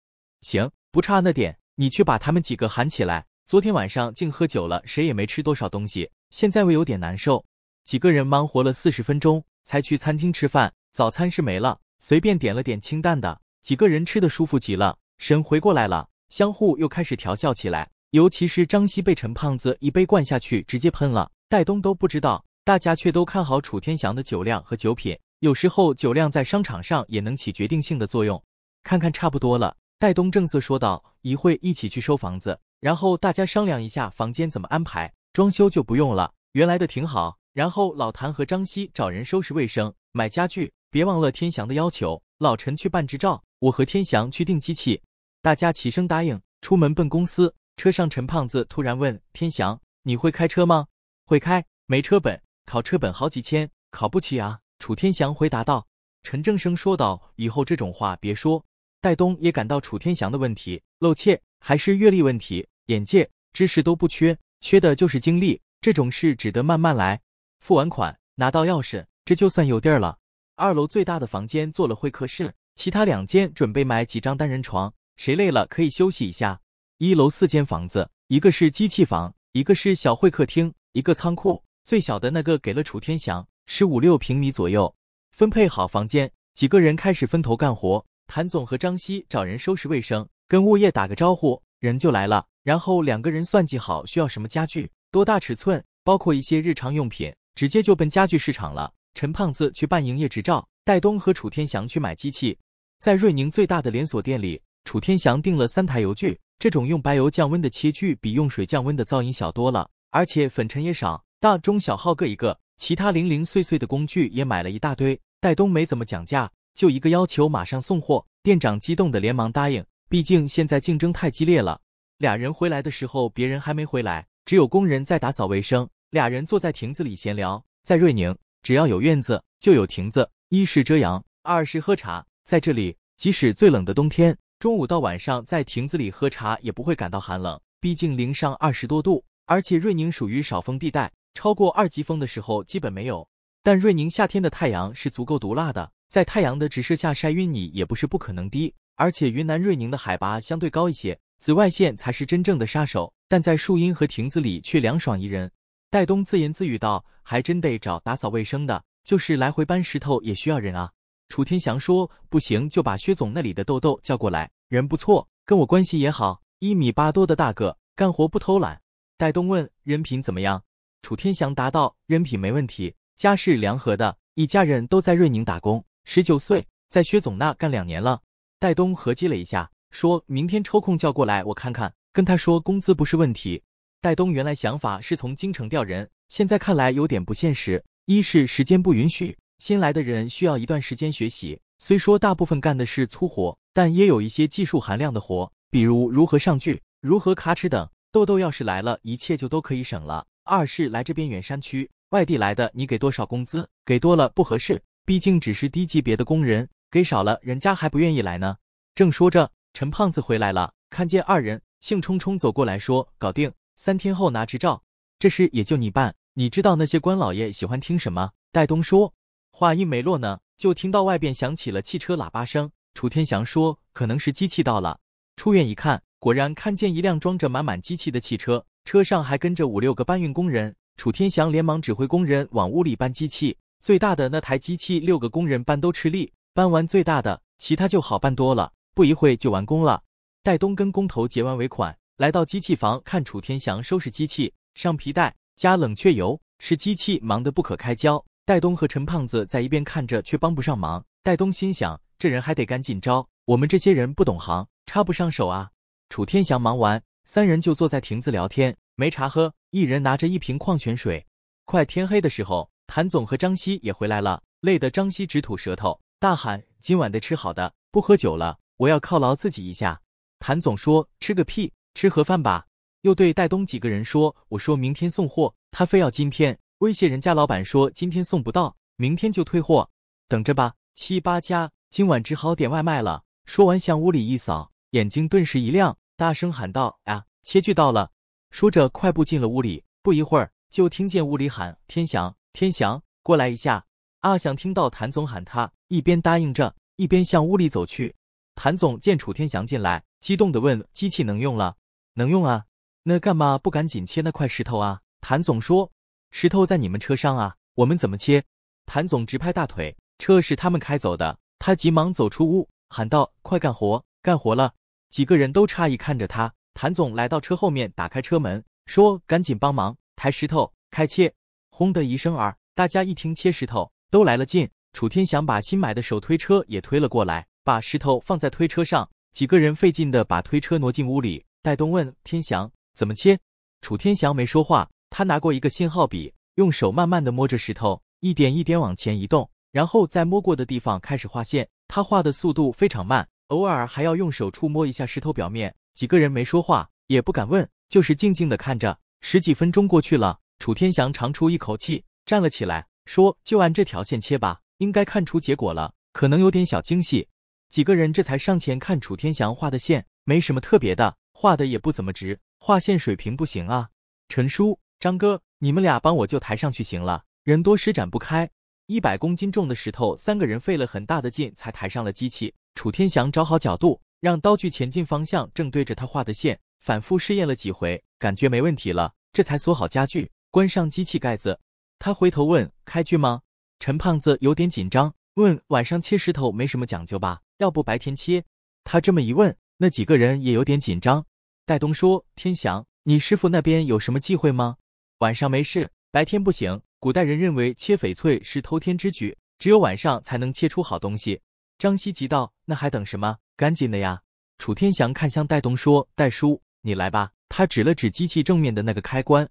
Speaker 1: 行，不差那点，你去把他们几个喊起来。”昨天晚上净喝酒了，谁也没吃多少东西，现在胃有点难受。几个人忙活了四十分钟，才去餐厅吃饭。早餐是没了，随便点了点清淡的。几个人吃的舒服极了，神回过来了，相互又开始调笑起来。尤其是张希被陈胖子一杯灌下去，直接喷了。戴东都不知道，大家却都看好楚天祥的酒量和酒品。有时候酒量在商场上也能起决定性的作用。看看差不多了，戴东正色说道：“一会一起去收房子。”然后大家商量一下房间怎么安排，装修就不用了，原来的挺好。然后老谭和张希找人收拾卫生、买家具，别忘了天祥的要求。老陈去办执照，我和天祥去订机器。大家齐声答应，出门奔公司。车上，陈胖子突然问天祥：“你会开车吗？”“会开，没车本，考车本好几千，考不起啊。”楚天祥回答道。陈正生说道：“以后这种话别说。”戴东也感到楚天翔的问题，露怯还是阅历问题，眼界、知识都不缺，缺的就是精力。这种事只得慢慢来。付完款，拿到钥匙，这就算有地儿了。二楼最大的房间做了会客室，其他两间准备买几张单人床，谁累了可以休息一下。一楼四间房子，一个是机器房，一个是小会客厅，一个仓库，最小的那个给了楚天翔，十五六平米左右。分配好房间，几个人开始分头干活。谭总和张希找人收拾卫生，跟物业打个招呼，人就来了。然后两个人算计好需要什么家具、多大尺寸，包括一些日常用品，直接就奔家具市场了。陈胖子去办营业执照，戴东和楚天祥去买机器，在瑞宁最大的连锁店里，楚天祥订了三台油锯，这种用白油降温的切锯比用水降温的噪音小多了，而且粉尘也少，大中小号各一个。其他零零碎碎的工具也买了一大堆。戴东没怎么讲价。就一个要求，马上送货。店长激动的连忙答应，毕竟现在竞争太激烈了。俩人回来的时候，别人还没回来，只有工人在打扫卫生。俩人坐在亭子里闲聊。在瑞宁，只要有院子就有亭子，一是遮阳，二是喝茶。在这里，即使最冷的冬天，中午到晚上在亭子里喝茶也不会感到寒冷，毕竟零上二十多度。而且瑞宁属于少风地带，超过二级风的时候基本没有。但瑞宁夏天的太阳是足够毒辣的。在太阳的直射下晒晕你也不是不可能的，而且云南瑞宁的海拔相对高一些，紫外线才是真正的杀手。但在树荫和亭子里却凉爽宜人。戴东自言自语道：“还真得找打扫卫生的，就是来回搬石头也需要人啊。”楚天祥说：“不行，就把薛总那里的豆豆叫过来，人不错，跟我关系也好，一米八多的大个，干活不偷懒。”戴东问：“人品怎么样？”楚天祥答道：“人品没问题，家世良和的，一家人都在瑞宁打工。”十九岁，在薛总那干两年了。戴东合计了一下，说明天抽空叫过来我看看，跟他说工资不是问题。戴东原来想法是从京城调人，现在看来有点不现实。一是时间不允许，新来的人需要一段时间学习。虽说大部分干的是粗活，但也有一些技术含量的活，比如如何上锯、如何卡尺等。豆豆要是来了，一切就都可以省了。二是来这边远山区，外地来的你给多少工资？给多了不合适。毕竟只是低级别的工人，给少了人家还不愿意来呢。正说着，陈胖子回来了，看见二人，兴冲冲走过来说：“搞定，三天后拿执照，这事也就你办。你知道那些官老爷喜欢听什么？”戴东说，话音没落呢，就听到外边响起了汽车喇叭声。楚天祥说：“可能是机器到了。”出院一看，果然看见一辆装着满满机器的汽车，车上还跟着五六个搬运工人。楚天祥连忙指挥工人往屋里搬机器。最大的那台机器，六个工人搬都吃力，搬完最大的，其他就好搬多了，不一会就完工了。戴东跟工头结完尾款，来到机器房看楚天祥收拾机器、上皮带、加冷却油，使机器忙得不可开交。戴东和陈胖子在一边看着，却帮不上忙。戴东心想，这人还得赶紧招，我们这些人不懂行，插不上手啊。楚天祥忙完，三人就坐在亭子聊天，没茶喝，一人拿着一瓶矿泉水。快天黑的时候。谭总和张希也回来了，累得张希直吐舌头，大喊：“今晚得吃好的，不喝酒了，我要犒劳自己一下。”谭总说：“吃个屁，吃盒饭吧。”又对戴东几个人说：“我说明天送货，他非要今天，威胁人家老板说今天送不到，明天就退货，等着吧，七八家，今晚只好点外卖了。”说完向屋里一扫，眼睛顿时一亮，大声喊道：“啊，切具到了！”说着快步进了屋里，不一会儿就听见屋里喊：“天祥。”天祥，过来一下！阿祥听到谭总喊他，一边答应着，一边向屋里走去。谭总见楚天祥进来，激动地问：“机器能用了？能用啊？那干嘛不赶紧切那块石头啊？”谭总说：“石头在你们车上啊，我们怎么切？”谭总直拍大腿，车是他们开走的。他急忙走出屋，喊道：“快干活，干活了！”几个人都诧异看着他。谭总来到车后面，打开车门，说：“赶紧帮忙抬石头，开切。”轰的一声儿，大家一听切石头，都来了劲。楚天祥把新买的手推车也推了过来，把石头放在推车上，几个人费劲的把推车挪进屋里。戴东问天祥怎么切，楚天祥没说话，他拿过一个信号笔，用手慢慢的摸着石头，一点一点往前移动，然后在摸过的地方开始画线。他画的速度非常慢，偶尔还要用手触摸一下石头表面。几个人没说话，也不敢问，就是静静的看着。十几分钟过去了。楚天翔长出一口气，站了起来，说：“就按这条线切吧，应该看出结果了，可能有点小惊喜。”几个人这才上前看楚天翔画的线，没什么特别的，画的也不怎么直，画线水平不行啊。陈叔、张哥，你们俩帮我就抬上去行了，人多施展不开。一百公斤重的石头，三个人费了很大的劲才抬上了机器。楚天翔找好角度，让刀具前进方向正对着他画的线，反复试验了几回，感觉没问题了，这才锁好家具。关上机器盖子，他回头问：“开锯吗？”陈胖子有点紧张，问：“晚上切石头没什么讲究吧？要不白天切？”他这么一问，那几个人也有点紧张。戴东说：“天祥，你师傅那边有什么忌讳吗？”晚上没事，白天不行。古代人认为切翡翠是偷天之举，只有晚上才能切出好东西。张希急道：“那还等什么？赶紧的呀！”楚天祥看向戴东，说：“戴叔，你来吧。”他指了指机器正面的那个开关。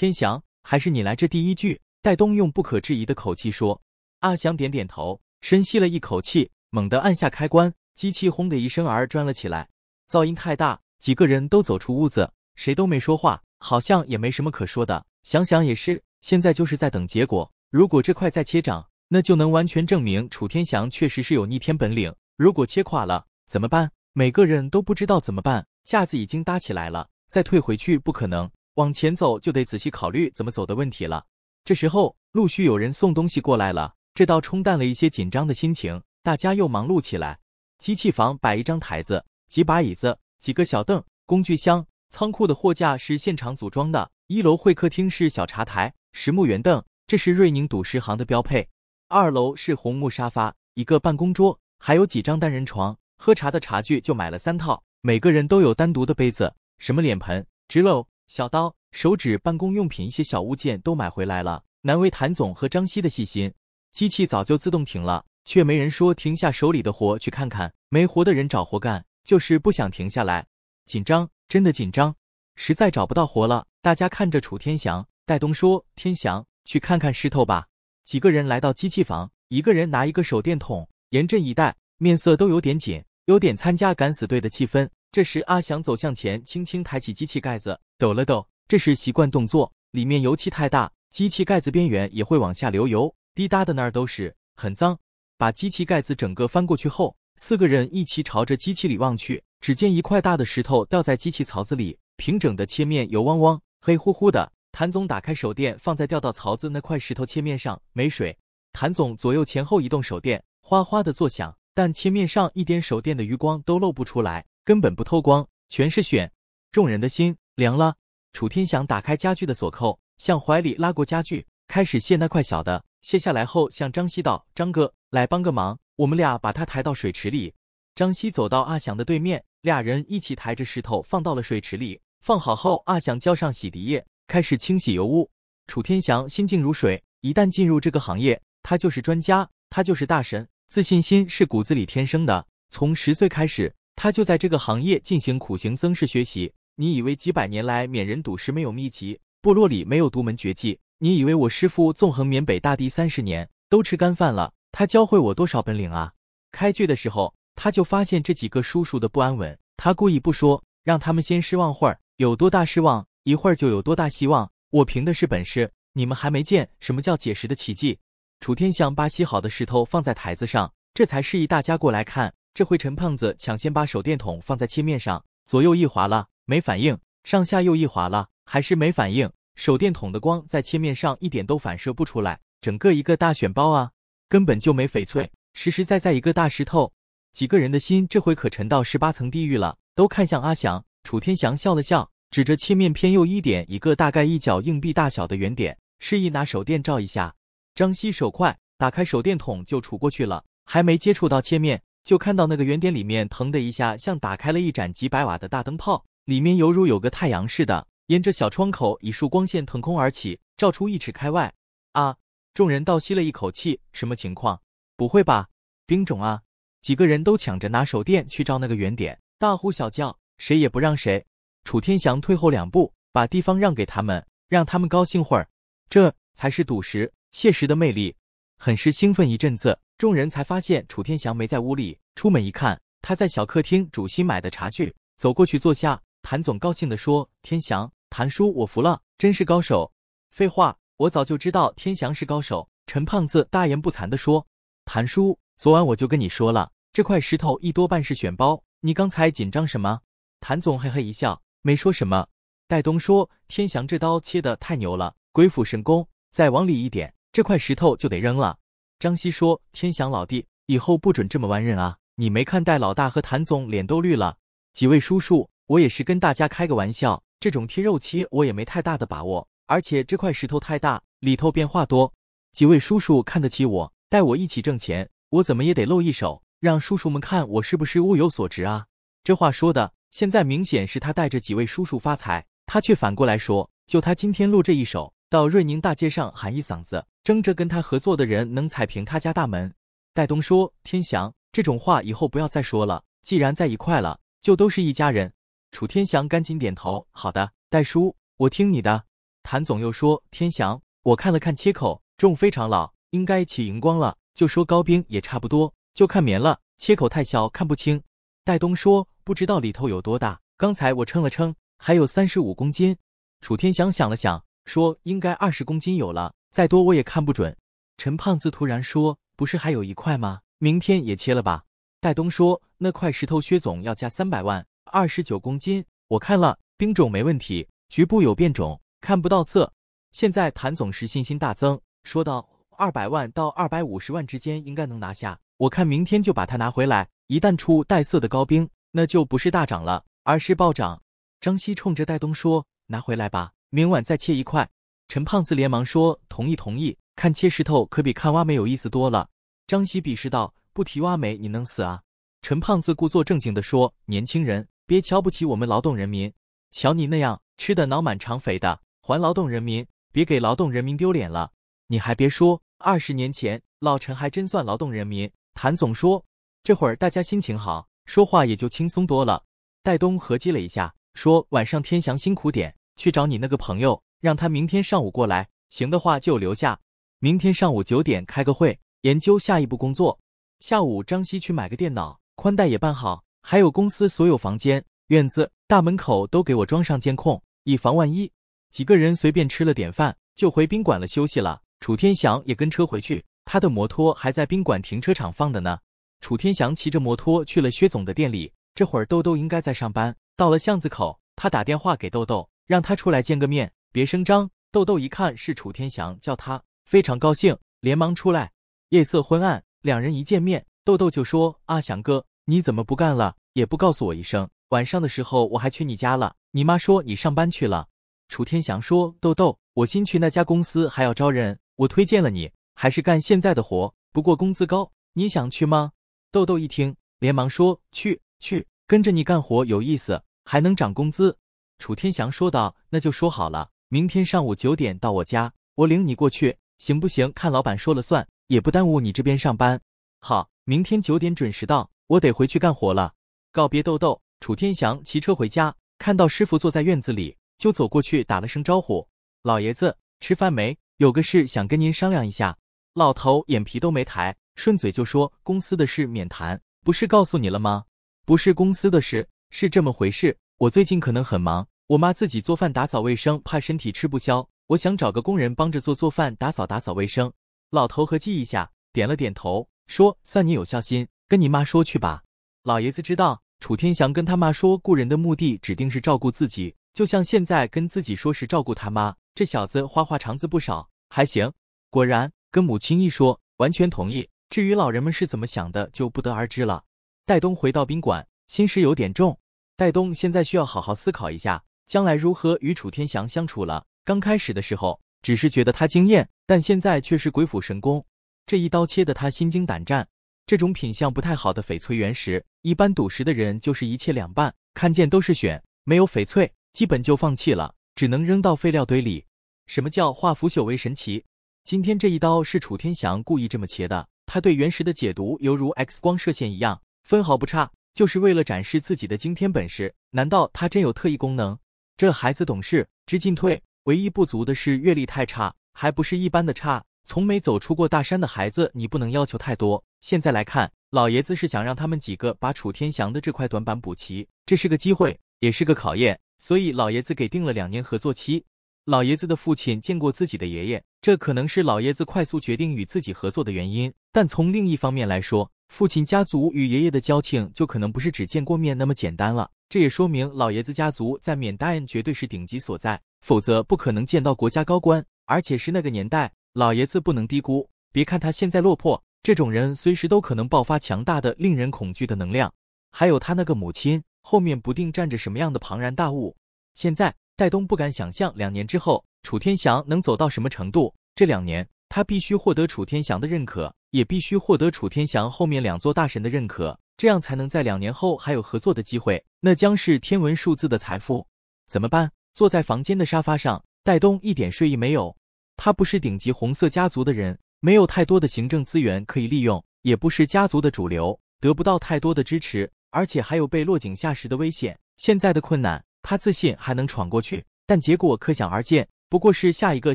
Speaker 1: 天祥，还是你来。这第一句，戴东用不可置疑的口气说。阿祥点点头，深吸了一口气，猛地按下开关，机器轰的一声而转了起来，噪音太大，几个人都走出屋子，谁都没说话，好像也没什么可说的。想想也是，现在就是在等结果。如果这块再切涨，那就能完全证明楚天祥确实是有逆天本领。如果切垮了，怎么办？每个人都不知道怎么办。架子已经搭起来了，再退回去不可能。往前走就得仔细考虑怎么走的问题了。这时候陆续有人送东西过来了，这倒冲淡了一些紧张的心情，大家又忙碌起来。机器房摆一张台子、几把椅子、几个小凳、工具箱。仓库的货架是现场组装的。一楼会客厅是小茶台、实木圆凳，这是瑞宁赌石行的标配。二楼是红木沙发、一个办公桌，还有几张单人床。喝茶的茶具就买了三套，每个人都有单独的杯子。什么脸盆直了。小刀、手指、办公用品，一些小物件都买回来了。难为谭总和张希的细心。机器早就自动停了，却没人说停下手里的活去看看。没活的人找活干，就是不想停下来。紧张，真的紧张。实在找不到活了，大家看着楚天祥，戴东说：“天祥，去看看石头吧。”几个人来到机器房，一个人拿一个手电筒，严阵以待，面色都有点紧，有点参加敢死队的气氛。这时，阿祥走向前，轻轻抬起机器盖子，抖了抖，这是习惯动作。里面油气太大，机器盖子边缘也会往下流油，滴答的那儿都是，很脏。把机器盖子整个翻过去后，四个人一起朝着机器里望去，只见一块大的石头掉在机器槽子里，平整的切面油汪汪，黑乎乎的。谭总打开手电，放在掉到槽子那块石头切面上，没水。谭总左右前后移动手电，哗哗的作响，但切面上一点手电的余光都露不出来。根本不透光，全是血。众人的心凉了。楚天祥打开家具的锁扣，向怀里拉过家具，开始卸那块小的。卸下来后，向张希道：“张哥，来帮个忙，我们俩把他抬到水池里。”张希走到阿祥的对面，俩人一起抬着石头放到了水池里。放好后，阿祥浇上洗涤液，开始清洗油污。楚天祥心静如水，一旦进入这个行业，他就是专家，他就是大神，自信心是骨子里天生的。从十岁开始。他就在这个行业进行苦行僧式学习。你以为几百年来缅人赌石没有秘籍，部落里没有独门绝技？你以为我师傅纵横缅北大地三十年都吃干饭了？他教会我多少本领啊！开剧的时候他就发现这几个叔叔的不安稳，他故意不说，让他们先失望会儿，有多大失望，一会儿就有多大希望。我凭的是本事，你们还没见什么叫解石的奇迹。楚天向把洗好的石头放在台子上，这才示意大家过来看。这回陈胖子抢先把手电筒放在切面上，左右一划拉，没反应；上下又一划拉，还是没反应。手电筒的光在切面上一点都反射不出来，整个一个大选包啊，根本就没翡翠，实实在在一个大石头。几个人的心这回可沉到十八层地狱了，都看向阿翔。楚天祥笑了笑，指着切面偏右一点一个大概一角硬币大小的圆点，示意拿手电照一下。张希手快，打开手电筒就杵过去了，还没接触到切面。就看到那个圆点里面，腾的一下，像打开了一盏几百瓦的大灯泡，里面犹如有个太阳似的，沿着小窗口一束光线腾空而起，照出一尺开外。啊！众人倒吸了一口气，什么情况？不会吧，冰种啊！几个人都抢着拿手电去照那个圆点，大呼小叫，谁也不让谁。楚天翔退后两步，把地方让给他们，让他们高兴会儿，这才是赌石、切实的魅力，很是兴奋一阵子。众人才发现楚天祥没在屋里，出门一看，他在小客厅煮新买的茶具。走过去坐下，谭总高兴地说：“天祥，谭叔，我服了，真是高手。”废话，我早就知道天祥是高手。陈胖子大言不惭地说：“谭叔，昨晚我就跟你说了，这块石头一多半是选包，你刚才紧张什么？”谭总嘿嘿一笑，没说什么。戴东说：“天祥这刀切得太牛了，鬼斧神工，再往里一点，这块石头就得扔了。”张希说：“天祥老弟，以后不准这么玩人啊！你没看戴老大和谭总脸都绿了。几位叔叔，我也是跟大家开个玩笑，这种贴肉切我也没太大的把握，而且这块石头太大，里头变化多。几位叔叔看得起我，带我一起挣钱，我怎么也得露一手，让叔叔们看我是不是物有所值啊！”这话说的，现在明显是他带着几位叔叔发财，他却反过来说，就他今天露这一手。到瑞宁大街上喊一嗓子，争着跟他合作的人能踩平他家大门。戴东说：“天祥，这种话以后不要再说了。既然在一块了，就都是一家人。”楚天祥赶紧点头：“好的，戴叔，我听你的。”谭总又说：“天祥，我看了看切口，重非常老，应该起荧光了。就说高冰也差不多，就看棉了，切口太小，看不清。”戴东说：“不知道里头有多大，刚才我称了称，还有三十五公斤。”楚天祥想了想。说应该二十公斤有了，再多我也看不准。陈胖子突然说：“不是还有一块吗？明天也切了吧。”戴东说：“那块石头薛总要加三百万，二十九公斤，我看了冰种没问题，局部有变种，看不到色。”现在谭总是信心大增，说道：“二百万到二百五十万之间应该能拿下，我看明天就把它拿回来。一旦出带色的高冰，那就不是大涨了，而是暴涨。”张希冲着戴东说：“拿回来吧。”明晚再切一块，陈胖子连忙说：“同意同意，看切石头可比看挖煤有意思多了。”张喜鄙视道：“不提挖煤你能死啊？”陈胖子故作正经的说：“年轻人，别瞧不起我们劳动人民，瞧你那样吃的脑满肠肥的，还劳动人民，别给劳动人民丢脸了。”你还别说，二十年前老陈还真算劳动人民。谭总说：“这会儿大家心情好，说话也就轻松多了。”戴东合计了一下，说：“晚上天祥辛苦点。”去找你那个朋友，让他明天上午过来，行的话就留下。明天上午九点开个会，研究下一步工作。下午张希去买个电脑，宽带也办好，还有公司所有房间、院子、大门口都给我装上监控，以防万一。几个人随便吃了点饭，就回宾馆了，休息了。楚天祥也跟车回去，他的摩托还在宾馆停车场放的呢。楚天祥骑着摩托去了薛总的店里，这会儿豆豆应该在上班。到了巷子口，他打电话给豆豆。让他出来见个面，别声张。豆豆一看是楚天祥，叫他非常高兴，连忙出来。夜色昏暗，两人一见面，豆豆就说：“啊，祥哥，你怎么不干了？也不告诉我一声。晚上的时候我还去你家了，你妈说你上班去了。”楚天祥说：“豆豆，我新去那家公司还要招人，我推荐了你，还是干现在的活，不过工资高。你想去吗？”豆豆一听，连忙说：“去去，跟着你干活有意思，还能涨工资。”楚天祥说道：“那就说好了，明天上午九点到我家，我领你过去，行不行？看老板说了算，也不耽误你这边上班。好，明天九点准时到，我得回去干活了。”告别豆豆，楚天祥骑车回家，看到师傅坐在院子里，就走过去打了声招呼：“老爷子，吃饭没？有个事想跟您商量一下。”老头眼皮都没抬，顺嘴就说：“公司的事免谈，不是告诉你了吗？不是公司的事，是这么回事。”我最近可能很忙，我妈自己做饭、打扫卫生，怕身体吃不消。我想找个工人帮着做做饭、打扫打扫卫生。老头合计一下，点了点头，说：“算你有孝心，跟你妈说去吧。”老爷子知道楚天祥跟他妈说雇人的目的，指定是照顾自己，就像现在跟自己说是照顾他妈。这小子花花肠子不少，还行。果然，跟母亲一说，完全同意。至于老人们是怎么想的，就不得而知了。戴东回到宾馆，心事有点重。戴东现在需要好好思考一下，将来如何与楚天翔相处了。刚开始的时候，只是觉得他惊艳，但现在却是鬼斧神工。这一刀切得他心惊胆战。这种品相不太好的翡翠原石，一般赌石的人就是一切两半，看见都是选，没有翡翠，基本就放弃了，只能扔到废料堆里。什么叫化腐朽为神奇？今天这一刀是楚天翔故意这么切的，他对原石的解读犹如 X 光射线一样，分毫不差。就是为了展示自己的惊天本事，难道他真有特异功能？这孩子懂事，知进退，唯一不足的是阅历太差，还不是一般的差。从没走出过大山的孩子，你不能要求太多。现在来看，老爷子是想让他们几个把楚天祥的这块短板补齐，这是个机会，也是个考验。所以老爷子给定了两年合作期。老爷子的父亲见过自己的爷爷，这可能是老爷子快速决定与自己合作的原因。但从另一方面来说，父亲家族与爷爷的交情就可能不是只见过面那么简单了。这也说明老爷子家族在缅甸绝对是顶级所在，否则不可能见到国家高官，而且是那个年代，老爷子不能低估。别看他现在落魄，这种人随时都可能爆发强大的、令人恐惧的能量。还有他那个母亲，后面不定站着什么样的庞然大物。现在戴东不敢想象，两年之后楚天祥能走到什么程度。这两年，他必须获得楚天祥的认可。也必须获得楚天祥后面两座大神的认可，这样才能在两年后还有合作的机会，那将是天文数字的财富。怎么办？坐在房间的沙发上，戴东一点睡意没有。他不是顶级红色家族的人，没有太多的行政资源可以利用，也不是家族的主流，得不到太多的支持，而且还有被落井下石的危险。现在的困难，他自信还能闯过去，但结果可想而知，不过是下一个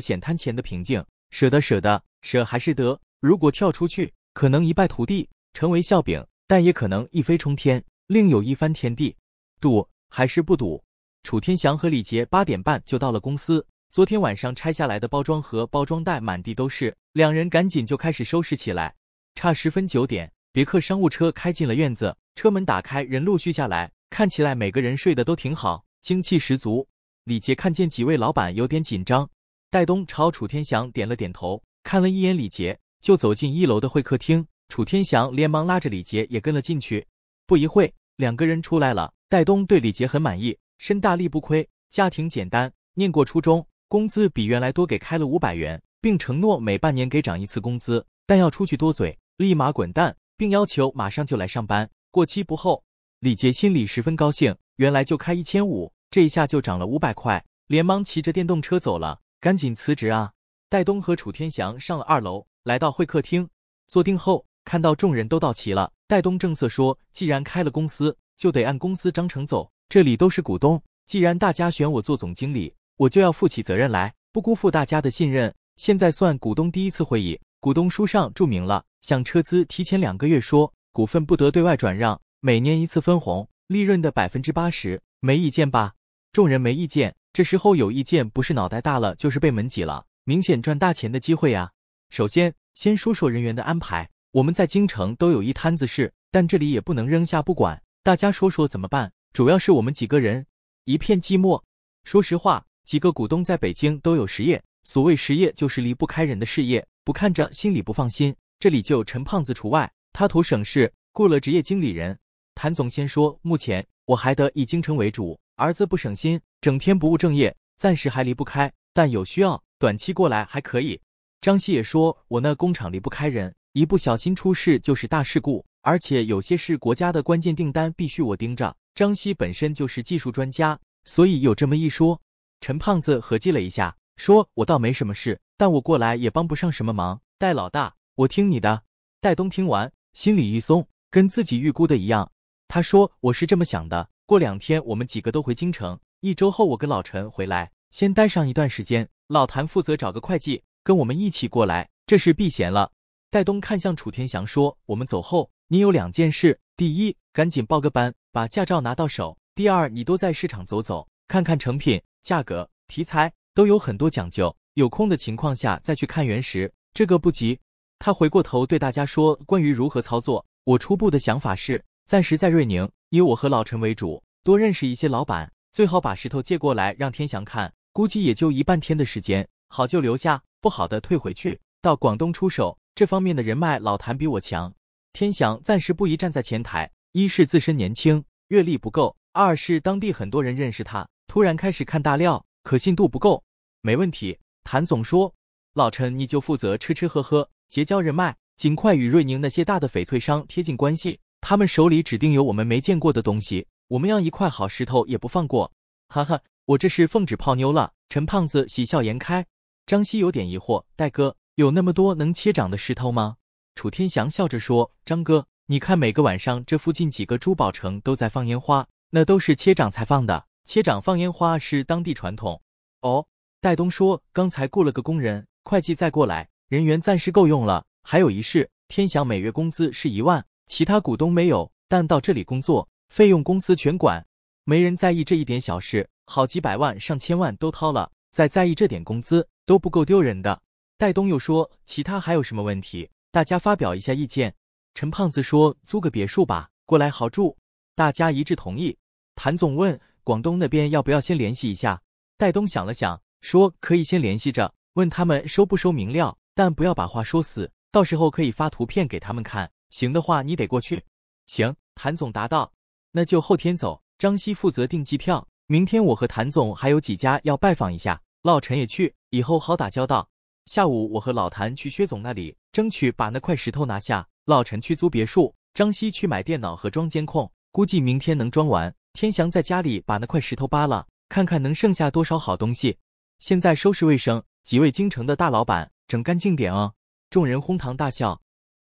Speaker 1: 险滩前的平静。舍得，舍得，舍还是得。如果跳出去，可能一败涂地，成为笑柄；但也可能一飞冲天，另有一番天地。赌还是不赌？楚天祥和李杰八点半就到了公司。昨天晚上拆下来的包装盒、包装袋满地都是，两人赶紧就开始收拾起来。差十分九点，别克商务车开进了院子，车门打开，人陆续下来，看起来每个人睡得都挺好，精气十足。李杰看见几位老板有点紧张，戴东朝楚天祥点了点头，看了一眼李杰。就走进一楼的会客厅，楚天祥连忙拉着李杰也跟了进去。不一会，两个人出来了。戴东对李杰很满意，身大力不亏，家庭简单，念过初中，工资比原来多给开了五百元，并承诺每半年给涨一次工资，但要出去多嘴，立马滚蛋，并要求马上就来上班，过期不候。李杰心里十分高兴，原来就开一千五，这一下就涨了五百块，连忙骑着电动车走了。赶紧辞职啊！戴东和楚天祥上了二楼。来到会客厅，坐定后，看到众人都到齐了，戴东正色说：“既然开了公司，就得按公司章程走。这里都是股东，既然大家选我做总经理，我就要负起责任来，不辜负大家的信任。现在算股东第一次会议，股东书上注明了，想撤资提前两个月说，股份不得对外转让，每年一次分红，利润的百分之八十，没意见吧？”众人没意见。这时候有意见，不是脑袋大了，就是被门挤了。明显赚大钱的机会啊！首先，先说说人员的安排。我们在京城都有一摊子事，但这里也不能扔下不管。大家说说怎么办？主要是我们几个人一片寂寞。说实话，几个股东在北京都有实业，所谓实业就是离不开人的事业，不看着心里不放心。这里就陈胖子除外，他图省事，雇了职业经理人。谭总先说，目前我还得以京城为主，儿子不省心，整天不务正业，暂时还离不开，但有需要，短期过来还可以。张希也说：“我那工厂离不开人，一不小心出事就是大事故。而且有些是国家的关键订单，必须我盯着。”张希本身就是技术专家，所以有这么一说。陈胖子合计了一下，说：“我倒没什么事，但我过来也帮不上什么忙。”戴老大，我听你的。戴东听完，心里一松，跟自己预估的一样。他说：“我是这么想的，过两天我们几个都回京城，一周后我跟老陈回来，先待上一段时间。老谭负责找个会计。”跟我们一起过来，这是避嫌了。戴东看向楚天祥说：“我们走后，你有两件事：第一，赶紧报个班，把驾照拿到手；第二，你多在市场走走，看看成品、价格、题材都有很多讲究。有空的情况下再去看原石，这个不急。”他回过头对大家说：“关于如何操作，我初步的想法是，暂时在瑞宁，以我和老陈为主，多认识一些老板，最好把石头借过来让天祥看，估计也就一半天的时间。”好就留下，不好的退回去。到广东出手这方面的人脉，老谭比我强。天祥暂时不宜站在前台，一是自身年轻，阅历不够；二是当地很多人认识他，突然开始看大料，可信度不够。没问题，谭总说，老陈你就负责吃吃喝喝，结交人脉，尽快与瑞宁那些大的翡翠商贴近关系。他们手里指定有我们没见过的东西，我们要一块好石头也不放过。哈哈，我这是奉旨泡妞了。陈胖子喜笑颜开。张希有点疑惑：“戴哥，有那么多能切掌的石头吗？”楚天祥笑着说：“张哥，你看每个晚上这附近几个珠宝城都在放烟花，那都是切掌才放的。切掌放烟花是当地传统。”哦，戴东说：“刚才雇了个工人，会计再过来，人员暂时够用了。还有一事，天祥每月工资是一万，其他股东没有，但到这里工作费用公司全管，没人在意这一点小事，好几百万、上千万都掏了。”再在意这点工资都不够丢人的。戴东又说：“其他还有什么问题？大家发表一下意见。”陈胖子说：“租个别墅吧，过来好住。”大家一致同意。谭总问：“广东那边要不要先联系一下？”戴东想了想，说：“可以先联系着，问他们收不收明料，但不要把话说死。到时候可以发图片给他们看。行的话，你得过去。”“行。”谭总答道，“那就后天走。张希负责订机票，明天我和谭总还有几家要拜访一下。”老陈也去，以后好打交道。下午我和老谭去薛总那里，争取把那块石头拿下。老陈去租别墅，张希去买电脑和装监控，估计明天能装完。天祥在家里把那块石头扒了，看看能剩下多少好东西。现在收拾卫生，几位京城的大老板，整干净点哦。众人哄堂大笑。